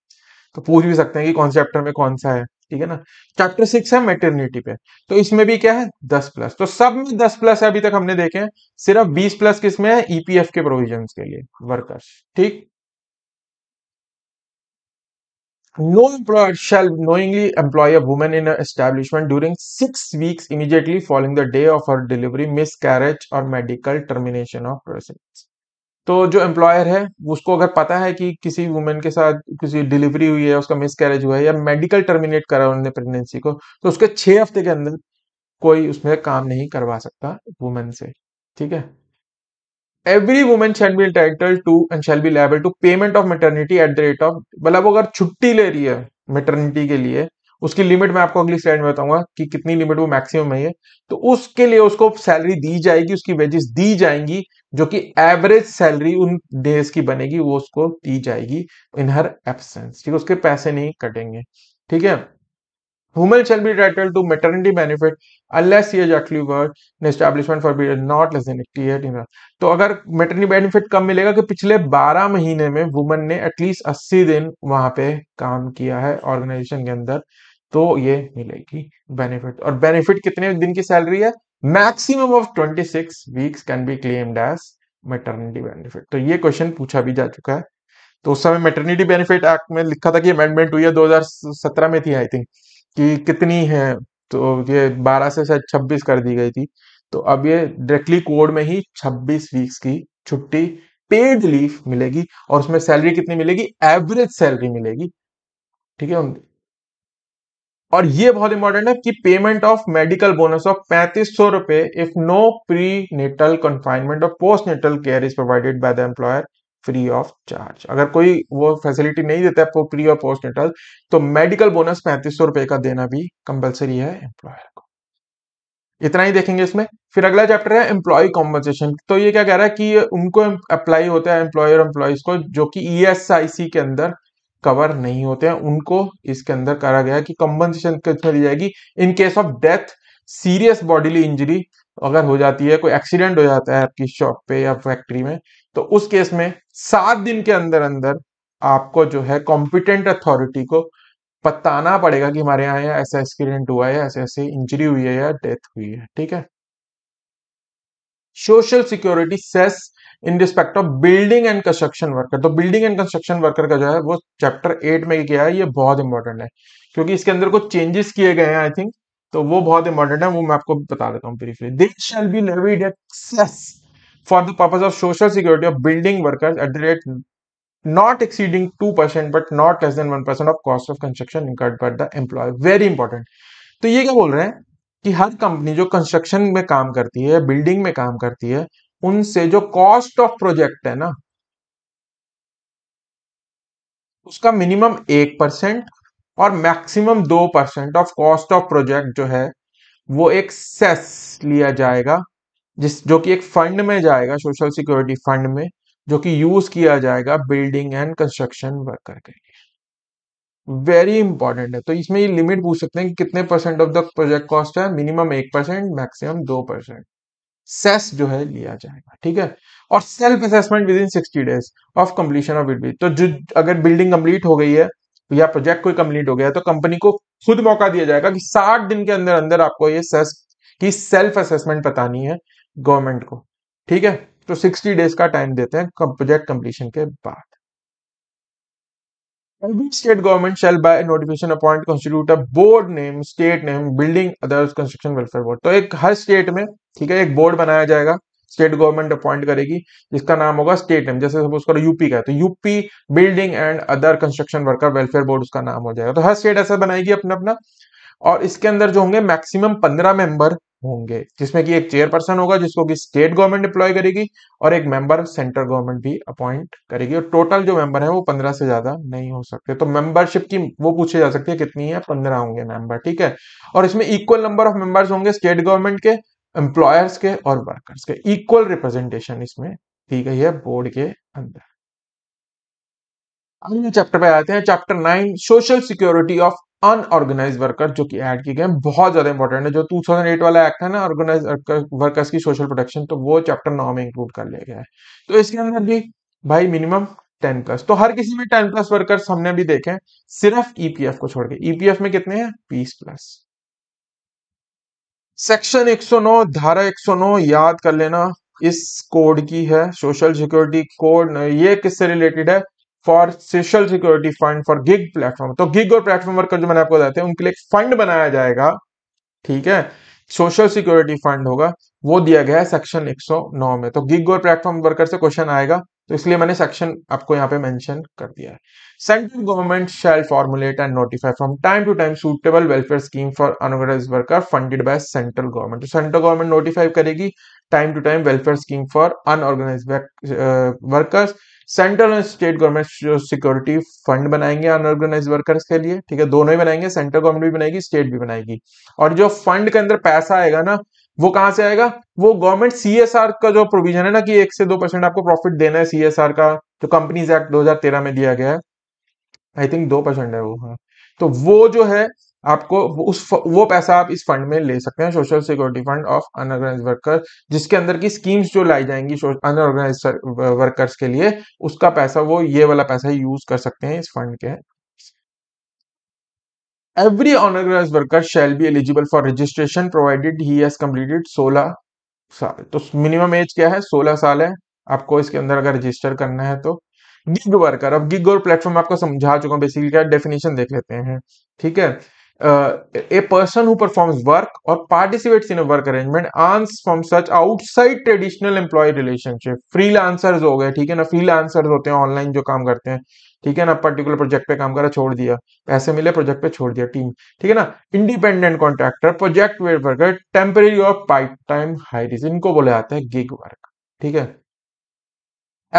Speaker 1: तो पूछ भी सकते हैं कि कौन से चैप्टर में कौन सा है ठीक है ना चैप्टर सिक्स है मेटर्निटी पे तो इसमें भी क्या है दस प्लस तो सब में दस प्लस है अभी तक हमने देखे हैं सिर्फ बीस प्लस किसमें है ईपीएफ के प्रोविजन के लिए वर्कर्स ठीक no employer shall knowingly employ a woman in an establishment during six weeks immediately following the day of her delivery miscarriage or medical termination of proceedings तो जो एम्प्लॉयर है उसको अगर पता है कि किसी वुमेन के साथ किसी डिलीवरी हुई है उसका मिस कैरेज हुआ है या मेडिकल टर्मिनेट करा उन्होंने प्रेगनेंसी को तो उसके छह हफ्ते के अंदर कोई उसमें काम नहीं करवा सकता वुमेन से ठीक है every women shall be entitled to and shall be liable to payment of maternity at the rate of मतलब अगर छुट्टी ले रही है मेटर्निटी के लिए उसकी लिमिट मैं आपको अगली स्लाइड में बताऊंगा कि कितनी लिमिट वो मैक्सिमम है तो उसके लिए उसको सैलरी दी जाएगी उसकी वेजेस दी जाएंगी जो कि एवरेज सैलरी उन डेज की बनेगी वो उसको दी जाएगी इन हर एबसेंस ठीक है उसके पैसे नहीं कटेंगे ठीक है women shall be entitled to maternity benefit तो अगर मेटर्निटी बेनिफिट कम मिलेगा कि पिछले 12 महीने में वुमेन ने एटलीस्ट 80 दिन वहां पे काम किया है ऑर्गेनाइजेशन के अंदर तो ये मिलेगी बेनिफिट और बेनिफिट कितने दिन की सैलरी है maximum of 26 weeks can be claimed as maternity benefit तो ये क्वेश्चन पूछा भी जा चुका है तो उस समय मेटर्निटी बेनिफिट एक्ट में लिखा था कि अमेंडमेंट हुई है 2017 में थी आई थिंक कि कितनी है तो ये 12 से शायद छब्बीस कर दी गई थी तो अब ये डायरेक्टली कोड में ही 26 वीक्स की छुट्टी पेड लीव मिलेगी और उसमें सैलरी कितनी मिलेगी एवरेज सैलरी मिलेगी ठीक है और ये बहुत इंपॉर्टेंट है कि payment of medical bonus of पैंतीस सौ रुपए if no prenatal confinement और postnatal care is provided by the employer free of charge अगर कोई वो फैसिलिटी नहीं देता आपको प्री और पोस्ट नेटल तो मेडिकल बोनस पैंतीस सौ रुपए का देना भी कंपलसरी है एम्प्लॉयर को इतना ही देखेंगे इसमें फिर अगला चैप्टर है एम्प्लॉय कॉम्पनसेशन तो ये क्या कह रहा है कि उनको अप्लाई होता है एम्प्लॉयर एम्प्लॉयज को जो कि ईएसआईसी e के अंदर कवर नहीं होते हैं उनको इसके अंदर करा गया कि कंपनसेशन चली जाएगी in case of death serious bodily injury अगर हो जाती है कोई एक्सीडेंट हो जाता है आपकी शॉप पे या फैक्ट्री में तो उस केस में सात दिन के अंदर अंदर आपको जो है कॉम्पिटेंट अथॉरिटी को बताना पड़ेगा कि हमारे यहाँ ऐसा एक्सीडेंट हुआ है ऐसे ऐसे इंजरी हुई है या डेथ हुई है ठीक है social security cess in respect of building and construction worker तो बिल्डिंग एंड कंस्ट्रक्शन वर्कर का जो है वो चैप्टर एट में किया है ये बहुत इंपॉर्टेंट है क्योंकि इसके अंदर कुछ चेंजेस किए गए हैं आई थिंक तो वो बहुत इंपॉर्टेंट है वो मैं आपको बता देता हूँ briefly they shall be levied a cess for the purpose of social security of building workers at the rate two percent but not less than one percent of cost of construction incurred by the employer very important तो ये क्या बोल रहे हैं कि हर company जो construction में काम करती है बिल्डिंग में काम करती है उनसे जो कॉस्ट ऑफ प्रोजेक्ट है ना उसका मिनिमम एक परसेंट और मैक्सिमम दो percent of cost of project जो है वो एक सेस लिया जाएगा जिस जो कि एक फंड में जाएगा सोशल सिक्योरिटी फंड में जो कि यूज किया जाएगा बिल्डिंग एंड कंस्ट्रक्शन वर्कर के लिए वेरी इंपॉर्टेंट है तो इसमें ये लिमिट पूछ सकते हैं कि कितने percent of the project cost है मिनिमम एक परसेंट मैक्सिमम दो परसेंट सेस जो है लिया जाएगा ठीक है और self assessment within sixty days of completion of building तो जो अगर बिल्डिंग कंप्लीट हो गई है या प्रोजेक्ट कोई कंप्लीट हो गया है तो कंपनी को खुद मौका दिया जाएगा कि साठ दिन के अंदर अंदर आपको ये सेस की सेल्फ असेसमेंट बतानी है गवर्नमेंट को ठीक है तो सिक्सटी डेज का टाइम देते हैं प्रोजेक्ट कंप्लीशन के बाद Every state government shall by notification appoint constitute a board name, state name, building others construction welfare board. तो एक हर स्टेट में ठीक है एक बोर्ड बनाया जाएगा स्टेट गवर्नमेंट अपॉइंट करेगी जिसका नाम होगा स्टेट एम जैसे सपोज करो यूपी का है तो UP building and other construction worker welfare board उसका नाम हो जाएगा तो हर स्टेट ऐसा बनाएगी अपना अपना और इसके अंदर जो होंगे मैक्सिमम पंद्रह मेंबर होंगे जिसमें कि एक चेयरपर्सन होगा जिसको कि स्टेट गवर्नमेंट एम्प्लॉय करेगी और एक मेंबर सेंट्रल गवर्नमेंट भी अपॉइंट करेगी और टोटल जो मेंबर है वो पंद्रह से ज्यादा नहीं हो सकते तो मेंबरशिप की वो पूछी जा सकती है कितनी है पंद्रह होंगे मेंबर ठीक है और इसमें इक्वल नंबर ऑफ मेंबर्स होंगे स्टेट गवर्नमेंट के एम्प्लॉयर्स के और वर्कर्स के इक्वल रिप्रेजेंटेशन इसमें दी गई है बोर्ड के अंदर अगले चैप्टर पे आते हैं chapter nine social security of unorganised worker जो कि ऐड की गए बहुत ज्यादा इंपॉर्टेंट है जो 2008 वाला एक्ट है ना ऑर्गेनाइज वर्कर्स की सोशल प्रोटेक्शन तो वो चैप्टर नौ में इंक्लूड कर लिया गया है तो इसके अंदर भी भाई मिनिमम टेन प्लस तो हर किसी में टेन प्लस वर्कर्स हमने भी देखे सिर्फ ईपीएफ e को छोड़ के ईपीएफ e में कितने हैं बीस प्लस सेक्शन 109 धारा 109 याद कर लेना इस कोड की है सोशल सिक्योरिटी कोड ये किससे रिलेटेड है for social security fund for gig platform तो गिग और प्लेटफॉर्म वर्कर जो मैंने आपको बताते हैं उनके लिए फंड बनाया जाएगा ठीक है सोशल सिक्योरिटी फंड होगा वो दिया गया है सेक्शन 109 में तो गिग और प्लेटफॉर्म वर्कर से क्वेश्चन आएगा तो इसलिए मैंने सेक्शन आपको यहाँ पे मेंशन कर दिया है central government shall formulate and notify from time to time suitable welfare scheme for unorganised worker funded by central government तो सेंट्रल गवर्नमेंट नोटिफाई करेगी time to time welfare scheme for unorganised workers central and state government security fund बनाएंगे unorganised workers के लिए ठीक है दोनों ही बनाएंगे central government भी बनाएगी स्टेट भी बनाएगी और जो फंड के अंदर पैसा आएगा ना वो कहां से आएगा वो गवर्नमेंट सीएसआर का जो प्रोविजन है ना कि एक से दो परसेंट आपको प्रॉफिट देना है सीएसआर का जो कंपनीज एक्ट 2013 में दिया गया है आई थिंक दो परसेंट है वो हाँ तो वो जो है आपको उस वो पैसा आप इस फंड में ले सकते हैं social security fund of unorganised worker जिसके अंदर की स्कीम्स जो लाई जाएंगी अनऑर्गेनाइज वर्कर्स के लिए उसका पैसा वो ये वाला पैसा यूज कर सकते हैं इस फंड के every unorganized worker shall be eligible for registration provided he has completed 16 साल तो मिनिमम एज क्या है 16 साल है आपको इसके अंदर अगर रजिस्टर करना है तो गिग वर्कर अब गिग और प्लेटफॉर्म आपको समझा चुका हूं बेसिकली क्या डेफिनेशन देख लेते हैं ठीक है a person who performs work और participates in work arrangement earns from such outside traditional employee relationship freelancers हो गए ठीक है ना फ्रीलांसर्स होते हैं ऑनलाइन जो काम करते हैं ठीक है ना पर्टिकुलर प्रोजेक्ट पे काम करा छोड़ दिया पैसे मिले प्रोजेक्ट पे छोड़ दिया टीम ठीक है ना independent contractor project worker temporary और पार्ट टाइम हायरिस इनको बोले जाते हैं गिग वर्क ठीक है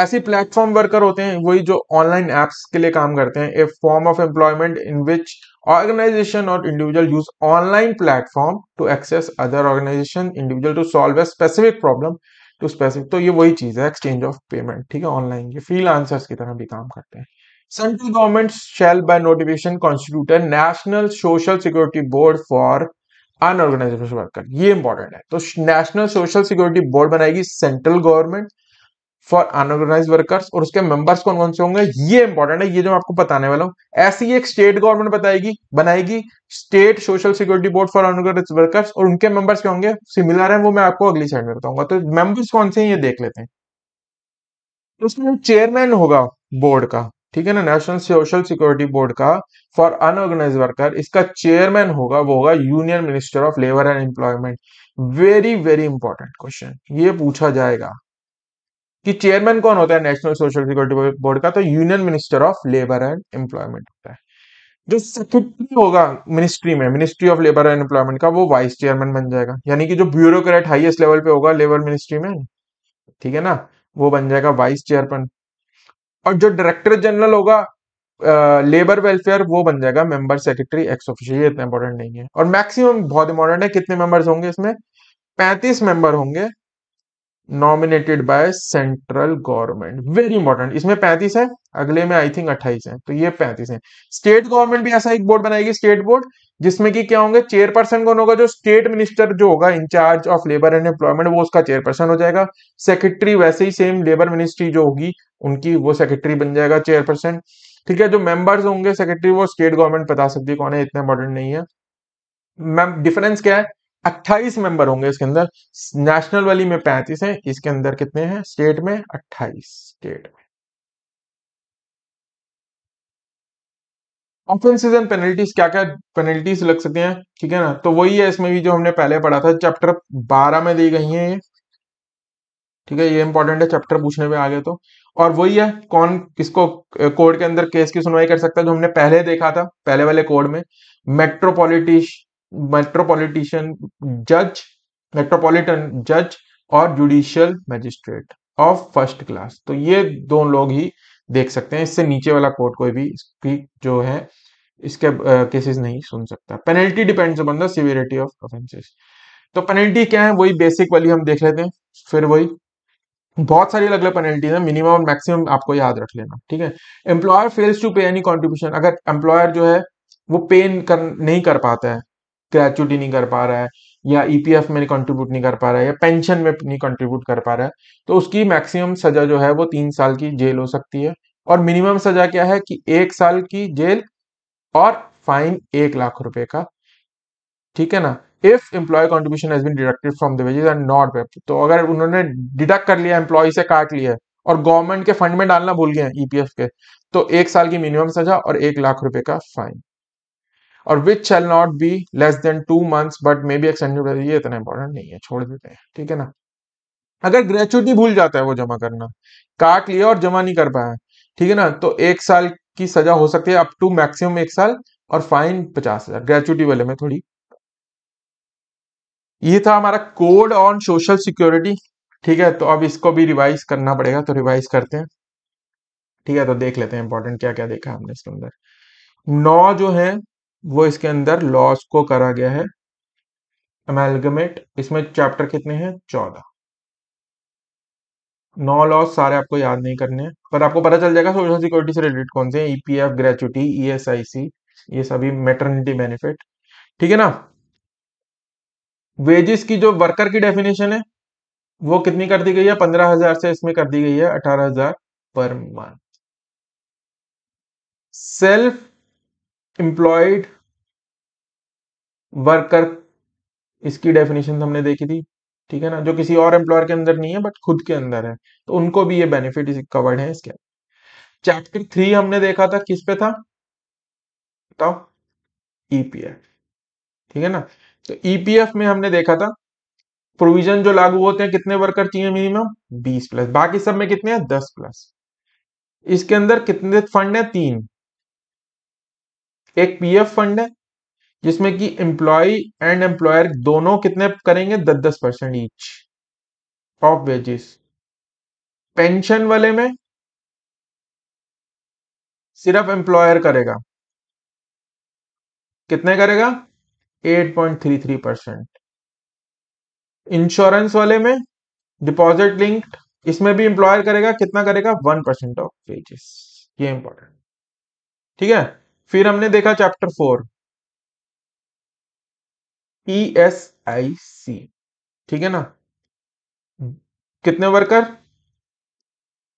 Speaker 1: ऐसी प्लेटफॉर्म वर्कर होते हैं वही जो ऑनलाइन एप्स के लिए काम करते हैं a form of employment in which organisation और individual use online platform to access other organisation individual to solve a specific problem to specific तो ये वही चीज है एक्सचेंज ऑफ पेमेंट ठीक है ऑनलाइन ये फ्रीलांसर्स की तरह भी काम करते हैं central government shall by notification constitute national social security board for for unorganisation worker ये इंपॉर्टेंट है तो नेशनल सोशल सिक्योरिटी बोर्ड बनाएगी central government for unorganised workers और उसके मेंबर्स कौन कौन से होंगे ये इंपॉर्टेंट है ये जो मैं आपको बताने वाला हूँ ऐसी एक स्टेट गवर्नमेंट बताएगी बनाएगी state social security board for unorganised workers और उनके मेंबर्स क्या होंगे सिमिलर है वो मैं आपको अगली साइड में बताऊंगा तो मेंबर्स कौन से हैं ये देख लेते हैं उसमें चेयरमैन होगा बोर्ड का ठीक है ना नेशनल सोशल सिक्योरिटी बोर्ड का फॉर अनऑर्गेनाइज वर्कर इसका चेयरमैन होगा वो होगा union minister of labour and employment very very important question ये पूछा जाएगा कि चेयरमैन कौन होता है नेशनल सोशल सिक्योरिटी बोर्ड का तो union minister of labour and employment होता है जो सेक्रेटरी होगा मिनिस्ट्री में ministry of labour and employment का वो वाइस चेयरमैन बन जाएगा यानी कि जो ब्यूरोक्रेट हाईएस्ट लेवल पे होगा लेबर मिनिस्ट्री में ठीक है ना वो बन जाएगा वाइस चेयरमैन और जो डायरेक्टर जनरल होगा लेबर वेलफेयर वो बन जाएगा मेंबर सेक्रेटरी एक्स ऑफिशियल इतना इंपॉर्टेंट नहीं है और मैक्सिमम बहुत इंपॉर्टेंट है कितने मेंबर्स होंगे इसमें पैंतीस मेंबर होंगे nominated by central government very important इसमें पैंतीस है अगले में आई थिंक अट्ठाईस है तो ये पैंतीस है स्टेट गवर्नमेंट भी ऐसा एक बोर्ड बनाएगी स्टेट बोर्ड जिसमें कि क्या होंगे चेयरपर्सन कौन होगा जो स्टेट मिनिस्टर जो होगा in charge of labour and employment वो उसका चेयरपर्सन हो जाएगा सेक्रेटरी वैसे ही सेम लेबर मिनिस्ट्री जो होगी उनकी वो सेक्रेटरी बन जाएगा चेयरपर्सन ठीक है जो मेंबर्स होंगे सेक्रेटरी वो स्टेट गवर्नमेंट बता सकती है कौन है इतना इंपॉर्टेंट नहीं है मैम डिफरेंस क्या है अट्ठाईस मेंबर होंगे इसके अंदर नेशनल वाली में पैंतीस है इसके अंदर कितने हैं स्टेट में अट्ठाईस स्टेट में ऑफेंसिस एंड पेनल्टीज क्या क्या पेनल्टीज लग सकती हैं ठीक है ना तो वही है इसमें भी जो हमने पहले पढ़ा था चैप्टर बारह में दी गई है ये ठीक है ये इंपॉर्टेंट है चैप्टर पूछने में आ गए तो और वही है कौन किसको कोर्ट के अंदर केस की सुनवाई कर सकता है जो हमने पहले देखा था पहले वाले कोर्ट में मेट्रोपोलिटिश मेट्रोपोलिटिशियन जज मेट्रोपॉलिटन जज और judicial magistrate of first class तो ये दो लोग ही देख सकते हैं इससे नीचे वाला कोर्ट कोई भी इसकी जो है इसके केसेस नहीं सुन सकता penalty depends upon the severity of offences तो पेनल्टी क्या है वही बेसिक वाली हम देख लेते हैं फिर वही बहुत सारी अलग अलग पेनल्टीज है मिनिमम और मैक्सिमम आपको याद रख लेना ठीक है employer fails to pay any contribution अगर एम्प्लॉयर जो है वो पे कर, नहीं कर पाता है ग्रेचुटी नहीं कर पा रहा है या ईपीएफ e में कंट्रीब्यूट नहीं कर पा रहा है या पेंशन में नहीं कंट्रीब्यूट कर पा रहा है तो उसकी मैक्सिमम सजा जो है वो तीन साल की जेल हो सकती है और मिनिमम सजा क्या है कि एक साल की जेल और फाइन एक लाख रुपए का ठीक है ना if employee contribution has been deducted from the wages and not वेब तो अगर उन्होंने डिडक्ट कर लिया एम्प्लॉय से काट लिया और गवर्नमेंट के फंड में डालना भूल गए ईपीएफ e के तो एक साल की मिनिमम सजा और एक लाख रुपए का फाइन और which shall not be less than two months but may be extended ये इतना इंपॉर्टेंट नहीं है छोड़ देते हैं ठीक है ना अगर ग्रेचुटी भूल जाता है वो जमा करना काट लिया और जमा नहीं कर पाया ठीक है ना तो एक साल की सजा हो सकती है अप टू मैक्सिमम एक साल और फाइन पचास हजार ग्रेचुटी वाले में थोड़ी ये था हमारा कोड ऑन सोशल सिक्योरिटी ठीक है तो अब इसको भी रिवाइज करना पड़ेगा तो रिवाइज करते हैं ठीक है तो देख लेते हैं इंपॉर्टेंट क्या क्या देखा हमने इसके अंदर नौ जो है वो इसके अंदर लॉस को करा गया है अमेलगमेट इसमें चैप्टर कितने हैं चौदह नौ लॉस सारे आपको याद नहीं करने हैं पर आपको पता चल जाएगा सोशल सिक्योरिटी से रिलेटेड कौन से हैं ईपीएफ ग्रेचुटी ईएसआईसी ये सभी मेटर्निटी बेनिफिट ठीक है ना वेजेस की जो वर्कर की डेफिनेशन है वो कितनी कर दी गई है पंद्रह हजार से इसमें कर दी गई है अठारह हजार per month self employed worker इसकी डेफिनेशन तो हमने देखी थी ठीक है ना जो किसी और एम्प्लॉयर के अंदर नहीं है बट खुद के अंदर है तो उनको भी ये बेनिफिट कवर्ड है इसके चैप्टर थ्री हमने देखा था किस पे था बताओ तो, ईपीएफ e ठीक है ना तो ईपीएफ e में हमने देखा था प्रोविजन जो लागू होते हैं कितने वर्कर चाहिए मिनिमम बीस प्लस बाकी सब में कितने हैं दस प्लस इसके अंदर कितने फंड है तीन एक पीएफ फंड है जिसमें कि एम्प्लॉय एंड एम्प्लॉयर दोनों कितने करेंगे दस दस percent each of wages pension वाले में सिर्फ एम्प्लॉयर करेगा कितने करेगा 8.33 परसेंट इंश्योरेंस वाले में डिपॉजिट लिंक्ड इसमें भी एम्प्लॉयर करेगा कितना करेगा वन परसेंट ऑफ वेजेस ये इंपॉर्टेंट ठीक है फिर हमने देखा chapter four E S I C ठीक है ना कितने worker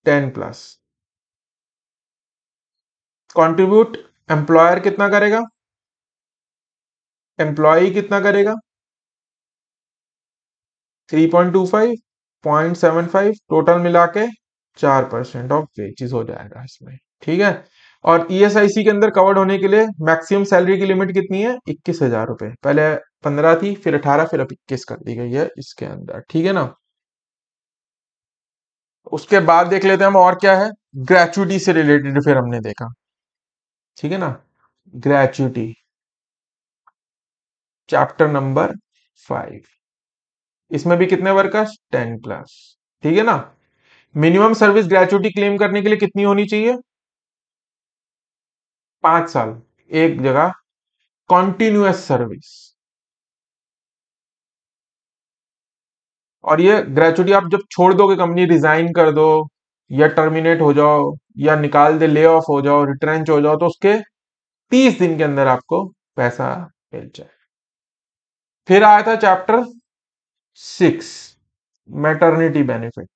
Speaker 1: ten plus contribute employer कितना करेगा एम्प्लॉई कितना करेगा three point point two five seven five total मिला के चार परसेंट ऑफ वेजिस हो जाएगा इसमें ठीक है और ईएसआईसी e के अंदर कवर्ड होने के लिए मैक्सिमम सैलरी की लिमिट कितनी है इक्कीस हजार रुपए पहले पंद्रह थी फिर अठारह फिर अब इक्कीस कर दी गई है इसके अंदर ठीक है ना उसके बाद देख लेते हैं हम और क्या है ग्रेचुटी से रिलेटेड फिर हमने देखा ठीक है ना ग्रेचुटी चैप्टर नंबर फाइव इसमें भी कितने वर्कर्स टेन प्लस ठीक है ना मिनिमम सर्विस ग्रेचुटी क्लेम करने के लिए कितनी होनी चाहिए पांच साल एक जगह कॉन्टिन्यूस सर्विस और ये ग्रेचुटी आप जब छोड़ दोगे कंपनी रिजाइन कर दो या टर्मिनेट हो जाओ या निकाल दे ले ऑफ हो जाओ रिटर्न हो जाओ तो उसके तीस दिन के अंदर आपको पैसा मिल जाए फिर आया था चैप्टर सिक्स मैटरनिटी बेनिफिट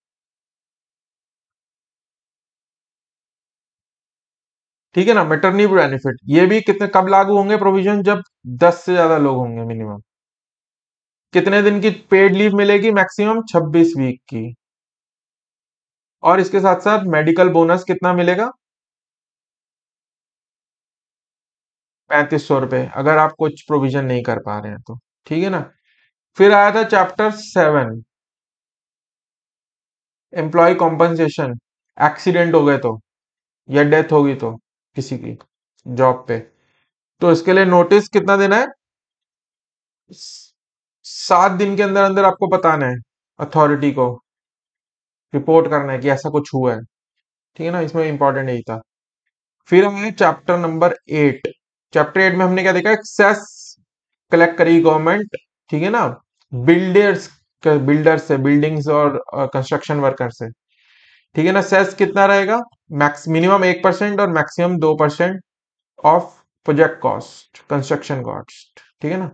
Speaker 1: ठीक है ना मेटर्नी बेनिफिट ये भी कितने कब लागू होंगे प्रोविजन जब दस से ज्यादा लोग होंगे मिनिमम कितने दिन की पेड लीव मिलेगी मैक्सिमम 26 वीक की और इसके साथ साथ मेडिकल बोनस कितना मिलेगा पैंतीस सौ रुपए अगर आप कुछ प्रोविजन नहीं कर पा रहे हैं तो ठीक है ना फिर आया था chapter seven employee compensation accident हो गए तो या डेथ होगी तो किसी की जॉब पे तो इसके लिए नोटिस कितना देना है सात दिन के अंदर अंदर आपको बताना है अथॉरिटी को रिपोर्ट करना है कि ऐसा कुछ हुआ है ठीक है ना इसमें इंपॉर्टेंट यही था फिर हमने chapter number eight chapter eight में हमने क्या देखा एक्सेस कलेक्ट करी गवर्नमेंट ठीक है ना बिल्डर्स बिल्डर्स से बिल्डिंग्स और कंस्ट्रक्शन uh, वर्कर्स से ठीक है ना सेस कितना रहेगा मैक्स मिनिमम एक परसेंट और मैक्सिमम दो percent of project cost construction cost ठीक है ना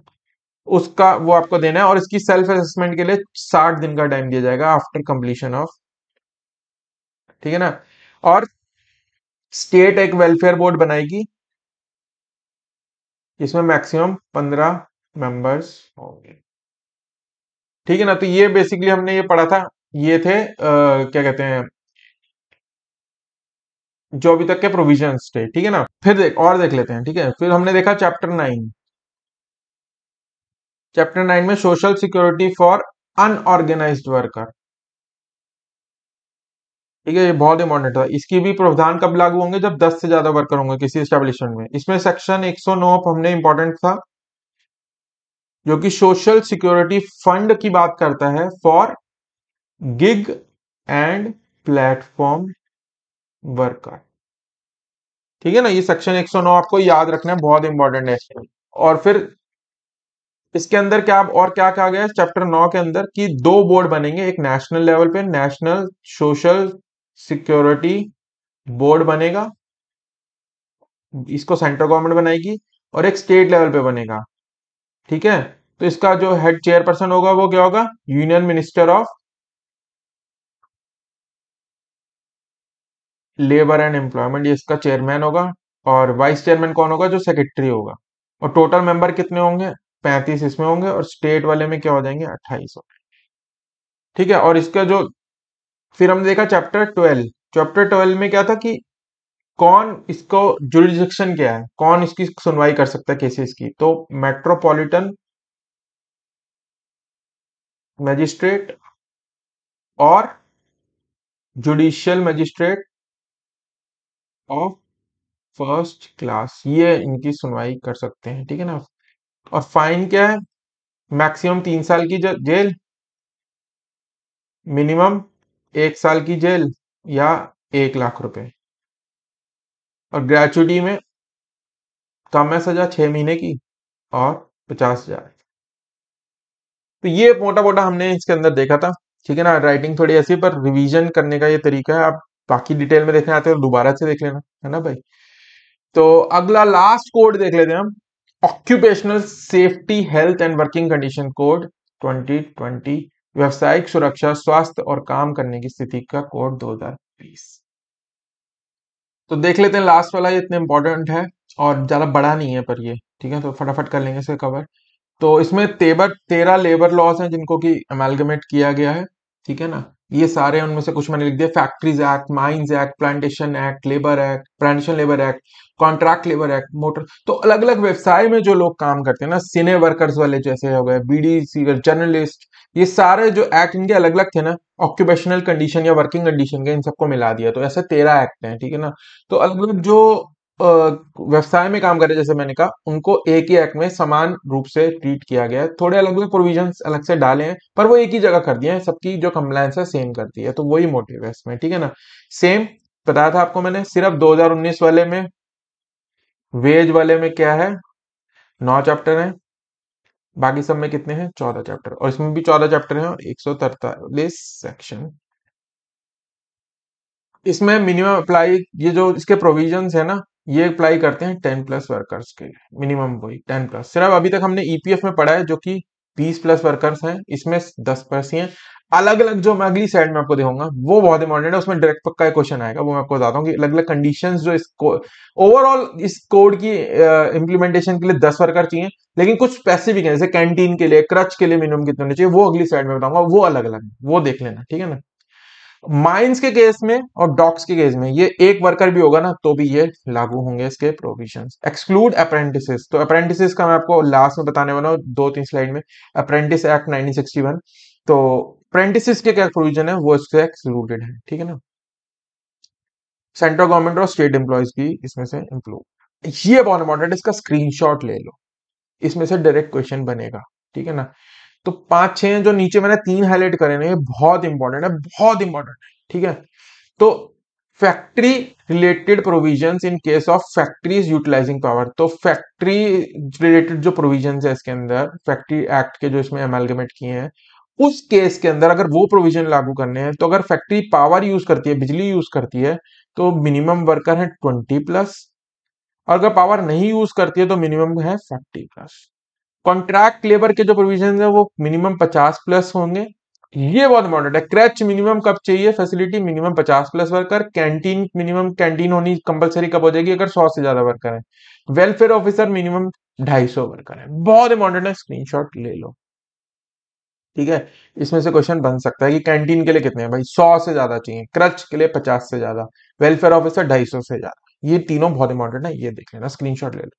Speaker 1: उसका वो आपको देना है और इसकी सेल्फ असेसमेंट के लिए साठ दिन का टाइम दिया जाएगा आफ्टर कंप्लीशन ऑफ ठीक है ना और स्टेट एक वेलफेयर बोर्ड बनाएगी इसमें मैक्सिमम पंद्रह मेंबर्स होंगे ठीक है ना तो ये बेसिकली हमने ये पढ़ा था ये थे आ, क्या कहते हैं जो अभी तक के प्रोविजन थे ठीक है ना फिर देख और देख लेते हैं ठीक है फिर हमने देखा चैप्टर नाइन चैप्टर नाइन में social security for unorganised worker ठीक है ये बहुत इंपॉर्टेंट था इसकी भी प्रावधान कब लागू होंगे जब 10 से ज्यादा वर्कर होंगे किसी स्टेब्लिशमेंट में इसमें सेक्शन 109 हमने इंपॉर्टेंट था जो कि सोशल सिक्योरिटी फंड की बात करता है for gig and platform worker ठीक है ना ये सेक्शन 109 आपको याद रखना है बहुत इंपॉर्टेंट है और फिर इसके अंदर क्या और क्या कहा गया है चैप्टर नौ के अंदर कि दो बोर्ड बनेंगे एक नेशनल लेवल पे नेशनल सोशल सिक्योरिटी बोर्ड बनेगा इसको सेंट्रल गवर्नमेंट बनाएगी और एक स्टेट लेवल पे बनेगा ठीक है तो इसका जो हेड चेयरपर्सन होगा वो क्या होगा union minister of labour and employment ये इसका चेयरमैन होगा और वाइस चेयरमैन कौन होगा जो सेक्रेटरी होगा और टोटल मेंबर कितने होंगे पैंतीस इसमें होंगे और स्टेट वाले में क्या हो जाएंगे अट्ठाईस ठीक है और इसका जो फिर हमने देखा चैप्टर ट्वेल्व चैप्टर ट्वेल्व में क्या था कि कौन इसको जुडिशन क्या है कौन इसकी सुनवाई कर सकता है केसेस की तो मेट्रोपॉलिटन मजिस्ट्रेट और judicial magistrate of first class ये इनकी सुनवाई कर सकते हैं ठीक है ना और फाइन क्या है मैक्सिमम तीन साल की जेल मिनिमम एक साल की जेल या एक लाख रुपए और ग्रेचुटी में कम है सजा छह महीने की और पचास हजार तो ये मोटा मोटा हमने इसके अंदर देखा था ठीक है ना राइटिंग थोड़ी ऐसी पर रिवीजन करने का ये तरीका है आप बाकी डिटेल में देखने आते हैं तो दोबारा से देख लेना है ना भाई तो अगला लास्ट कोड देख लेते हैं हम occupational safety health and working condition code 2020 व्यावसायिक सुरक्षा स्वास्थ्य और काम करने की स्थिति का कोड 2020 तो देख लेते हैं लास्ट वाला ये इतना इंपॉर्टेंट है और ज्यादा बड़ा नहीं है पर ये ठीक है तो फटाफट कर लेंगे इसे कवर तो इसमें तेबर तेरह लेबर लॉस हैं जिनको कि अमेलगमेट किया गया है ठीक है ना ये सारे उनमें से कुछ मैंने लिख दिया factories act mines act plantation act labour act plantation labour act contract labour act motor तो अलग अलग व्यवसाय में जो लोग काम करते हैं ना सिने वर्कर्स वाले जैसे हो गए बीडी जर्नलिस्ट ये सारे जो एक्ट इनके अलग अलग थे ना ऑक्यूपेशनल कंडीशन या वर्किंग कंडीशन के इन सबको मिला दिया तो ऐसे तेरह एक्ट हैं ठीक है ना तो अलग अलग जो व्यवसाय में काम कर रहे जैसे मैंने कहा उनको एक ही एक्ट में समान रूप से ट्रीट किया गया है थोड़े अलग अलग प्रोविजन अलग से डाले हैं पर वो एक ही जगह कर दिए हैं सबकी जो कंप्लायंस है सेम करती है तो वही मोटिव है इसमें ठीक है ना सेम बताया था आपको मैंने सिर्फ 2019 वाले में वेज वाले में क्या है नौ चैप्टर है बाकी सब में कितने हैं चौदह चैप्टर और इसमें भी चौदह चैप्टर हैं और एक सौ तरतालीस सेक्शन इसमें मिनिमम अप्लाई ये जो इसके प्रोविजंस है ना ये अप्लाई करते हैं टेन प्लस वर्कर्स के लिए मिनिमम वही टेन प्लस सिर्फ अभी तक हमने ईपीएफ e में पढ़ा है जो कि बीस प्लस वर्कर्स हैं इसमें दस ही हैं अलग अलग जो मैं अगली साइड में आपको दिखाऊंगा वो बहुत इंपॉर्टेंट है उसमें डायरेक्ट पक्का क्वेश्चन आएगा वो मैं आपको बताता हूँ कि अलग अलग कंडीशन जो इस ओवरऑल इस कोड की इम्प्लीमेंटेशन के लिए दस वर्कर चाहिए लेकिन कुछ स्पेसिफिक है जैसे कैंटीन के लिए क्रच के लिए मिनिमम कितने चाहिए वो अगली साइड में बताऊंगा वो अलग अलग वो देख लेना ठीक है ना माइंस के केस में और डॉक्स के केस में ये एक वर्कर भी होगा ना तो भी ये लागू होंगे इसके प्रोविजन एक्सक्लूड अप्रेंटिसेस तो अप्रेंटिसेस का मैं आपको लास्ट में बताने वाला हूँ दो तीन स्लाइड में अप्रेंटिस एक्ट 1961 तो अप्रेंटिसेस के क्या प्रोविजन है वो इससे एक्सक्लूडेड है ठीक है ना सेंट्रल गवर्नमेंट और स्टेट एम्प्लॉयज भी इसमें से इंक्लूड ये बहुत इंपॉर्टेंट इसका स्क्रीन ले लो इसमें से डायरेक्ट क्वेश्चन बनेगा ठीक है ना तो पांच छह जो नीचे मैंने तीन हाईलाइट करे ना ये बहुत इंपॉर्टेंट है बहुत इंपॉर्टेंट है ठीक है तो factory related provision in case of factories utilising power तो फैक्ट्री रिलेटेड जो प्रोविजन है इसके अंदर फैक्ट्री एक्ट के जो इसमें एमेलगमेट किए हैं उस केस के अंदर अगर वो प्रोविजन लागू करने हैं तो अगर फैक्ट्री पावर यूज करती है बिजली यूज करती है तो मिनिमम वर्कर है ट्वेंटी प्लस और अगर पावर नहीं यूज करती है तो मिनिमम है फोर्टी प्लस कॉन्ट्रैक्ट लेबर के जो प्रोविजन है वो मिनिमम पचास प्लस होंगे ये बहुत इंपॉर्टेंट है क्रैच मिनिमम कब चाहिए फैसिलिटी मिनिमम पचास plus worker canteen minimum canteen होनी कंपलसरी कब हो जाएगी अगर सौ से ज्यादा वर्कर है वेलफेयर ऑफिसर मिनिमम ढाई सौ वर्कर है बहुत इंपॉर्टेंट है स्क्रीन ले लो ठीक है इसमें से क्वेश्चन बन सकता है कि कैंटीन के लिए कितने हैं भाई सौ से ज्यादा चाहिए क्रच के लिए पचास से ज्यादा वेलफेयर ऑफिसर ढाई सौ से ज्यादा ये तीनों बहुत इंपॉर्टेंट है ये देख लेना स्क्रीनशॉट ले लो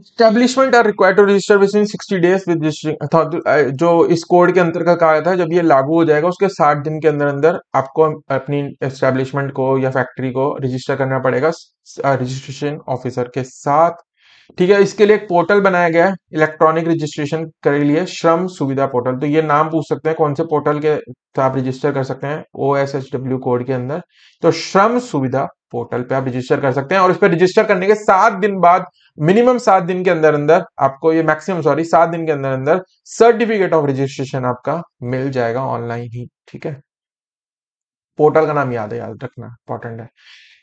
Speaker 1: establishment are require to register within sixty days with जो इस कोड के अंतर का कार्य था जब ये लागू हो जाएगा उसके साठ दिन के अंदर अंदर आपको अपनी एस्टेब्लिशमेंट को या फैक्ट्री को रजिस्टर करना पड़ेगा रजिस्ट्रेशन ऑफिसर के साथ ठीक है इसके लिए एक पोर्टल बनाया गया है इलेक्ट्रॉनिक रजिस्ट्रेशन के लिए श्रम सुविधा पोर्टल तो ये नाम पूछ सकते हैं कौन से पोर्टल के आप रजिस्टर कर सकते हैं O S H W code के अंदर तो श्रम सुविधा पोर्टल पे आप रजिस्टर कर सकते हैं और इस पर रजिस्टर करने के सात दिन बाद मिनिमम सात दिन के अंदर अंदर आपको ये मैक्सिमम सॉरी सात दिन के अंदर अंदर सर्टिफिकेट ऑफ रजिस्ट्रेशन आपका मिल जाएगा ऑनलाइन ही ठीक है पोर्टल का नाम याद है याद रखना इंपॉर्टेंट है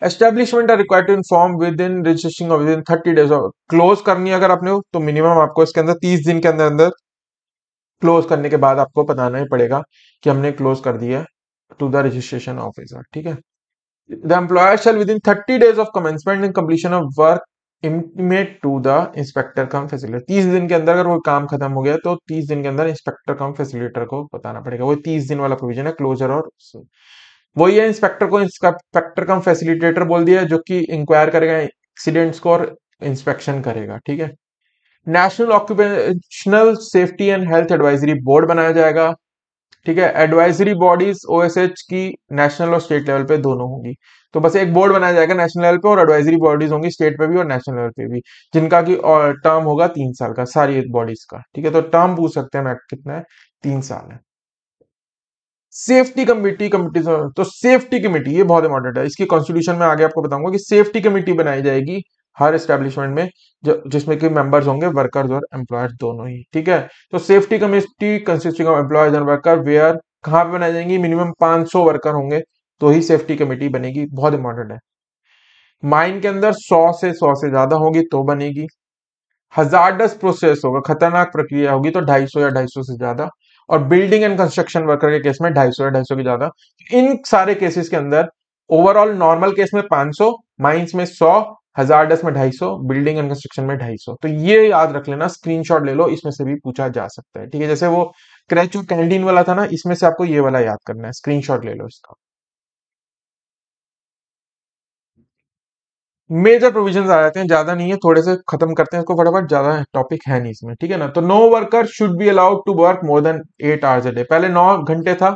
Speaker 1: establishment are require to form within registration within thirty days close करनी है अगर आपने तो मिनिमम आपको इसके अंदर तीस दिन के अंदर अंदर क्लोज करने के बाद आपको बताना ही पड़ेगा कि हमने क्लोज कर दिया टू द रजिस्ट्रेशन ऑफिसर ठीक है the employer shall within thirty days of commencement and completion of work intimate to the inspector cum facilitator तीस दिन के अंदर अगर वो काम खत्म हो गया तो तीस दिन के अंदर इंस्पेक्टर कम फैसिलिटर को बताना पड़ेगा वो तीस दिन वाला प्रोविजन है क्लोजर और वही है इंस्पेक्टर को इंस्पेक्टर कम फैसिलिटेटर बोल दिया जो कि इंक्वायर करेगा एक्सीडेंट्स को और इंस्पेक्शन करेगा ठीक है national occupational safety and health advisory board बनाया जाएगा ठीक है एडवाइजरी बॉडीज ओएसएच की नेशनल और स्टेट लेवल पे दोनों होंगी तो बस एक बोर्ड बनाया जाएगा नेशनल लेवल पे और एडवाइजरी बॉडीज होंगी स्टेट पे भी और नेशनल लेवल पे भी जिनका की टर्म होगा तीन साल का सारी बॉडीज का ठीक है तो टर्म पूछ सकते हैं मैं कितना है तीन साल है सेफ्टी कमेटी कमिटी तो सेफ्टी कमेटी ये बहुत इंपॉर्टेंट है इसकी कॉन्स्टिट्यूशन में आगे आपको बताऊंगा कि सेफ्टी कमेटी बनाई जाएगी हर एस्टेब्लिशमेंट में जिसमें कि मेंबर्स होंगे वर्कर्स और एम्प्लॉयर्स दोनों ही ठीक है तो safety committee consisting of employers and worker where कहाँ पे बनाई जाएंगी मिनिमम 500 वर्कर होंगे तो ही सेफ्टी कमेटी बनेगी बहुत इंपॉर्टेंट है माइन के अंदर सौ से सौ से ज्यादा होगी तो बनेगी हजार प्रोसेस होगा खतरनाक प्रक्रिया होगी तो सौ या सौ से ज्यादा और बिल्डिंग एंड कंस्ट्रक्शन वर्कर के केस में ढाई सौ ढाई सौ के ज्यादा इन सारे केसेस के अंदर ओवरऑल नॉर्मल केस में पांच सौ माइन्स में सौ हजार डस में ढाई सौ बिल्डिंग एंड कंस्ट्रक्शन में ढाई सौ तो ये याद रख लेना स्क्रीनशॉट ले लो इसमें से भी पूछा जा सकता है ठीक है जैसे वो क्रैच कैंटीन कैंडीन वाला था ना इसमें से आपको ये वाला याद करना है स्क्रीनशॉट ले लो इसका मेजर प्रोविजन आ जाते हैं ज्यादा नहीं है थोड़े से खत्म करते हैं इसको फटाफट ज्यादा टॉपिक है नहीं इसमें ठीक है ना तो no worker should be allowed to work more than eight hours a day पहले नौ घंटे था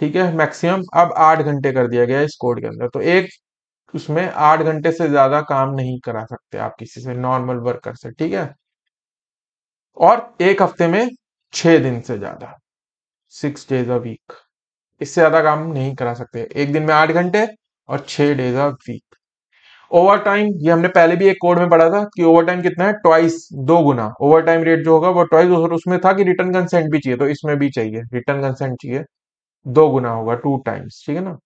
Speaker 1: ठीक है मैक्सिमम अब आठ घंटे कर दिया गया इस कोड के अंदर तो एक उसमें आठ घंटे से ज्यादा काम नहीं करा सकते आप किसी से नॉर्मल वर्कर से ठीक है और एक हफ्ते में छह दिन से ज्यादा सिक्स डेज अ वीक इससे ज्यादा काम नहीं करा सकते एक दिन में आठ घंटे और छह days a week overtime ये हमने पहले भी एक कोड में पढ़ा था कि ओवर टाइम कितना है ट्वाइस दो गुना ओवर टाइम रेट जो होगा वो ट्वाइस और उसमें था कि रिटर्न कंसेंट भी चाहिए तो इसमें भी चाहिए रिटर्न कंसेंट चाहिए दो गुना होगा टू टाइम्स ठीक है ना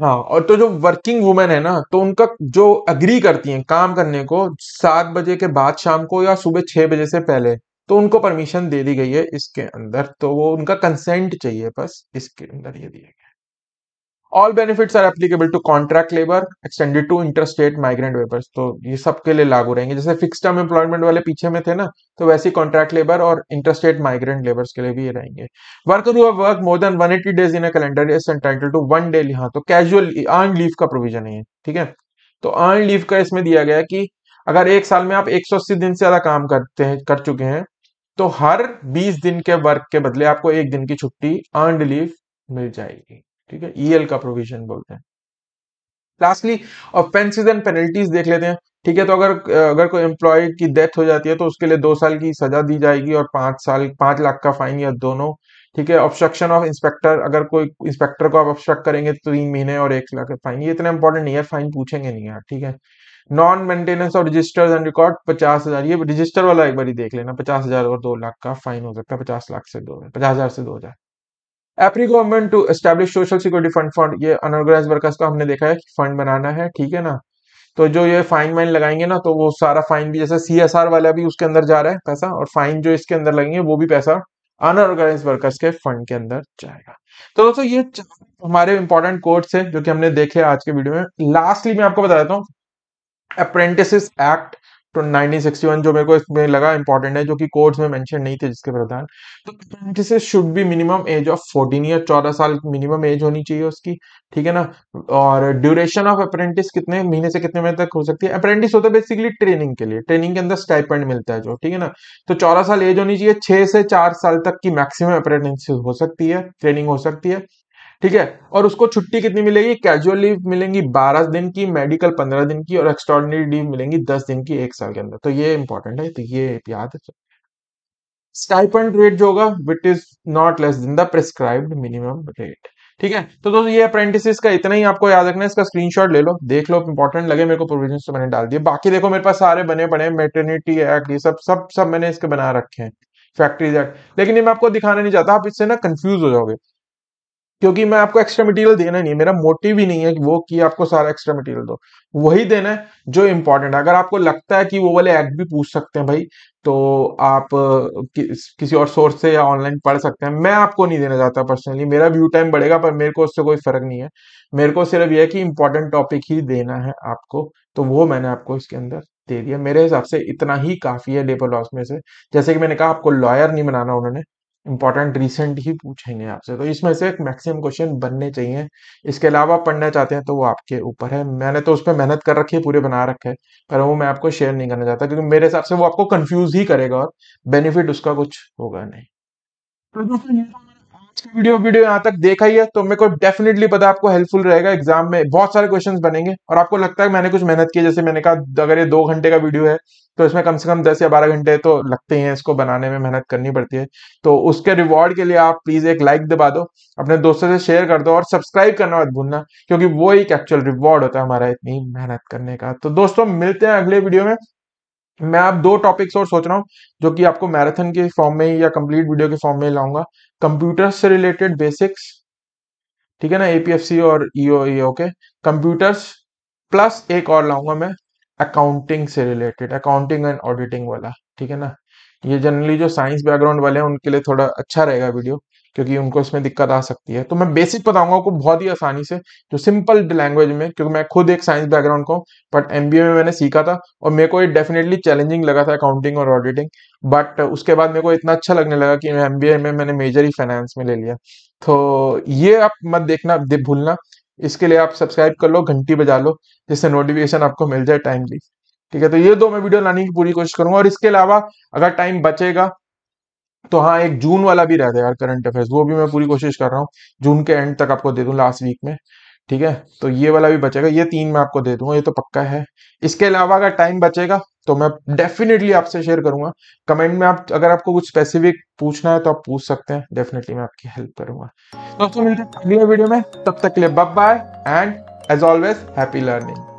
Speaker 1: हाँ और तो जो वर्किंग वुमेन है ना तो उनका जो अग्री करती हैं काम करने को सात बजे के बाद शाम को या सुबह छह बजे से पहले तो उनको परमिशन दे दी गई है इसके अंदर तो वो उनका कंसेंट चाहिए बस इसके अंदर ये दिया गया all benefits are applicable to contract labour extended to interstate migrant workers तो ये सबके लिए लागू रहेंगे जैसे फिक्स टर्म एम्प्लॉयमेंट वाले पीछे में थे ना तो वैसे ही कॉन्ट्रैक्ट लेबर और इंटरस्टेट माइग्रेंट लेबर्स के लिए भी ये रहेंगे वर्कर हुआ work more than eighty days in a calendar is entitle to one day यहाँ तो कैजुअल अर्न लीव का प्रोविजन है ठीक है तो अर्न लीव का इसमें दिया गया कि अगर एक साल में आप अस्सी दिन से ज्यादा काम करते हैं कर चुके हैं तो हर 20 दिन के वर्क के बदले आपको एक दिन की छुट्टी अर्न लीव मिल जाएगी ठीक है ईएल e का प्रोविजन बोलते हैं लास्टली ऑफेंसिस एंड पेनल्टीज देख लेते हैं ठीक है तो अगर अगर कोई एम्प्लॉय की डेथ हो जाती है तो उसके लिए दो साल की सजा दी जाएगी और पांच साल पांच लाख का फाइन या दोनों ठीक है ऑब्स्ट्रक्शन ऑफ इंस्पेक्टर अगर कोई इंस्पेक्टर को आप ऑब्स्ट्रक्ट करेंगे तो तीन महीने और एक लाख फाइन ये इतना इंपॉर्टेंट नहीं है फाइन पूछेंगे नहीं यार ठीक है non maintenance of register and record पचास हजार ये रजिस्टर वाला एक बार देख लेना पचास हजार और दो लाख का फाइन हो सकता है पचास लाख से दो पचास हजार से दो हजार एपरी government to establish social security fund fund ये अनऑर्गेनाइज वर्कर्स का हमने देखा है कि फंड बनाना है ठीक है ना तो जो ये फाइन वाइन लगाएंगे ना तो वो सारा फाइन भी जैसे सी एस आर वाला भी उसके अंदर जा रहा है पैसा और फाइन जो इसके अंदर लगेंगे वो भी पैसा अनऑर्गेनाइज वर्कर्स के फंड के अंदर जाएगा तो दोस्तों ये हमारे इंपॉर्टेंट कोर्ट्स है जो कि हमने देखे आज के वीडियो में लास्टली मैं आपको बता देता हूँ अप्रेंटिस एक्ट तो 1961 जो मेरे को इसमें लगा इंपॉर्टेंट है जो कि कोर्ट्स में मेंशन नहीं थे जिसके प्रधान तो apprentices should be minimum age of 14 year 14 साल मिनिमम एज होनी चाहिए उसकी ठीक है ना और ड्यूरेशन ऑफ अप्रेंटिस कितने महीने से कितने महीने तक हो सकती है अप्रेंटिस होता है बेसिकली ट्रेनिंग के लिए ट्रेनिंग के अंदर स्टाइपेंड मिलता है जो ठीक है ना तो चौदह साल एज होनी चाहिए छह से चार साल तक की मैक्सिमम अप्रेंटिस हो सकती है ट्रेनिंग हो सकती है ठीक है और उसको छुट्टी कितनी मिलेगी कैजुअल लीव मिलेंगी बारह दिन की मेडिकल पंद्रह दिन की और एक्स्ट्रॉर्डनरी लीव मिलेंगी दस दिन की एक साल के अंदर तो ये इंपॉर्टेंट है तो ये याद स्टाइपेंड रेट जो होगा which is not less than the prescribed minimum rate ठीक है तो दोस्तों ये अप्रेंटिस का इतना ही आपको याद रखना है इसका स्क्रीनशॉट ले लो देख लो इंपॉर्टेंट लगे मेरे को प्रोविजन तो मैंने डाल दिए बाकी देखो मेरे पास सारे बने पड़े मेटर्निटी एक्ट ये सब सब सब मैंने इसके बना रखे हैं फैक्ट्रीज एक्ट लेकिन ये मैं आपको दिखाना नहीं चाहता आप इससे ना कंफ्यूज हो जाओगे क्योंकि मैं आपको एक्स्ट्रा मटेरियल देना नहीं मेरा मोटिव ही नहीं है कि वो कि आपको सारा एक्स्ट्रा मटेरियल दो वही देना है जो इम्पोर्टेंट है अगर आपको लगता है कि वो वाले एक्ट भी पूछ सकते हैं भाई तो आप कि, किसी और सोर्स से या ऑनलाइन पढ़ सकते हैं मैं आपको नहीं देना चाहता पर्सनली मेरा व्यू टाइम बढ़ेगा पर मेरे को उससे कोई फर्क नहीं है मेरे को सिर्फ यह है कि इम्पोर्टेंट टॉपिक ही देना है आपको तो वो मैंने आपको इसके अंदर दे दिया मेरे हिसाब से इतना ही काफी है लेबर लॉस में से जैसे कि मैंने कहा आपको लॉयर नहीं बनाना उन्होंने इंपॉर्टेंट रिसेंट ही पूछेंगे आपसे तो इसमें से एक मैक्सिमम क्वेश्चन बनने चाहिए इसके अलावा पढ़ना चाहते हैं तो वो आपके ऊपर है मैंने तो उस पर मेहनत कर रखी है पूरे बना रखे है पर वो मैं आपको शेयर नहीं करना चाहता क्योंकि मेरे हिसाब से वो आपको कंफ्यूज ही करेगा और बेनिफिट उसका कुछ होगा नहीं तो दोस्तों वीडियो वीडियो यहाँ तक देखा ही है तो मेरे को डेफिनेटली पता आपको हेल्पफुल रहेगा एग्जाम में बहुत सारे क्वेश्चन बनेंगे और आपको लगता है मैंने कुछ मेहनत की जैसे मैंने कहा अगर ये दो घंटे का वीडियो है तो इसमें कम से कम दस या बारह घंटे तो लगते ही हैं इसको बनाने में मेहनत करनी पड़ती है तो उसके रिवॉर्ड के लिए आप प्लीज एक लाइक दबा दो अपने दोस्तों से शेयर कर दो और सब्सक्राइब करना मत भूलना क्योंकि वो एक एक्चुअल रिवॉर्ड होता है हमारा इतनी मेहनत करने का तो दोस्तों मिलते हैं अगले वीडियो में मैं आप दो टॉपिक्स और सोच रहा हूँ जो कि आपको मैराथन के फॉर्म में या कंप्लीट वीडियो के फॉर्म में लाऊंगा कंप्यूटर से रिलेटेड बेसिक्स ठीक है ना एपीएफसी और ईओ ओके कंप्यूटर्स प्लस एक और लाऊंगा मैं अकाउंटिंग से रिलेटेड अकाउंटिंग एंड ऑडिटिंग वाला ठीक है ना ये जनरली जो साइंस बैकग्राउंड वाले हैं उनके लिए थोड़ा अच्छा रहेगा वीडियो क्योंकि उनको इसमें दिक्कत आ सकती है तो मैं बेसिक बताऊंगा आपको बहुत ही आसानी से जो सिंपल लैंग्वेज में क्योंकि मैं खुद एक साइंस बैकग्राउंड का हूँ बट एम में मैंने सीखा था और मेरे को ये डेफिनेटली चैलेंजिंग लगा था अकाउंटिंग और ऑडिटिंग बट उसके बाद मेरे को इतना अच्छा लगने लगा कि एम में मैंने मेजर ही फाइनेंस में ले लिया तो ये आप मत देखना भूलना इसके लिए आप सब्सक्राइब कर लो घंटी बजा लो जिससे नोटिफिकेशन आपको मिल जाए टाइमली ठीक है तो ये दो मैं वीडियो लाने की पूरी कोशिश करूंगा और इसके अलावा अगर टाइम बचेगा तो हाँ एक जून वाला भी रहता है यार करंट अफेयर्स वो भी मैं पूरी कोशिश कर रहा हूँ जून के एंड तक आपको दे दूँ लास्ट वीक में ठीक है तो ये वाला भी बचेगा ये तीन मैं आपको दे दूंगा ये तो पक्का है इसके अलावा अगर टाइम बचेगा तो मैं डेफिनेटली आपसे शेयर करूंगा कमेंट में आप अगर आपको कुछ स्पेसिफिक पूछना है तो आप पूछ सकते हैं डेफिनेटली मैं आपकी हेल्प करूंगा दोस्तों मिलते हैं अगले वीडियो में तब तक के लिए bye and as always happy learning